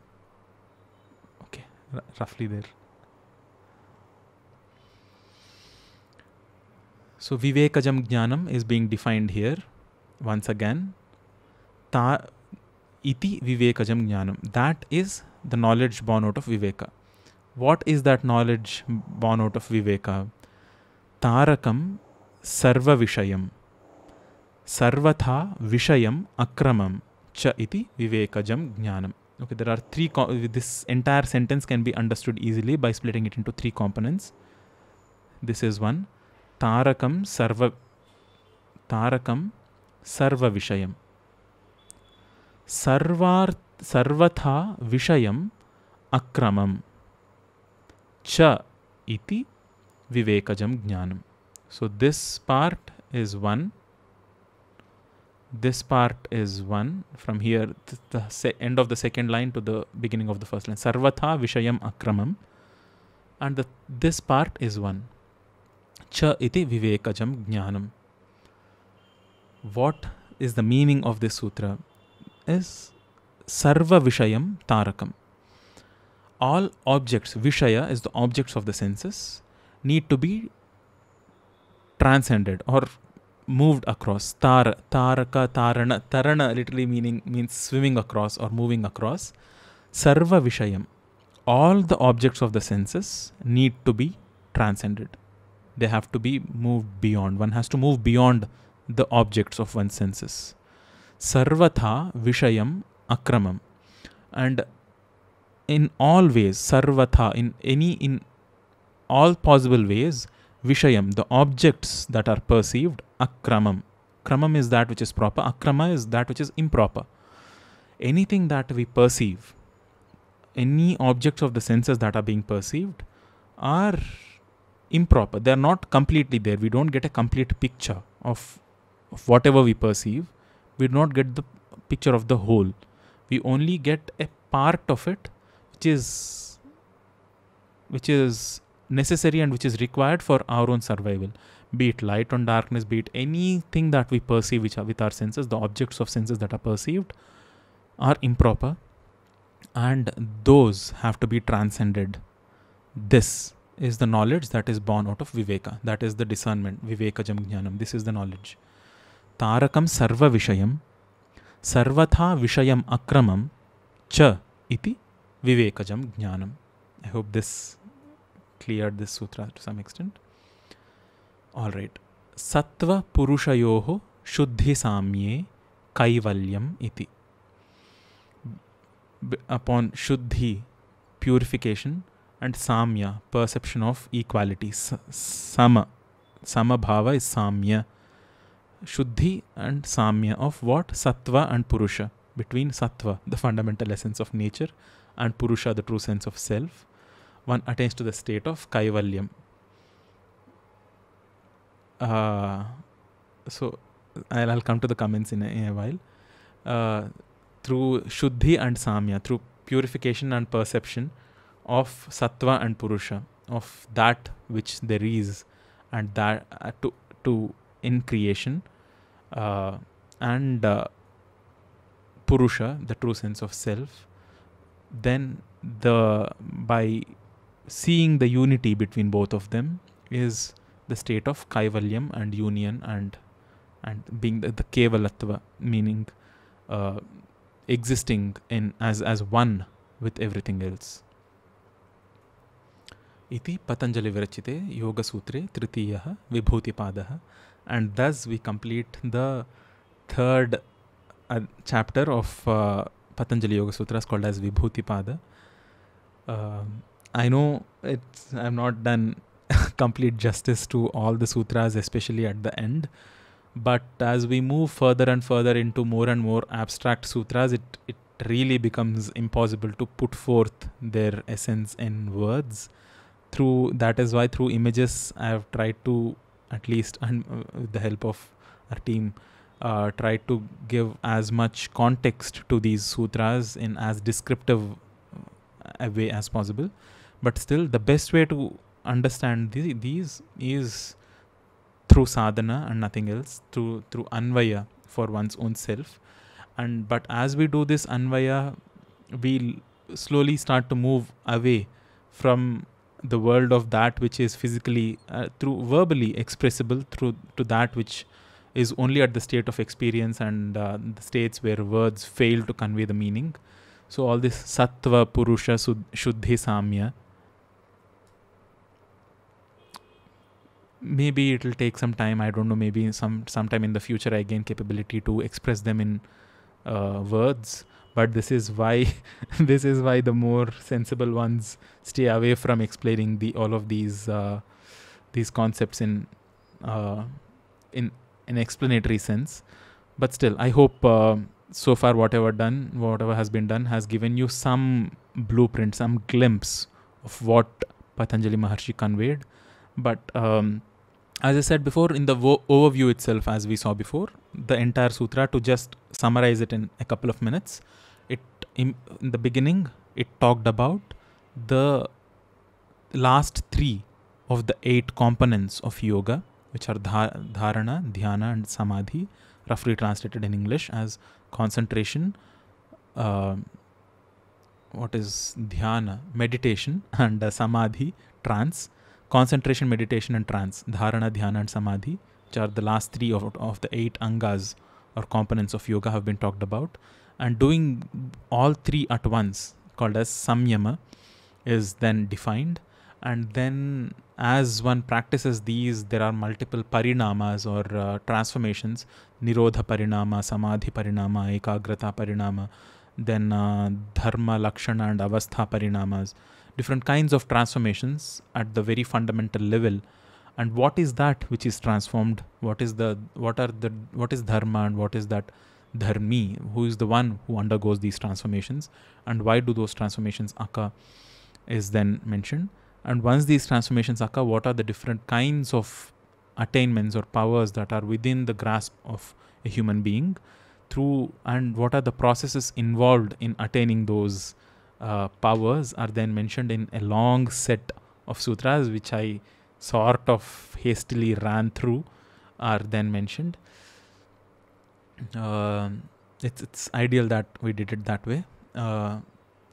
S1: Okay, r- roughly there. So Vivekajam Jnanam is being defined here once again ता इति विवेकजम ज्ञानम that is the knowledge born out of विवेक what is that knowledge born out of विवेक तारक सर्व विषय सर्वथा विषय अक्रम च इति विवेकजम ज्ञानम okay there are three this entire sentence can be understood easily by splitting it into three components this is one तारक सर्व तारकम सर्व विषयम सर्वार् सर्वथा विषयम् अक्रमम् च इति विवेकजं ज्ञानं so this part is one this part is one from here the से end the second line to the beginning of the first line सर्वथा विषयम् अक्रमम् and the this part is one च इति विवेकजं ज्ञानं what is the meaning of this सूत्रम् is Sarva Vishayam Tarakam. All objects, Vishaya is the objects of the senses, need to be transcended or moved across. Tar, Taraka, Tarana, Tarana literally meaning means swimming across or moving across. Sarva Vishayam. All the objects of the senses need to be transcended. They have to be moved beyond. One has to move beyond the objects of one's senses sarvatha vishayam akramam and in all ways sarvatha in any in all possible ways vishayam the objects that are perceived akramam kramam is that which is proper akrama is that which is improper anything that we perceive any objects of the senses that are being perceived are improper they are not completely there we don't get a complete picture of, of whatever we perceive we do not get the picture of the whole we only get a part of it which is which is necessary and which is required for our own survival be it light on darkness be it anything that we perceive which are with our senses the objects of senses that are perceived are improper and those have to be transcended this is the knowledge that is born out of viveka that is the discernment viveka jnana this is the knowledge तारकं सर्वविषयं सर्वथा विषयम् अक्रमं च इति विवेकजं ज्ञानम् I hope this cleared this sutra to some extent. All right. Sattva Purushayoho Shuddhi Samye Kaivalyam Iti. B- upon Shuddhi, purification, and Samya, perception of equality. S- sama. Sama bhava is Samya. Shuddhi and Samya of what? Sattva and Purusha. Between Sattva, the fundamental essence of nature, and Purusha, the true sense of self, one attains to the state of Kaivalyam. Uh, so, I'll, I'll, come to the comments in a, in a while. Uh, through Shuddhi and Samya, through purification and perception of Sattva and Purusha, of that which there is and that uh, to, to in creation uh, and uh, Purusha, the true sense of self, then the by seeing the unity between both of them is the state of kaivalyam and union and and being the, the kevalatva, meaning uh, existing in as as one with everything else. इति पतञ्जलिविरचिते योगसूत्रे तृतीयः विभूतिपादः and thus we complete the third uh, chapter of uh, Patanjali Yoga Sutras called as Vibhutipada. Uh, I know it's I've not done [laughs] complete justice to all the sutras, especially at the end. But as we move further and further into more and more abstract sutras, it it really becomes impossible to put forth their essence in words. Through that is why through images I have tried to at least, and uh, with the help of our team, uh, tried to give as much context to these sutras in as descriptive uh, a way as possible. But still, the best way to understand these is through sadhana and nothing else, through through anvaya for one's own self. And but as we do this anvaya, we slowly start to move away from the world of that which is physically uh, through verbally expressible through to that which is only at the state of experience and uh, the states where words fail to convey the meaning so all this sattva purusha shuddhi samya maybe it'll take some time i don't know maybe some sometime in the future i gain capability to express them in uh, words but this is why [laughs] this is why the more sensible ones stay away from explaining the all of these uh, these concepts in uh, in an explanatory sense but still i hope uh, so far whatever done whatever has been done has given you some blueprint some glimpse of what patanjali maharshi conveyed but um, as I said before, in the wo- overview itself, as we saw before, the entire sutra, to just summarize it in a couple of minutes, in, in the beginning it talked about the last three of the eight components of yoga which are dharana dhyana and samadhi roughly translated in english as concentration uh, what is dhyana meditation and uh, samadhi trance concentration meditation and trance dharana dhyana and samadhi which are the last three of, of the eight angas or components of yoga have been talked about and doing all three at once called as samyama is then defined and then as one practices these there are multiple parinamas or uh, transformations nirodha parinama samadhi parinama ekagrata parinama then uh, dharma lakshana and avastha parinamas different kinds of transformations at the very fundamental level and what is that which is transformed what is the what are the what is dharma and what is that dharmi, who is the one who undergoes these transformations, and why do those transformations occur, is then mentioned. And once these transformations occur, what are the different kinds of attainments or powers that are within the grasp of a human being through and what are the processes involved in attaining those uh, powers are then mentioned in a long set of sutras which i sort of hastily ran through are then mentioned uh, it's it's ideal that we did it that way. Uh,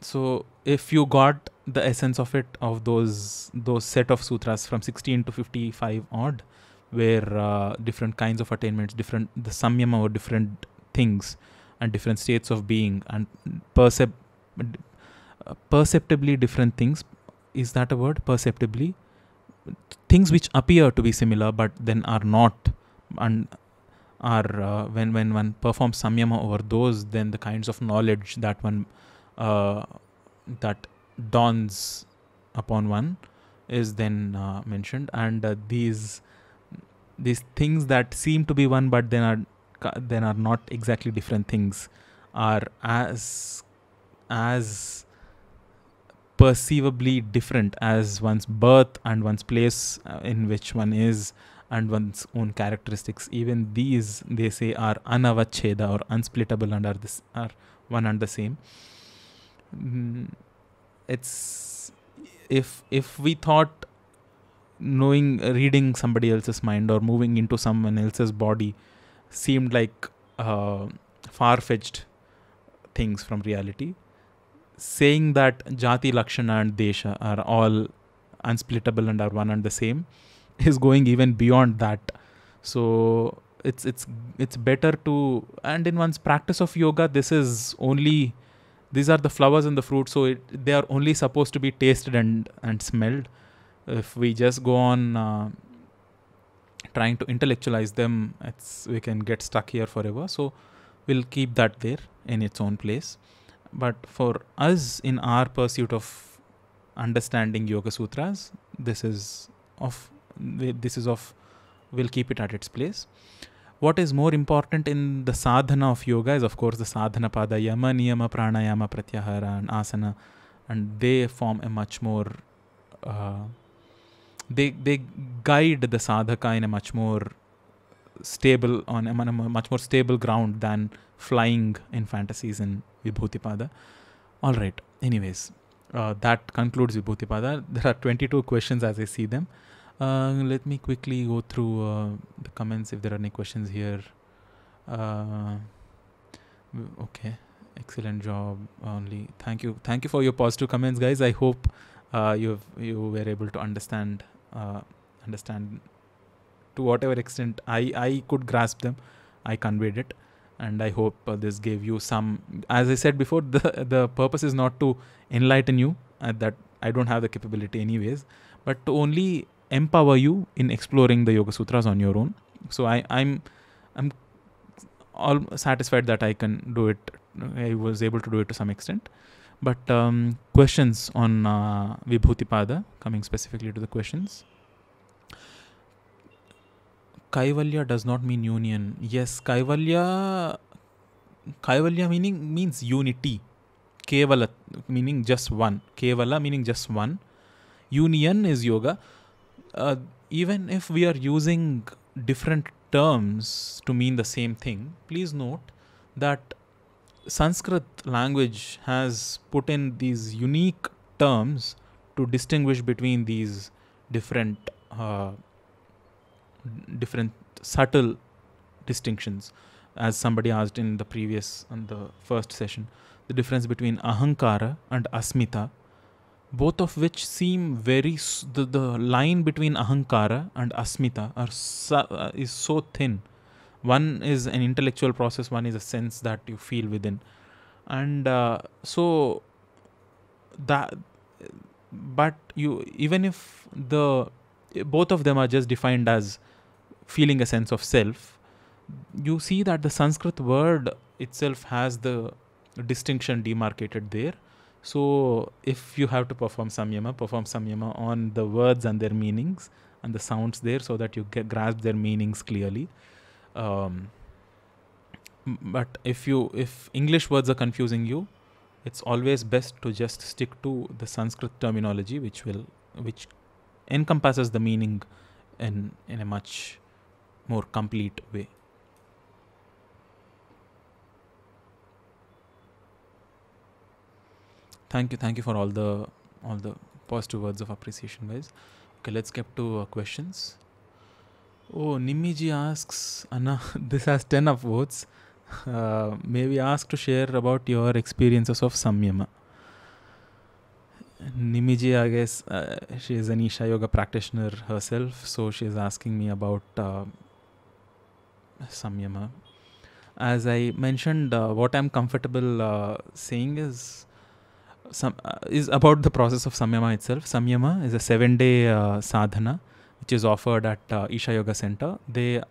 S1: so if you got the essence of it of those those set of sutras from 16 to 55 odd, where uh, different kinds of attainments, different the samyama or different things and different states of being and percep- perceptibly different things is that a word perceptibly things which appear to be similar but then are not and are uh, when when one performs samyama over those, then the kinds of knowledge that one uh, that dawns upon one is then uh, mentioned, and uh, these these things that seem to be one but then are then are not exactly different things are as as perceivably different as one's birth and one's place uh, in which one is and one's own characteristics. Even these, they say, are anavacheda or unsplittable and are, this, are one and the same. Mm, it's if if we thought knowing reading somebody else's mind or moving into someone else's body seemed like uh, far-fetched things from reality saying that jati lakshana and desha are all unsplittable and are one and the same is going even beyond that so it's it's it's better to and in one's practice of yoga this is only these are the flowers and the fruit so it, they are only supposed to be tasted and and smelled if we just go on uh, trying to intellectualize them it's we can get stuck here forever so we'll keep that there in its own place but for us in our pursuit of understanding yoga sutras this is of this is of will keep it at its place what is more important in the sadhana of yoga is of course the sadhana pada yama niyama pranayama pratyahara and asana and they form a much more uh, they they guide the sadhaka in a much more stable on a, on a much more stable ground than flying in fantasies in vibhutipada all right anyways uh, that concludes vibhutipada there are 22 questions as i see them uh, let me quickly go through uh, the comments if there are any questions here. Uh, okay, excellent job, only. Thank you, thank you for your positive comments, guys. I hope uh, you you were able to understand uh, understand to whatever extent I I could grasp them. I conveyed it, and I hope uh, this gave you some. As I said before, the the purpose is not to enlighten you. that I don't have the capability, anyways, but to only empower you in exploring the Yoga Sutras on your own. So I, I'm I'm all satisfied that I can do it. I was able to do it to some extent. But um, questions on uh, Vibhutipada, coming specifically to the questions. Kaivalya does not mean union. Yes, Kaivalya, Kaivalya meaning means unity. Kevala meaning just one. Kevala meaning just one. Union is yoga uh, even if we are using different terms to mean the same thing, please note that Sanskrit language has put in these unique terms to distinguish between these different uh, different subtle distinctions as somebody asked in the previous and the first session the difference between ahankara and asmita both of which seem very the, the line between ahankara and asmita are so, uh, is so thin one is an intellectual process one is a sense that you feel within and uh, so that but you even if the both of them are just defined as feeling a sense of self you see that the sanskrit word itself has the distinction demarcated there so if you have to perform samyama, perform samyama on the words and their meanings and the sounds there so that you grasp their meanings clearly. Um, but if you if English words are confusing you, it's always best to just stick to the Sanskrit terminology which will which encompasses the meaning in in a much more complete way. thank you thank you for all the all the positive words of appreciation guys okay let's get to uh, questions oh nimiji asks anna [laughs] this has 10 of uh, may we ask to share about your experiences of samyama nimiji i guess uh, she is an isha yoga practitioner herself so she is asking me about uh, samyama as i mentioned uh, what i'm comfortable uh, saying is some uh, is about the process of samyama itself. Samyama is a seven-day uh, sadhana which is offered at uh, Isha Yoga Center. They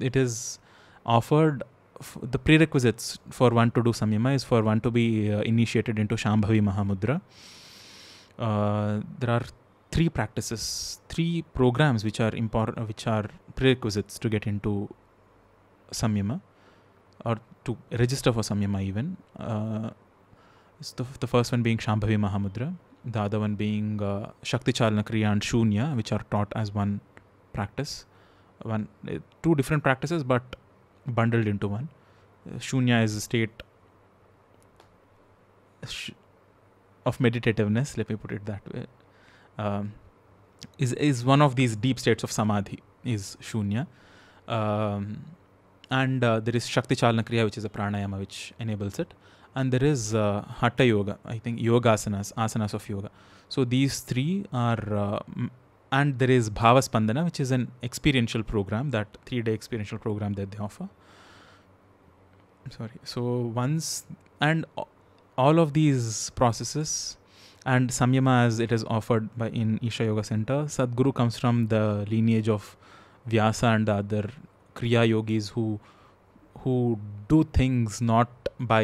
S1: it is offered. F- the prerequisites for one to do samyama is for one to be uh, initiated into Shambhavi Mahamudra. Uh, there are three practices, three programs which are impor- which are prerequisites to get into samyama or to register for samyama even. Uh, the, the first one being Shambhavi Mahamudra, the other one being uh, Shakti Chalana Kriya and Shunya, which are taught as one practice. One, eh, two different practices, but bundled into one. Uh, shunya is a state of meditativeness. Let me put it that way. Um, is is one of these deep states of samadhi. Is shunya, um, and uh, there is shakti chalana kriya, which is a pranayama, which enables it and there is uh, hatha yoga i think yogasanas asanas of yoga so these three are uh, and there is bhavaspandana which is an experiential program that 3 day experiential program that they offer sorry so once and all of these processes and samyama as it is offered by in isha yoga center sadguru comes from the lineage of vyasa and the other kriya yogis who who do things not by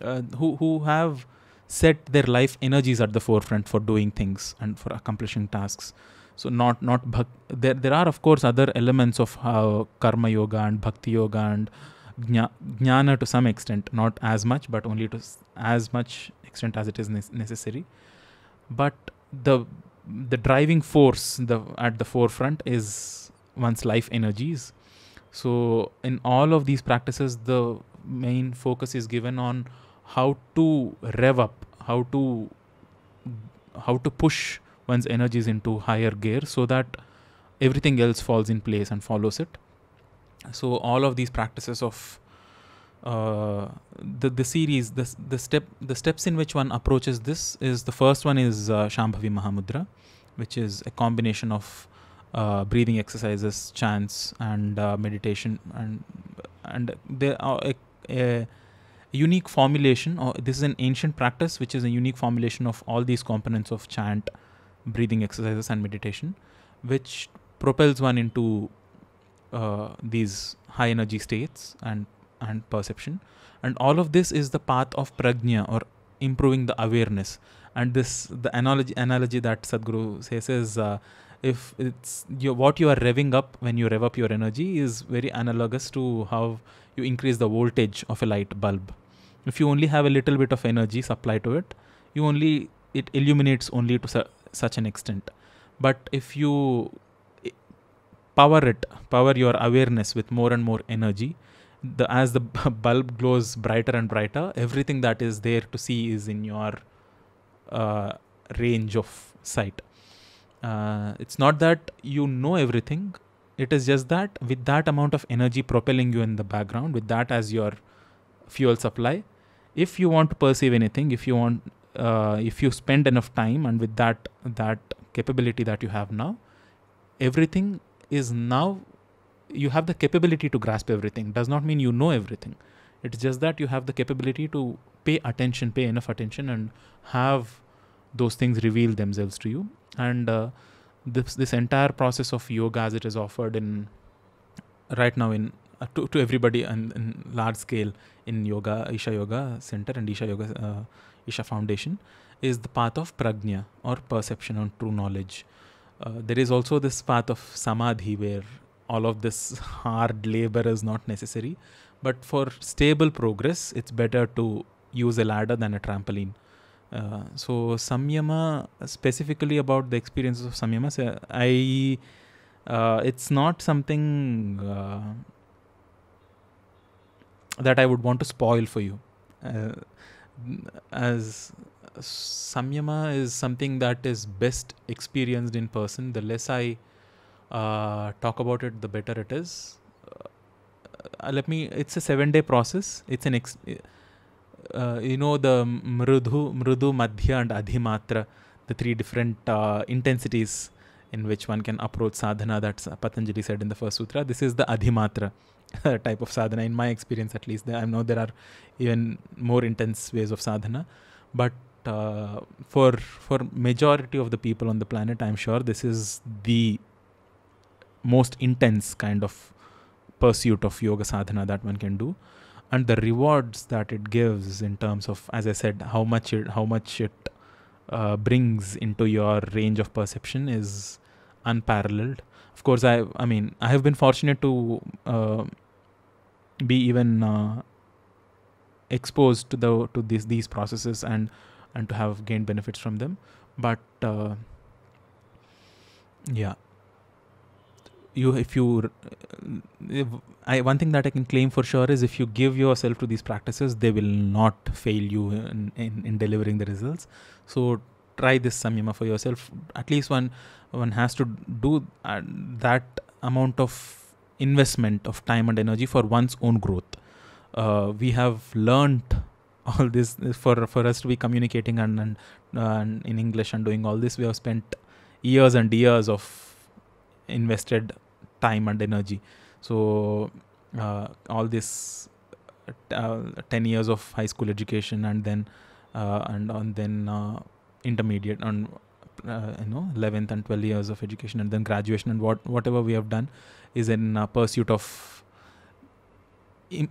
S1: uh, who who have set their life energies at the forefront for doing things and for accomplishing tasks so not not bhak- there there are of course other elements of how karma yoga and bhakti yoga and gnana jnana to some extent not as much but only to s- as much extent as it is ne- necessary but the the driving force the at the forefront is one's life energies so in all of these practices the main focus is given on how to rev up, how to how to push one's energies into higher gear so that everything else falls in place and follows it. So all of these practices of uh, the the series the the step the steps in which one approaches this is the first one is uh, Shambhavi Mahamudra, which is a combination of uh, breathing exercises, chants, and uh, meditation, and and there are a a unique formulation, or this is an ancient practice, which is a unique formulation of all these components of chant, breathing exercises, and meditation, which propels one into uh, these high energy states and and perception and all of this is the path of prajna or improving the awareness and this the analogy analogy that sadhguru says is uh, if it's your, what you are revving up when you rev up your energy is very analogous to how you increase the voltage of a light bulb. If you only have a little bit of energy supply to it, you only it illuminates only to su- such an extent. But if you power it, power your awareness with more and more energy, the as the bulb glows brighter and brighter, everything that is there to see is in your uh, range of sight uh, it's not that you know everything it is just that with that amount of energy propelling you in the background with that as your fuel supply if you want to perceive anything if you want uh, if you spend enough time and with that that capability that you have now everything is now you have the capability to grasp everything does not mean you know everything it's just that you have the capability to pay attention pay enough attention and have those things reveal themselves to you and uh, this this entire process of yoga as it is offered in right now in uh, to, to everybody and in large scale in yoga isha yoga center and isha yoga uh, isha foundation is the path of prajna or perception on true knowledge uh, there is also this path of samadhi where all of this [laughs] hard labor is not necessary but for stable progress it's better to use a ladder than a trampoline uh, so samyama specifically about the experiences of samyama so i uh, it's not something uh, that i would want to spoil for you uh, as samyama is something that is best experienced in person the less i uh, talk about it the better it is let me it's a 7 day process it's an ex- uh, you know the mrudu, mrudu, madhya, and adhimatra, the three different uh, intensities in which one can approach sadhana that Patanjali said in the first sutra. This is the adhimatra [laughs] type of sadhana, in my experience at least. I know there are even more intense ways of sadhana, but uh, for for majority of the people on the planet, I'm sure this is the most intense kind of pursuit of yoga sadhana that one can do and the rewards that it gives in terms of as i said how much it how much it uh, brings into your range of perception is unparalleled of course i i mean i have been fortunate to uh, be even uh, exposed to the to these these processes and and to have gained benefits from them but uh, yeah you if you uh, I, one thing that i can claim for sure is if you give yourself to these practices they will not fail you in, in, in delivering the results so try this samyama for yourself at least one one has to do uh, that amount of investment of time and energy for one's own growth uh, we have learned [laughs] all this uh, for for us to be communicating and, and, uh, and in english and doing all this we have spent years and years of invested time and energy so uh, all this uh, 10 years of high school education and then uh, and on then uh, intermediate and uh, you know 11th and 12 years of education and then graduation and what whatever we have done is in uh, pursuit of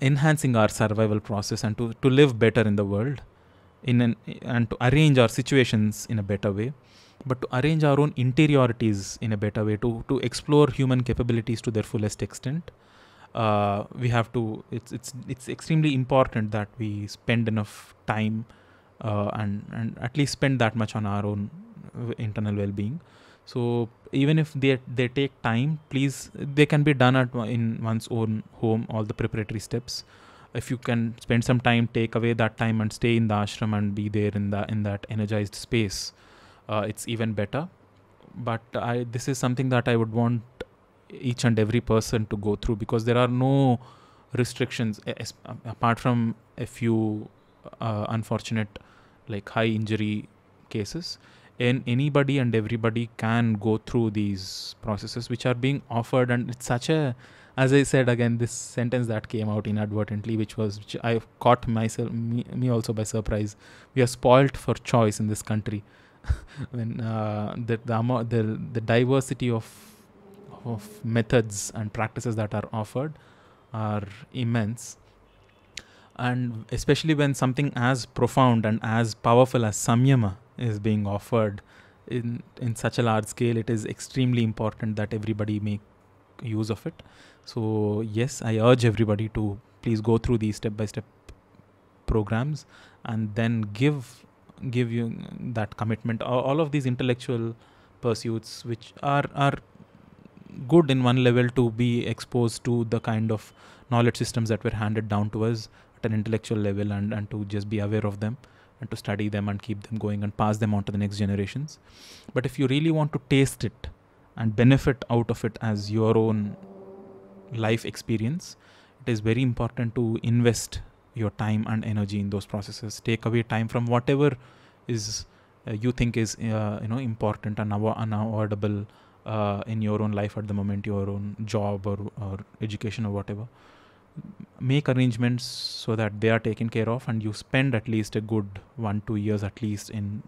S1: enhancing our survival process and to, to live better in the world in an, and to arrange our situations in a better way but to arrange our own interiorities in a better way, to, to explore human capabilities to their fullest extent. Uh, we have to, it's, it's, it's extremely important that we spend enough time uh, and, and at least spend that much on our own uh, internal well being. So even if they they take time, please they can be done at in one's own home. All the preparatory steps. If you can spend some time, take away that time and stay in the ashram and be there in the in that energized space uh, it's even better but I, this is something that i would want each and every person to go through because there are no restrictions as, apart from a few uh, unfortunate like high injury cases and anybody and everybody can go through these processes which are being offered and it's such a as i said again this sentence that came out inadvertently which was which i caught myself me, me also by surprise we are spoilt for choice in this country [laughs] when uh, the, the, the, the diversity of of methods and practices that are offered are immense and especially when something as profound and as powerful as samyama is being offered in in such a large scale it is extremely important that everybody make use of it so yes i urge everybody to please go through these step by step programs and then give give you that commitment all of these intellectual pursuits which are are good in one level to be exposed to the kind of knowledge systems that were handed down to us at an intellectual level and and to just be aware of them and to study them and keep them going and pass them on to the next generations but if you really want to taste it and benefit out of it as your own life experience it is very important to invest your time and energy in those processes take away time from whatever is uh, you think is uh, you know important and unavoidable uh, in your own life at the moment your own job or, or education or whatever make arrangements so that they are taken care of and you spend at least a good one two years at least in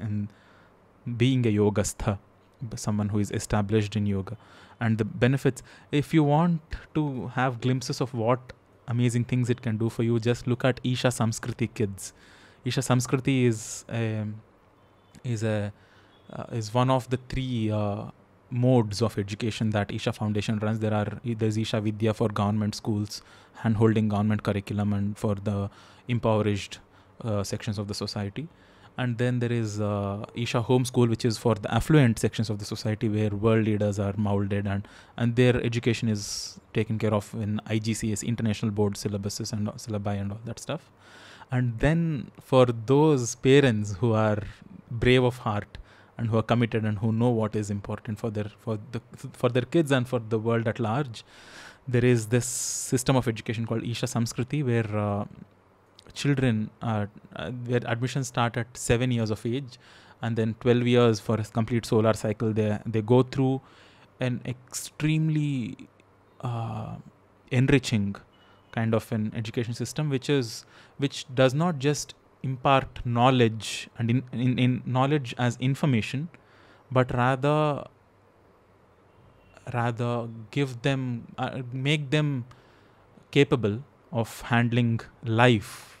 S1: in being a yogastha someone who is established in yoga and the benefits if you want to have glimpses of what amazing things it can do for you. Just look at Isha Samskriti kids. Isha Samskriti is a, um, is a uh, is one of the three uh, modes of education that Isha Foundation runs. There are there's Isha Vidya for government schools, and holding government curriculum, and for the impoverished uh, sections of the society and then there is uh, Isha Home School, which is for the affluent sections of the society where world leaders are molded and and their education is taken care of in IGCS international board syllabuses and syllabi and all that stuff. And then for those parents who are brave of heart and who are committed and who know what is important for their for the for their kids and for the world at large, there is this system of education called Isha Samskriti where uh, children uh, their admissions start at seven years of age, and then 12 years for a complete solar cycle. They they go through an extremely uh, enriching kind of an education system, which is which does not just impart knowledge and in, in, in knowledge as information, but rather rather give them uh, make them capable of handling life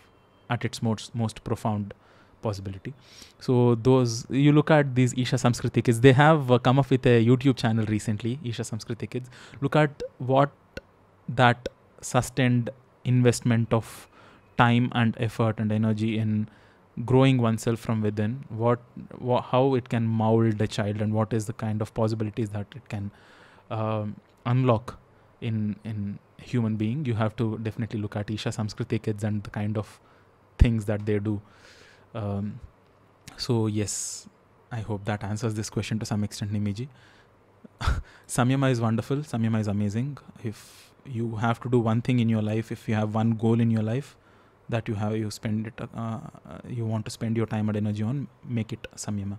S1: at its most most profound possibility. So those you look at these Isha Samskriti kids, they have uh, come up with a YouTube channel recently, Isha Samskriti kids. Look at what that sustained investment of time and effort and energy in growing oneself from within, what, how it can mold a child, and what is the kind of possibilities that it can um, unlock in in human being. You have to definitely look at Isha Samskriti kids and the kind of things that they do um, so yes i hope that answers this question to some extent nimiji [laughs] samyama is wonderful samyama is amazing if you have to do one thing in your life if you have one goal in your life that you have you spend it uh, uh you want to spend your time and energy on make it samyama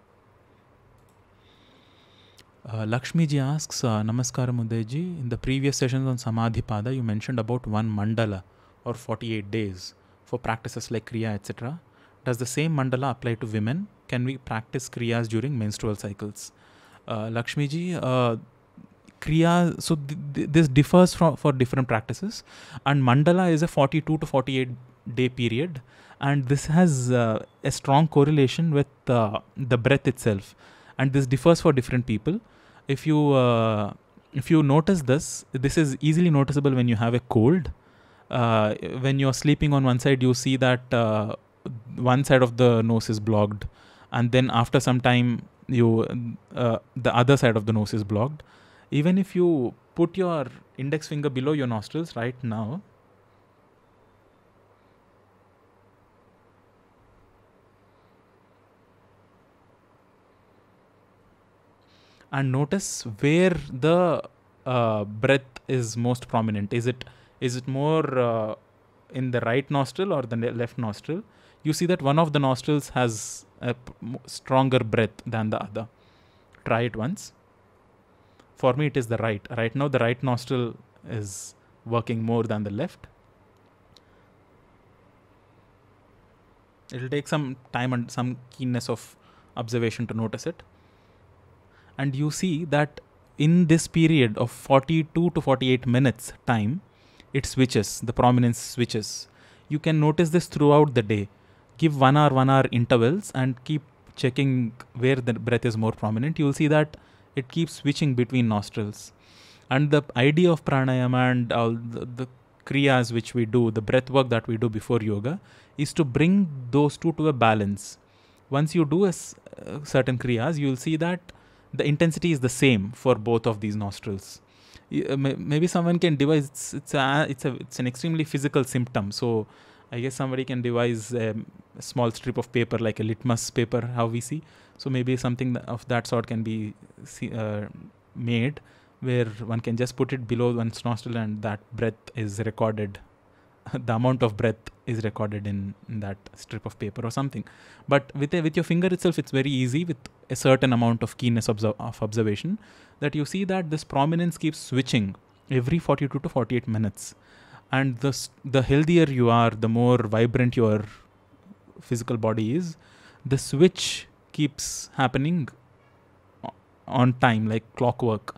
S1: uh, Lakshmi ji asks, uh, Namaskar ji. in the previous sessions on Samadhipada, you mentioned about one mandala or 48 days for practices like Kriya, etc. Does the same mandala apply to women? Can we practice Kriyas during menstrual cycles? Uh, Lakshmi ji, uh, Kriya, so th th this differs from, for different practices, and mandala is a 42 to 48 day period, and this has uh, a strong correlation with uh, the breath itself, and this differs for different people. If you uh, if you notice this, this is easily noticeable when you have a cold uh, when you're sleeping on one side, you see that uh, one side of the nose is blocked, and then after some time, you uh, the other side of the nose is blocked. Even if you put your index finger below your nostrils right now, and notice where the uh, breath is most prominent. Is it is it more uh, in the right nostril or the left nostril you see that one of the nostrils has a p- stronger breath than the other try it once for me it is the right right now the right nostril is working more than the left it'll take some time and some keenness of observation to notice it and you see that in this period of 42 to 48 minutes time it switches, the prominence switches. You can notice this throughout the day. Give one hour, one hour intervals and keep checking where the breath is more prominent. You will see that it keeps switching between nostrils. And the idea of pranayama and all the, the kriyas which we do, the breath work that we do before yoga, is to bring those two to a balance. Once you do a s- uh, certain kriyas, you will see that the intensity is the same for both of these nostrils. Uh, maybe someone can devise it's it's, a, it's a it's an extremely physical symptom so i guess somebody can devise a small strip of paper like a litmus paper how we see so maybe something of that sort can be uh, made where one can just put it below one's nostril and that breath is recorded [laughs] the amount of breath is recorded in, in, that strip of paper or something but with a, with your finger itself it's very easy with a certain amount of keenness of observation that you see that this prominence keeps switching every 42 to 48 minutes and the the healthier you are the more vibrant your physical body is the switch keeps happening on time like clockwork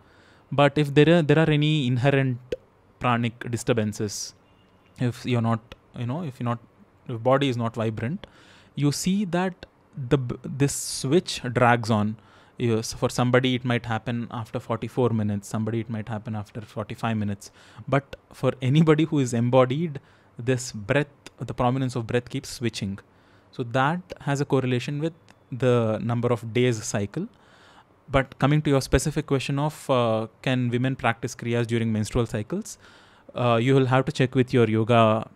S1: but if there are there are any inherent pranic disturbances if you're not you know if you're not body is not vibrant you see that the this switch drags on yes, for somebody it might happen after 44 minutes somebody it might happen after 45 minutes but for anybody who is embodied this breath the prominence of breath keeps switching so that has a correlation with the number of days cycle but coming to your specific question of uh, can women practice kriyas during menstrual cycles uh, you will have to check with your yoga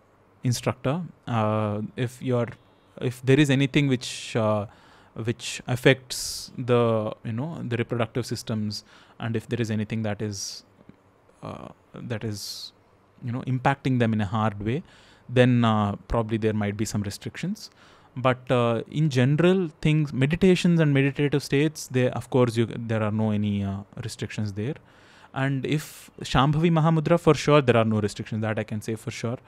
S1: instructor uh, if your if there is anything which uh, which affects the you know the reproductive systems and if there is anything that is uh, that is you know impacting them in a hard way then uh, probably there might be some restrictions but uh, in general things meditations and meditative states they of course you, there are no any uh, restrictions there and if shambhavi mahamudra for sure there are no restrictions that i can say for sure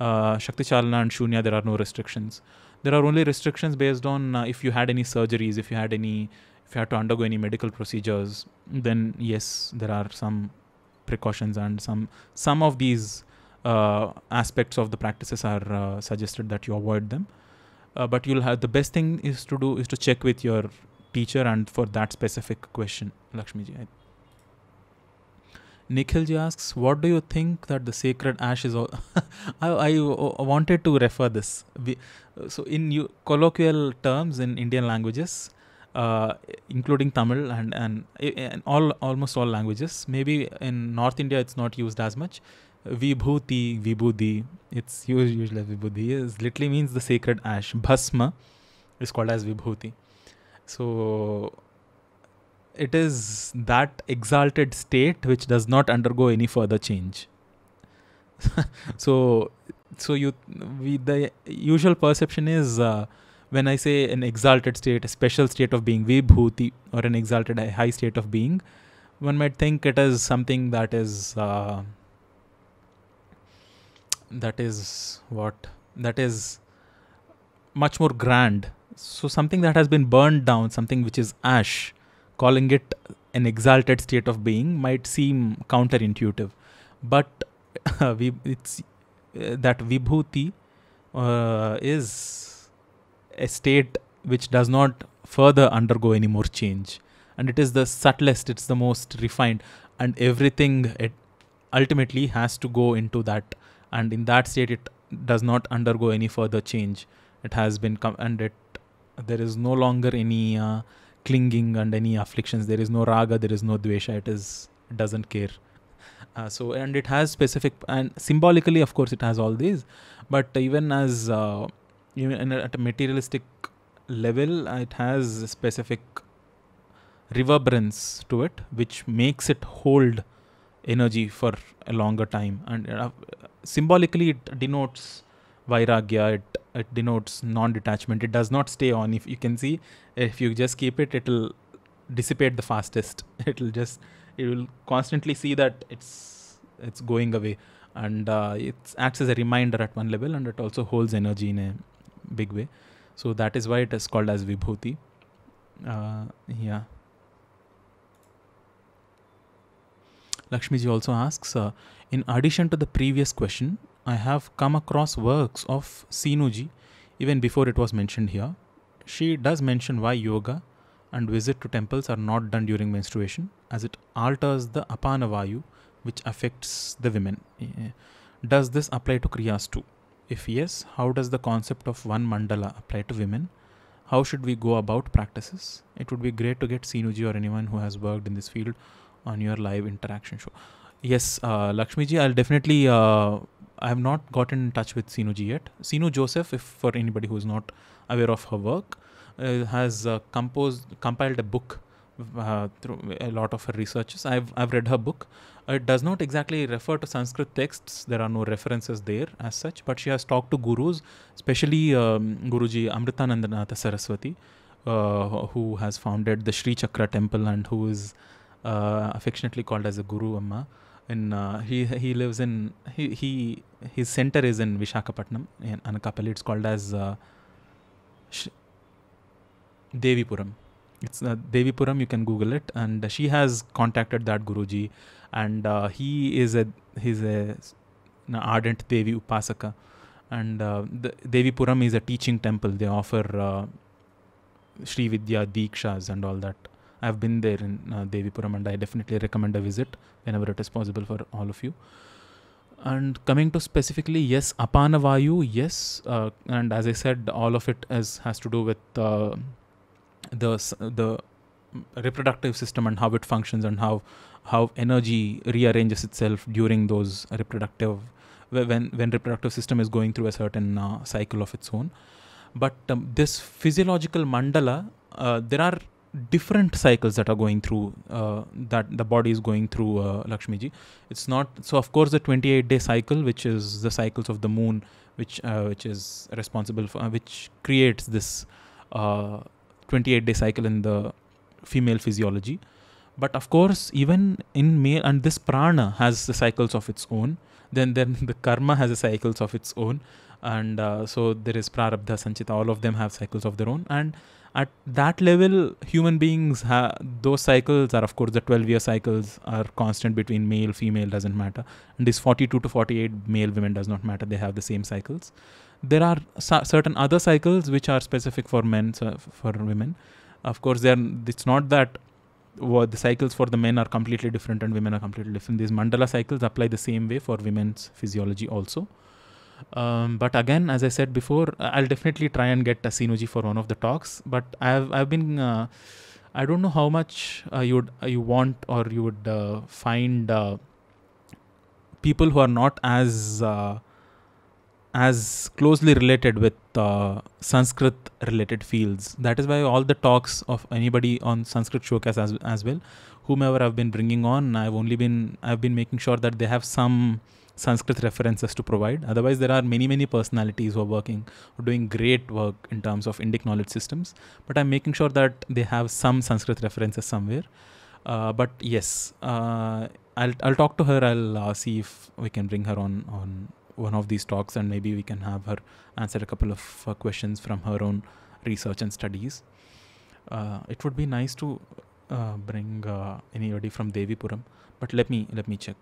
S1: uh, shakti chalana and shunya there are no restrictions there are only restrictions based on uh, if you had any surgeries, if you had any, if you had to undergo any medical procedures, then yes, there are some precautions and some some of these uh, aspects of the practices are uh, suggested that you avoid them. Uh, but you'll have the best thing is to do is to check with your teacher and for that specific question, Lakshmi ji. I Nikhilji asks, what do you think that the sacred ash is? All [laughs] I, I, wanted to refer this. so in you, colloquial terms in Indian languages, uh, including Tamil and, and, and all almost all languages. Maybe in North India it's not used as much. Vibhuti, Vibhuti, it's used usually Vibhuti. It literally means the sacred ash. Bhasma is called as Vibhuti. So it is that exalted state which does not undergo any further change. [laughs] so, so you we, the usual perception is uh, when I say an exalted state, a special state of being, vibhuti, or an exalted high state of being, one might think it is something that is uh, that is what that is much more grand. So something that has been burned down, something which is ash, calling it an exalted state of being might seem counterintuitive, but uh, [laughs] we, it's uh, that vibhuti uh, is a state which does not further undergo any more change, and it is the subtlest, it's the most refined, and everything it ultimately has to go into that, and in that state it does not undergo any further change. It has been and it there is no longer any uh, clinging and any afflictions. There is no raga, there is no dvesha. It is doesn't care. Uh, so and it has specific and symbolically, of course, it has all these. But even as uh, even at a materialistic level, it has specific reverberance to it, which makes it hold energy for a longer time. And uh, symbolically, it denotes vairagya. It it denotes non-detachment it does not stay on if you can see if you just keep it it'll dissipate the fastest [laughs] it'll just you will constantly see that it's it's going away and uh, it acts as a reminder at one level and it also holds energy in a big way so that is why it is called as vibhuti uh, yeah Lakshmiji also asks uh, in addition to the previous question I have come across works of Sinuji even before it was mentioned here. She does mention why yoga and visit to temples are not done during menstruation as it alters the apana vayu which affects the women. Eh, does this apply to kriyas too? If yes, how does the concept of one mandala apply to women? How should we go about practices? It would be great to get Sinuji or anyone who has worked in this field on your live interaction show. Yes, uh, Lakshmiji, I'll definitely uh, I have not gotten in touch with Sinu yet. Sinu Joseph, if for anybody who is not aware of her work, uh, has uh, composed compiled a book uh, through a lot of her researches. I've I've read her book. It does not exactly refer to Sanskrit texts. There are no references there as such. But she has talked to gurus, especially um, Guruji Amritanandanatha Saraswati, uh, who has founded the Sri Chakra Temple and who is uh, affectionately called as a Guru Amma in uh, he he lives in he he his center is in Vishakhapatnam in Anakapal. It's called as uh, Sh- Devipuram. It's uh, Devipuram. You can Google it. And she has contacted that Guruji, and uh, he is a he's a an ardent Devi Upasaka. And uh, the Devipuram is a teaching temple. They offer uh, Sri Vidya, Dikshas, and all that. I've been there in uh, Devipuram and I definitely recommend a visit whenever it is possible for all of you. And coming to specifically, yes, Apana Vayu, yes, uh, and as I said, all of it is, has to do with uh, the the reproductive system and how it functions and how how energy rearranges itself during those reproductive when when reproductive system is going through a certain uh, cycle of its own but um, this physiological mandala uh, there are different cycles that are going through uh, that the body is going through uh, lakshmiji it's not so of course the 28 day cycle which is the cycles of the moon which uh, which is responsible for uh, which creates this uh, 28 day cycle in the female physiology but of course even in male and this prana has the cycles of its own then then [laughs] the karma has the cycles of its own and uh, so there is prarabdha sanchita all of them have cycles of their own and at that level human beings have those cycles are of course the 12 year cycles are constant between male female doesn't matter and this 42 to 48 male women does not matter they have the same cycles there are sa- certain other cycles which are specific for men so for women of course they are, it's not that well, the cycles for the men are completely different and women are completely different these mandala cycles apply the same way for women's physiology also um, but again, as I said before, I'll definitely try and get Tassinoji for one of the talks. But I've I've been uh, I don't know how much uh, you would, uh, you want or you would uh, find uh, people who are not as uh, as closely related with Sanskrit related fields. That is why all the talks of anybody on Sanskrit showcase as as well, whomever I've been bringing on, I've only been I've been making sure that they have some Sanskrit references to provide. Otherwise, there are many, many personalities who are working, who are doing great work in terms of Indic knowledge systems. But I'm making sure that they have some Sanskrit references somewhere. Uh, but yes, uh, I'll, I'll talk to her. I'll uh, see if we can bring her on, on one of these talks and maybe we can have her answer a couple of uh, questions from her own research and studies. Uh, it would be nice to uh, bring anybody from Devipuram, but let me let me check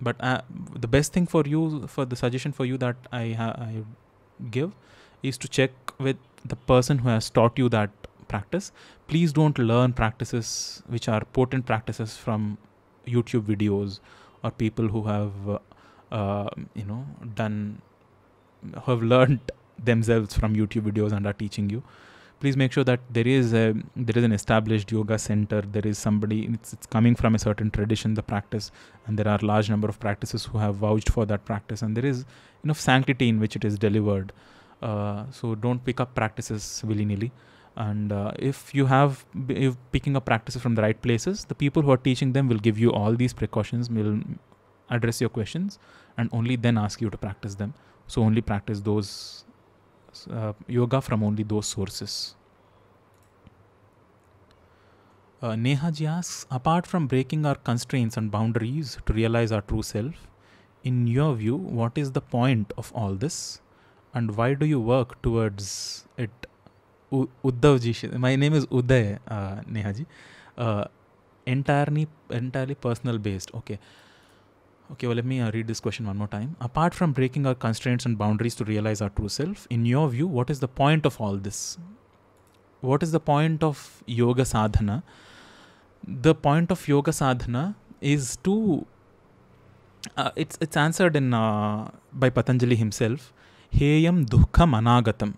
S1: but uh, the best thing for you for the suggestion for you that I, ha- I give is to check with the person who has taught you that practice please don't learn practices which are potent practices from youtube videos or people who have uh, uh, you know done who have learned themselves from youtube videos and are teaching you please make sure that there is a there is an established yoga center there is somebody it's, it's coming from a certain tradition the practice and there are large number of practices who have vouched for that practice and there is enough sanctity in which it is delivered uh, so don't pick up practices willy-nilly and uh, if you have if picking up practices from the right places the people who are teaching them will give you all these precautions will address your questions and only then ask you to practice them so only practice those uh, yoga from only those sources. Uh, ji asks Apart from breaking our constraints and boundaries to realize our true self, in your view, what is the point of all this and why do you work towards it? U- ji, my name is Uday uh, ji, Uh, entirely, entirely personal based. Okay. Okay, well, let me uh, read this question one more time. Apart from breaking our constraints and boundaries to realize our true self, in your view, what is the point of all this? What is the point of yoga sadhana? The point of yoga sadhana is to. Uh, it's it's answered in uh, by Patanjali himself. Heyam dukkam anagatam,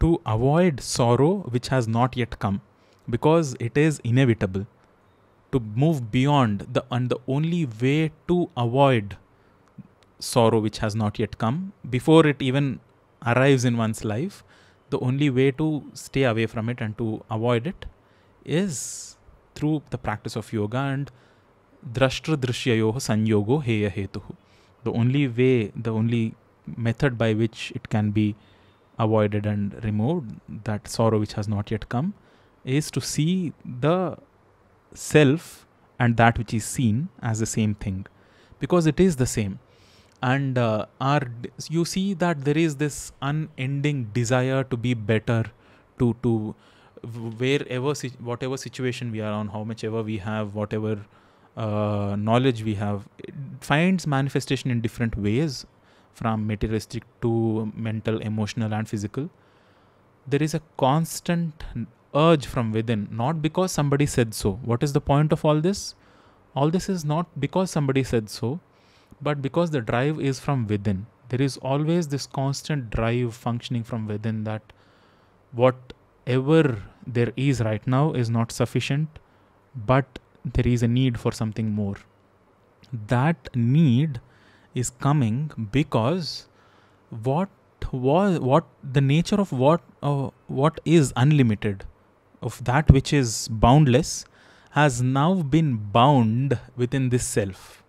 S1: to avoid sorrow which has not yet come, because it is inevitable to move beyond the and the only way to avoid sorrow which has not yet come before it even arrives in one's life the only way to stay away from it and to avoid it is through the practice of yoga and drashtra drishyayoh sanyogo heya hetuhu the only way the only method by which it can be avoided and removed that sorrow which has not yet come is to see the self and that which is seen as the same thing because it is the same and uh, our you see that there is this unending desire to be better to to wherever whatever situation we are on how much ever we have whatever uh, knowledge we have it finds manifestation in different ways from materialistic to mental emotional and physical there is a constant urge from within, not because somebody said so. What is the point of all this? All this is not because somebody said so, but because the drive is from within. There is always this constant drive functioning from within that whatever there is right now is not sufficient, but there is a need for something more. That need is coming because what was what the nature of what uh, what is unlimited of that which is boundless has now been bound within this self.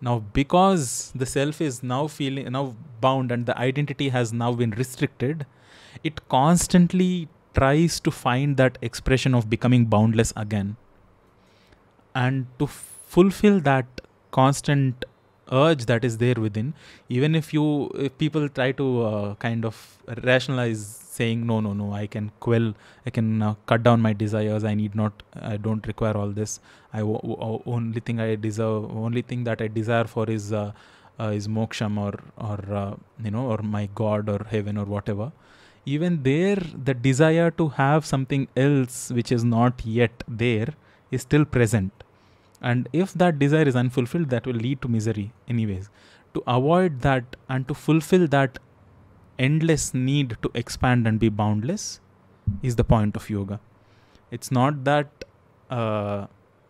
S1: Now, because the self is now feeling now bound and the identity has now been restricted, it constantly tries to find that expression of becoming boundless again. And to fulfill that constant urge that is there within, even if you if people try to uh, kind of rationalize saying no no no i can quell i can uh, cut down my desires i need not i don't require all this i w- w- only thing i deserve only thing that i desire for is uh, uh, is moksham or or uh, you know or my god or heaven or whatever even there the desire to have something else which is not yet there is still present and if that desire is unfulfilled that will lead to misery anyways to avoid that and to fulfill that endless need to expand and be boundless is the point of yoga. It's not that uh,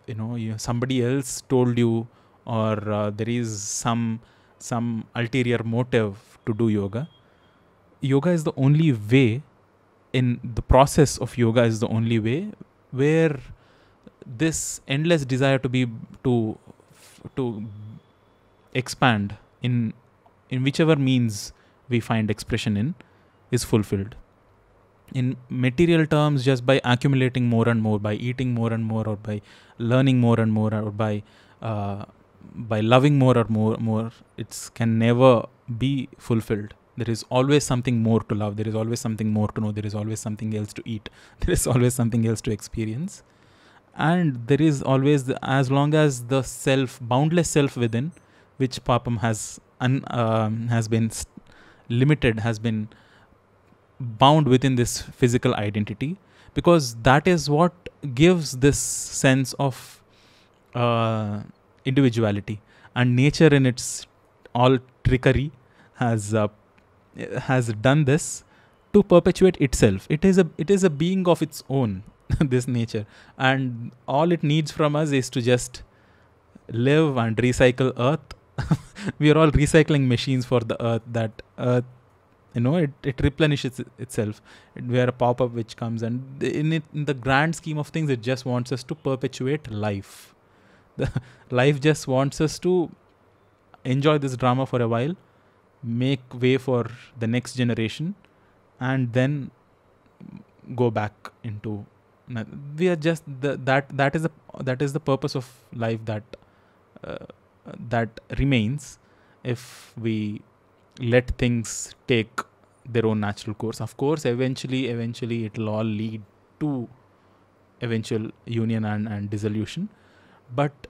S1: you know you, somebody else told you or uh, there is some some ulterior motive to do yoga. Yoga is the only way in the process of yoga is the only way where this endless desire to be to to expand in in whichever means we find expression in is fulfilled. In material terms, just by accumulating more and more, by eating more and more, or by learning more and more, or by uh, by loving more or more more, it can never be fulfilled. There is always something more to love. There is always something more to know. There is always something else to eat. [laughs] There is always something else to experience, and there is always the, as long as the self, boundless self within, which Papam has un, um, has been st- limited has been bound within this physical identity because that is what gives this sense of uh, individuality and nature in its all trickery has uh, has done this to perpetuate itself it is a it is a being of its own [laughs] this nature and all it needs from us is to just live and recycle earth [laughs] we are all recycling machines for the earth that earth you know it, it replenishes itself it, we are a pop-up which comes and in it in the grand scheme of things it just wants us to perpetuate life the [laughs] life just wants us to enjoy this drama for a while make way for the next generation and then go back into we are just the, that that is the that is the purpose of life that uh, that remains if we let things take their own natural course of course eventually eventually it'll all lead to eventual union and, and dissolution but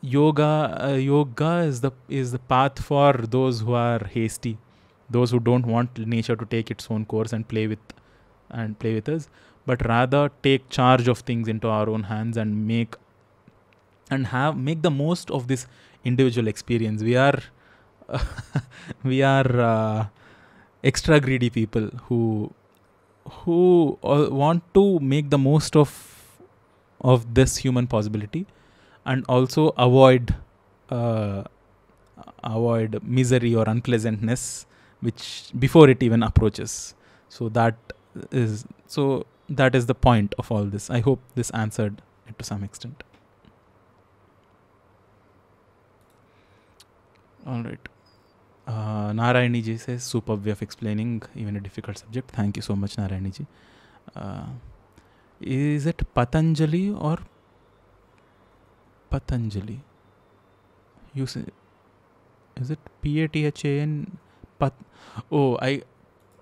S1: yoga uh, yoga is the is the path for those who are hasty those who don't want nature to take its own course and play with and play with us but rather take charge of things into our own hands and make and have make the most of this individual experience we are [laughs] we are uh, extra greedy people who who uh, want to make the most of of this human possibility and also avoid uh, avoid misery or unpleasantness which before it even approaches so that is so that is the point of all this i hope this answered it to some extent All right. Uh, Narayani ji says, superb way of explaining even a difficult subject. Thank you so much, Narayani ji. Uh, is it Patanjali or Patanjali? You say, is it P A T H A N? Pat. Oh, I.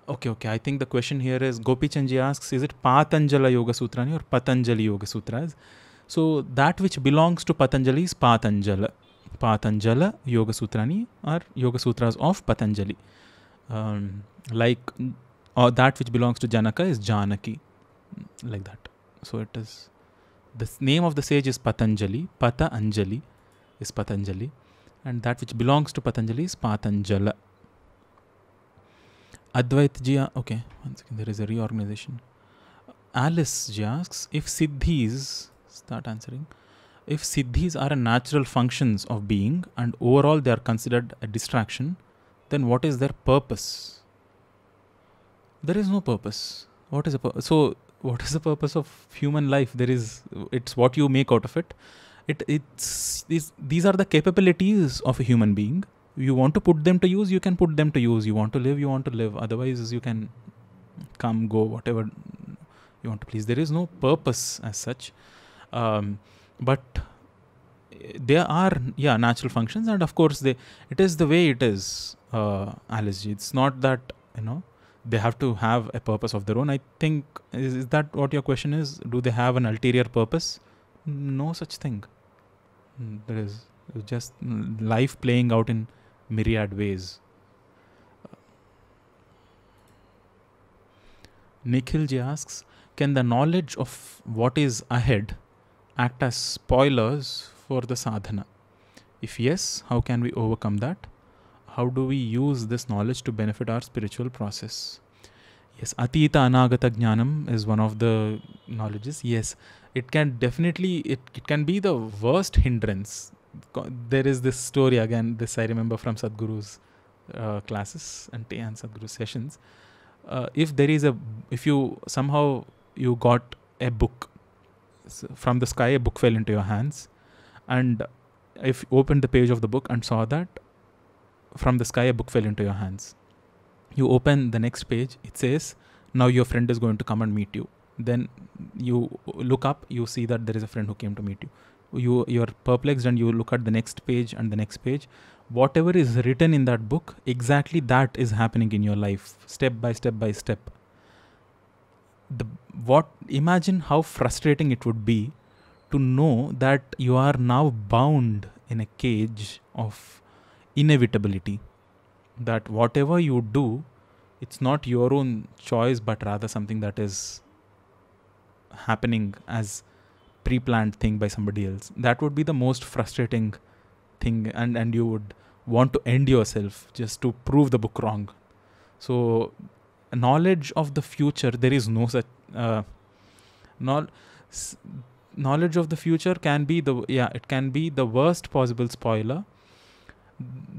S1: Okay, okay. I think the question here is Gopi ji asks, is it Patanjala Yoga Sutrani or Patanjali Yoga Sutras? So that which belongs to Patanjali is Patanjala पातंजल योग सूत्रानी or Yoga Sutras of Patanjali like or that which belongs to Janak is Janaki like that so it is the name of the sage is Patanjali पत अंजलि is Patanjali and that which belongs to Patanjali is Patanjala Advaita ji okay there is a री organization Alice ji ask if सिद्धि is start answering If siddhis are a natural functions of being and overall they are considered a distraction, then what is their purpose? There is no purpose. What is a pur- so? What is the purpose of human life? There is it's what you make out of it. It it's, these. these are the capabilities of a human being. You want to put them to use, you can put them to use. You want to live, you want to live. Otherwise, you can come go whatever you want to please. There is no purpose as such. Um, but eh, there are yeah natural functions and of course they it is the way it is uh, allergy it's not that you know they have to have a purpose of their own i think is, is that what your question is do they have an ulterior purpose no such thing mm, there is just life playing out in myriad ways Nikhilji asks, can the knowledge of what is ahead act as spoilers for the sadhana? If yes, how can we overcome that? How do we use this knowledge to benefit our spiritual process? Yes, Atita Anagata Jnanam is one of the knowledges. Yes, it can definitely, it, it can be the worst hindrance. There is this story again, this I remember from Sadhguru's uh, classes and, and Sadhguru sessions. Uh, if there is a, if you somehow you got a book from the sky, a book fell into your hands, and if you opened the page of the book and saw that from the sky a book fell into your hands. You open the next page, it says, Now your friend is going to come and meet you. Then you look up, you see that there is a friend who came to meet you. You you're perplexed and you look at the next page and the next page. Whatever is written in that book, exactly that is happening in your life, step by step by step the what imagine how frustrating it would be to know that you are now bound in a cage of inevitability that whatever you do it's not your own choice but rather something that is happening as pre-planned thing by somebody else that would be the most frustrating thing and and you would want to end yourself just to prove the book wrong so knowledge of the future there is no such uh, knowledge of the future can be the yeah it can be the worst possible spoiler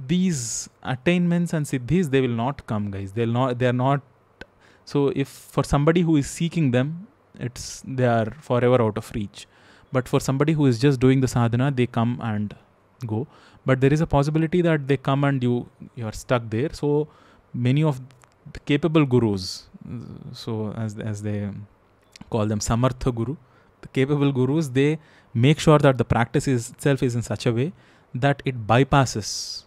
S1: these attainments and siddhis they will not come guys they'll not they're not so if for somebody who is seeking them it's they are forever out of reach but for somebody who is just doing the sadhana they come and go but there is a possibility that they come and you you are stuck there so many of capable gurus, so as as they call them, samartha guru, the capable gurus, they make sure that the practice is, itself is in such a way that it bypasses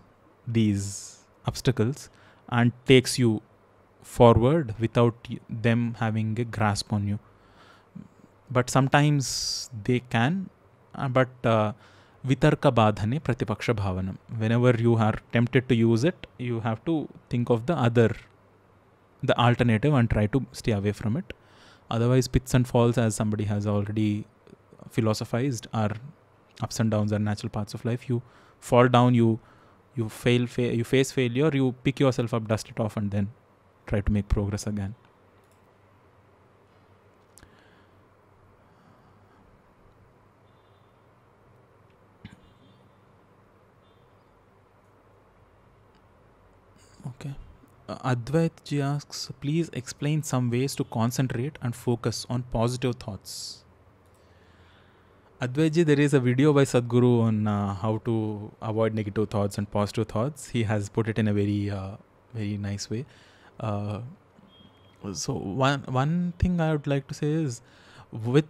S1: these obstacles and takes you forward without them having a grasp on you. But sometimes they can, uh, but uh, vitarka badhane pratipaksha bhavanam. Whenever you are tempted to use it, you have to think of the other the alternative and try to stay away from it. Otherwise, pits and falls, as somebody has already philosophized, are ups and downs are natural parts of life. You fall down, you you fail, fa- you face failure, you pick yourself up, dust it off, and then try to make progress again. Uh, ji asks, please explain some ways to concentrate and focus on positive thoughts. ji, there is a video by Sadhguru on uh, how to avoid negative thoughts and positive thoughts. He has put it in a very, uh, very nice way. Uh, so one one thing I would like to say is, with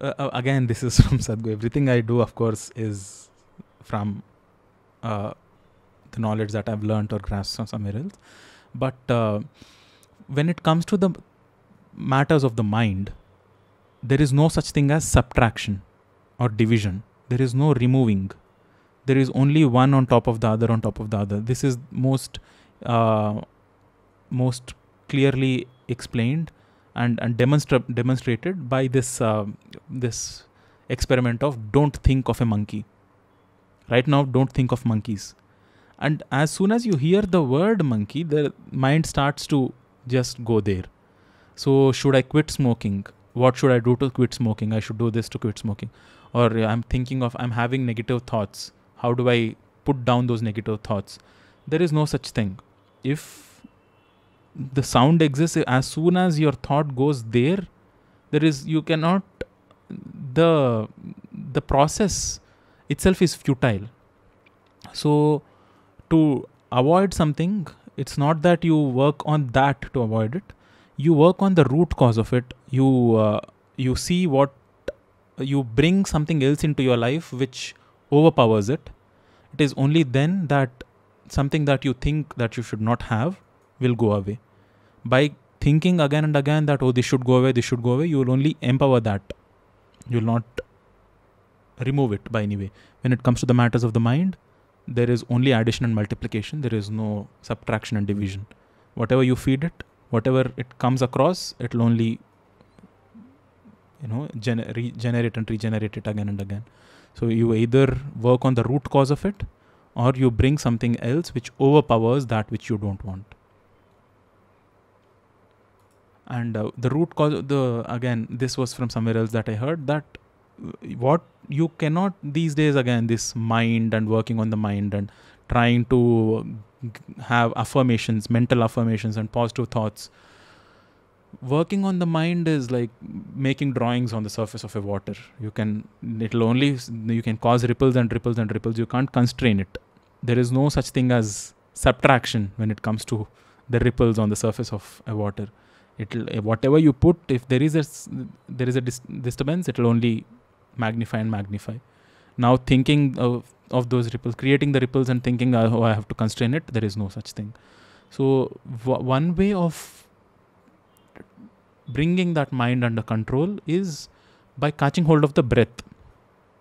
S1: uh, uh, again this is [laughs] from Sadhguru. Everything I do, of course, is from the knowledge that I've learned or grasped from somewhere else but uh, when it comes to the matters of the mind, there is no such thing as subtraction or division. There is no removing. There is only one on top of the other on top of the other. This is most uh, most clearly explained and and demonstra- demonstrated by this uh, this experiment of don't think of a monkey. Right now, don't think of monkeys and as soon as you hear the word monkey the mind starts to just go there so should i quit smoking what should i do to quit smoking i should do this to quit smoking or uh, i'm thinking of i'm having negative thoughts how do i put down those negative thoughts there is no such thing if the sound exists as soon as your thought goes there there is you cannot the the process itself is futile so to avoid something, it's not that you work on that to avoid it. You work on the root cause of it. You uh, you see what you bring something else into your life which overpowers it. It is only then that something that you think that you should not have will go away. By thinking again and again that oh this should go away, this should go away, you will only empower that. You will not remove it by any way. When it comes to the matters of the mind, there is only addition and multiplication there is no subtraction and division whatever you feed it whatever it comes across it'll only you know gener- regenerate and regenerate it again and again so you either work on the root cause of it or you bring something else which overpowers that which you don't want and uh, the root cause the again this was from somewhere else that i heard that what you cannot these days again this mind and working on the mind and trying to have affirmations mental affirmations and positive thoughts working on the mind is like making drawings on the surface of a water you can it'll only you can cause ripples and ripples and ripples you can't constrain it there is no such thing as subtraction when it comes to the ripples on the surface of a water it'll whatever you put if there is a there is a dis disturbance it'll only magnify and magnify. Now thinking of, of those ripples, creating the ripples and thinking, oh, I have to constrain it. There is no such thing. So one way of bringing that mind under control is by catching hold of the breath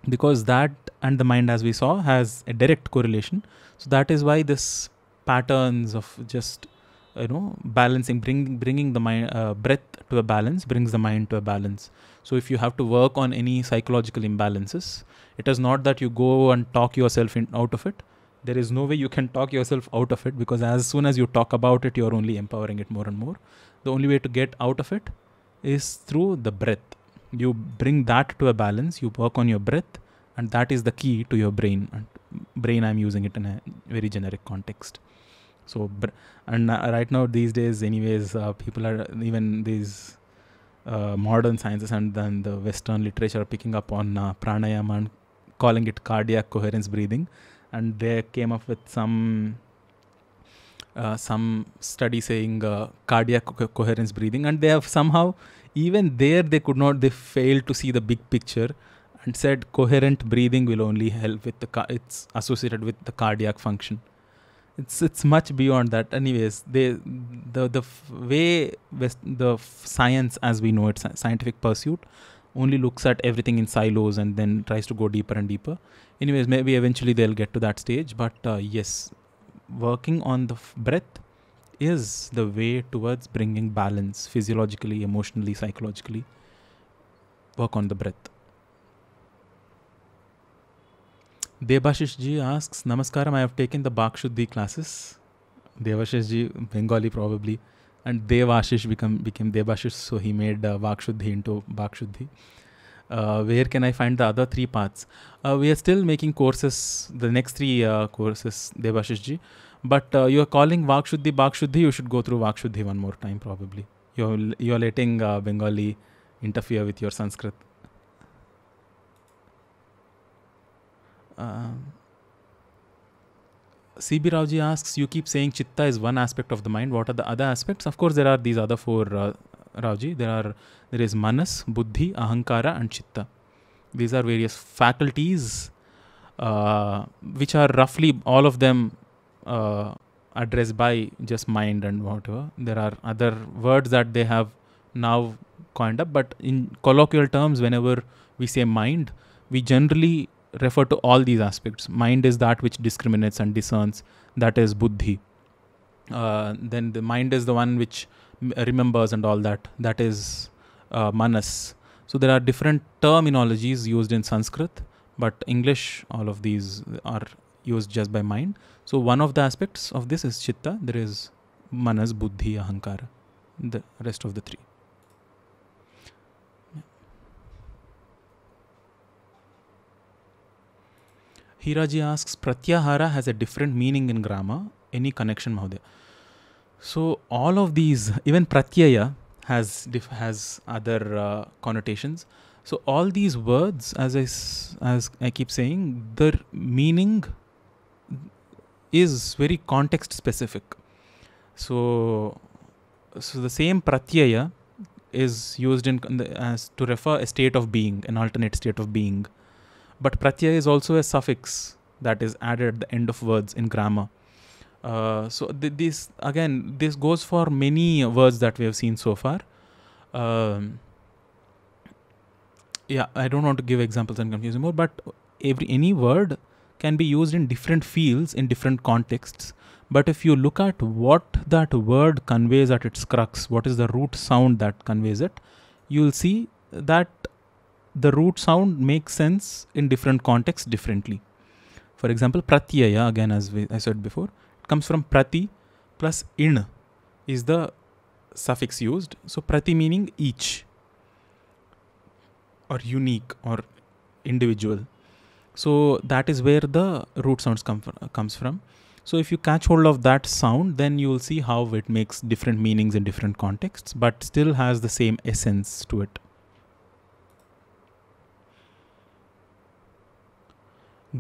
S1: because that and the mind as we saw has a direct correlation so that is why this patterns of just you know balancing bring, bringing the mind uh, breath to a balance brings the mind to a balance so if you have to work on any psychological imbalances, it is not that you go and talk yourself in, out of it. There is no way you can talk yourself out of it because as soon as you talk about it, you're only empowering it more and more. The only way to get out of it is through the breath. You bring that to a balance, you work on your breath, and that is the key to your brain. And brain, I'm using it in a very generic context so and uh, right now these days anyways uh, people are even these uh, modern sciences and then the Western literature picking up on uh, pranayama and calling it cardiac coherence breathing, and they came up with some uh, some study saying uh, cardiac coherence breathing, and they have somehow even there they could not they failed to see the big picture and said coherent breathing will only help with the it's associated with the cardiac function it's it's much beyond that anyways they the the f- way West, the f- science as we know it scientific pursuit only looks at everything in silos and then tries to go deeper and deeper anyways maybe eventually they'll get to that stage but uh, yes working on the f- breath is the way towards bringing balance physiologically emotionally psychologically work on the breath Debashish ji asks, Namaskaram, I have taken the Bakshuddhi classes. Devashish ji, Bengali probably. And Devashish become, became Debashish, so he made uh, Bakshuddhi into Bakshuddhi. Uh, where can I find the other three paths? Uh, we are still making courses, the next three uh, courses, Devashish ji. But uh, you are calling Vakshuddhi Bakshuddhi, you should go through Vakshuddhi one more time probably. You're, you're letting uh, Bengali interfere with your Sanskrit. Um, uh, CB Rauji asks, you keep saying chitta is one aspect of the mind. What are the other aspects? Of course, there are these other four, uh, Rauji. There are there is manas, buddhi, ahankara, and chitta. These are various faculties, uh, which are roughly all of them uh, addressed by just mind and whatever. There are other words that they have now coined up, but in colloquial terms, whenever we say mind, we generally refer to all these aspects. Mind is that which discriminates and discerns, that is buddhi. Uh, then the mind is the one which remembers and all that, that is uh, manas. So there are different terminologies used in Sanskrit, but English, all of these are used just by mind. So one of the aspects of this is chitta, there is manas, buddhi, ahankara, the rest of the three. Hiraji asks, Pratyahara has a different meaning in grammar. Any connection, Mahodaya? So all of these, even Pratyaya has has other uh, connotations. So all these words, as I as I keep saying, their meaning is very context specific. So so the same Pratyaya is used in, in the, as to refer a state of being, an alternate state of being. But pratyaya is also a suffix that is added at the end of words in grammar. Uh, so th- this again, this goes for many words that we have seen so far. Um, yeah, I don't want to give examples and confuse you more, but every any word can be used in different fields in different contexts. But if you look at what that word conveys at its crux, what is the root sound that conveys it, you'll see that the root sound makes sense in different contexts differently. For example, pratyaya, again, as we, I said before, it comes from prati plus in is the suffix used. So, prati meaning each or unique or individual. So, that is where the root sounds come from, comes from. So, if you catch hold of that sound, then you will see how it makes different meanings in different contexts, but still has the same essence to it.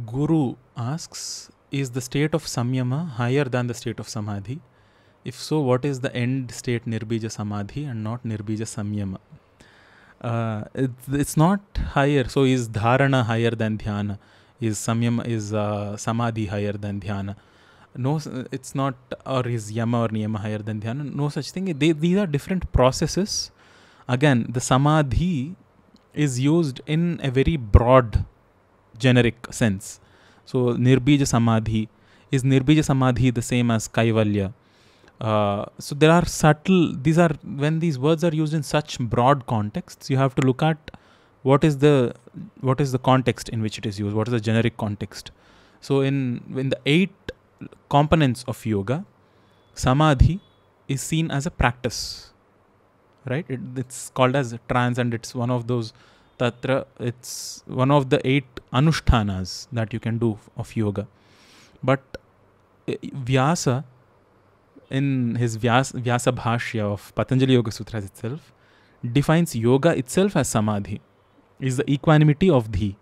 S1: Guru asks Is the state of samyama higher than the state of samadhi? If so, what is the end state nirbija samadhi and not nirbija samyama? Uh, it, it's not higher. So, is dharana higher than dhyana? Is samyama, is uh, samadhi higher than dhyana? No, it's not, or is yama or niyama higher than dhyana? No such thing. They, these are different processes. Again, the samadhi is used in a very broad generic sense. So Nirbija Samadhi, is Nirbija Samadhi the same as Kaivalya? Uh, so there are subtle, these are, when these words are used in such broad contexts, you have to look at what is the, what is the context in which it is used, what is the generic context. So in, in the eight components of yoga, Samadhi is seen as a practice, right? It, it's called as trance and it's one of those Tatra, it's one of the eight anushthanas that you can do of yoga. But Vyasa, in his Vyasa, Vyasa Bhashya of Patanjali Yoga Sutras itself, defines yoga itself as samadhi, is the equanimity of dhi.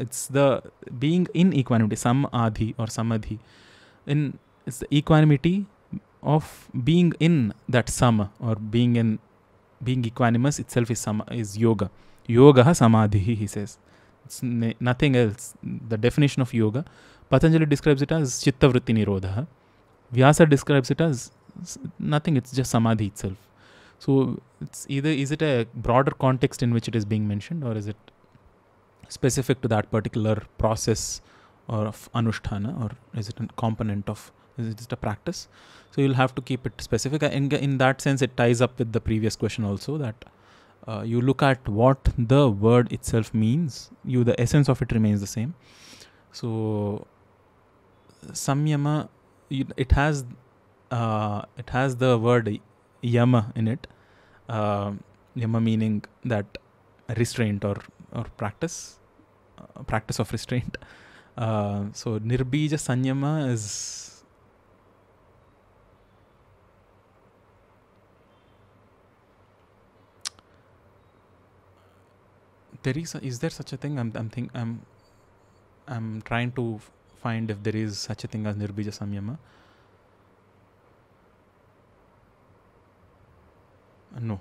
S1: It's the being in equanimity, samadhi or samadhi. In it's the equanimity of being in that sama or being in being equanimous itself is sama is yoga. yoga samadhi, he says. It's n- nothing else. The definition of yoga. Patanjali describes it as chitta vritti nirodha. Vyasa describes it as nothing, it's just samadhi itself. So it's either is it a broader context in which it is being mentioned or is it specific to that particular process or of anushtana or is it a component of is it just a practice so you'll have to keep it specific in, in that sense it ties up with the previous question also that uh, you look at what the word itself means you the essence of it remains the same so samyama it has uh, it has the word yama in it uh, yama meaning that restraint or or practice uh, practice of restraint uh, so nirbija sanyama is there is a, is there such a thing? I'm I'm think I'm I'm trying to find if there is such a thing as nirbija samyama. No,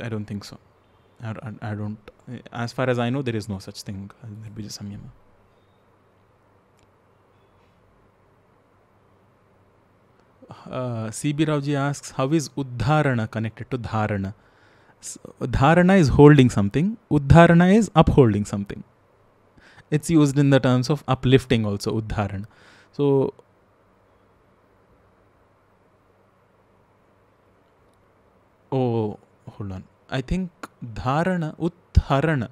S1: I don't think so. I, I, I don't. As far as I know, there is no such thing as nirbija samyama. Uh, CB Rao ji asks, how is Uddharana connected to Dharana? So, dharana is holding something, uddharana is upholding something. It's used in the terms of uplifting also, uddharana. So, oh, hold on. I think dharana, uttharana.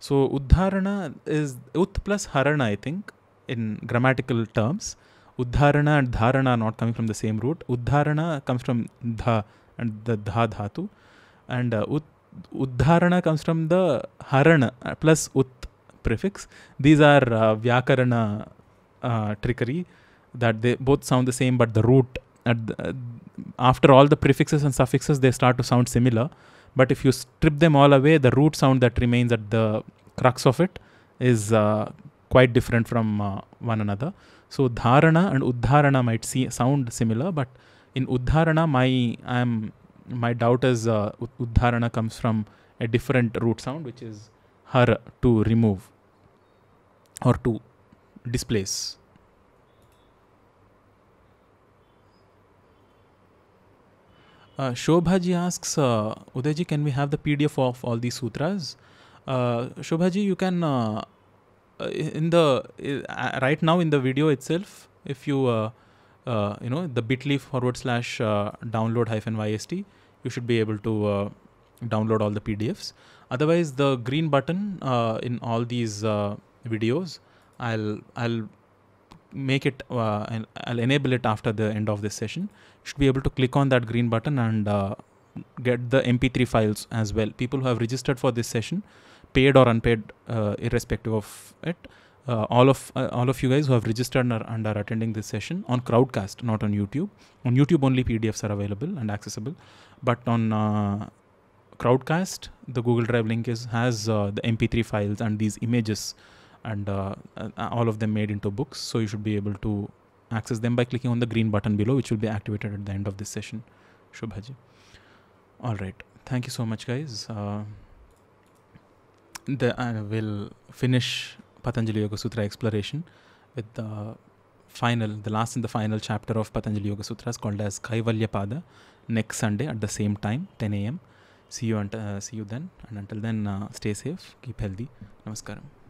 S1: So, uddharana is ut plus harana, I think, in grammatical terms. Uddharana and dharana are not coming from the same root. Uddharana comes from dha and the dha dhatu and uh, ut, uddharana comes from the harana uh, plus ut prefix these are uh, vyakarana uh, trickery that they both sound the same but the root uh, the, uh, after all the prefixes and suffixes they start to sound similar but if you strip them all away the root sound that remains at the crux of it is quite different from one another so dharana and uddharana might see, sound similar but in uddharana my i am my doubt is uh, Uddharana comes from a different root sound, which is har to remove or to displace. Uh, Shobhaji asks, uh, Udayji, can we have the PDF of all these sutras? Uh, Shobhaji, you can uh, in the right now in the video itself, if you uh, uh, you know the bit.ly forward slash uh, download hyphen yst, you should be able to uh, download all the PDFs. Otherwise, the green button uh, in all these uh, videos, I'll I'll make it uh, and I'll enable it after the end of this session. You should be able to click on that green button and uh, get the MP3 files as well. People who have registered for this session, paid or unpaid, irrespective of it. Uh, all of uh, all of you guys who have registered and are, attending this session on Crowdcast, not on YouTube. On YouTube only PDFs are available and accessible but on uh, Crowdcast, the Google Drive link is has uh, the MP3 files and these images, and uh, uh, uh, all of them made into books. So you should be able to access them by clicking on the green button below, which will be activated at the end of this session. Shubhaji. All right. Thank you so much, guys. Uh, the I uh, will finish Patanjali Yoga Sutra exploration with the final, the last and the final chapter of Patanjali Yoga Sutras called as Kaivalya Pada, next Sunday at the same time, 10 a.m. See you and uh, see you then.
S2: And until then, uh, stay safe, keep healthy. Namaskaram.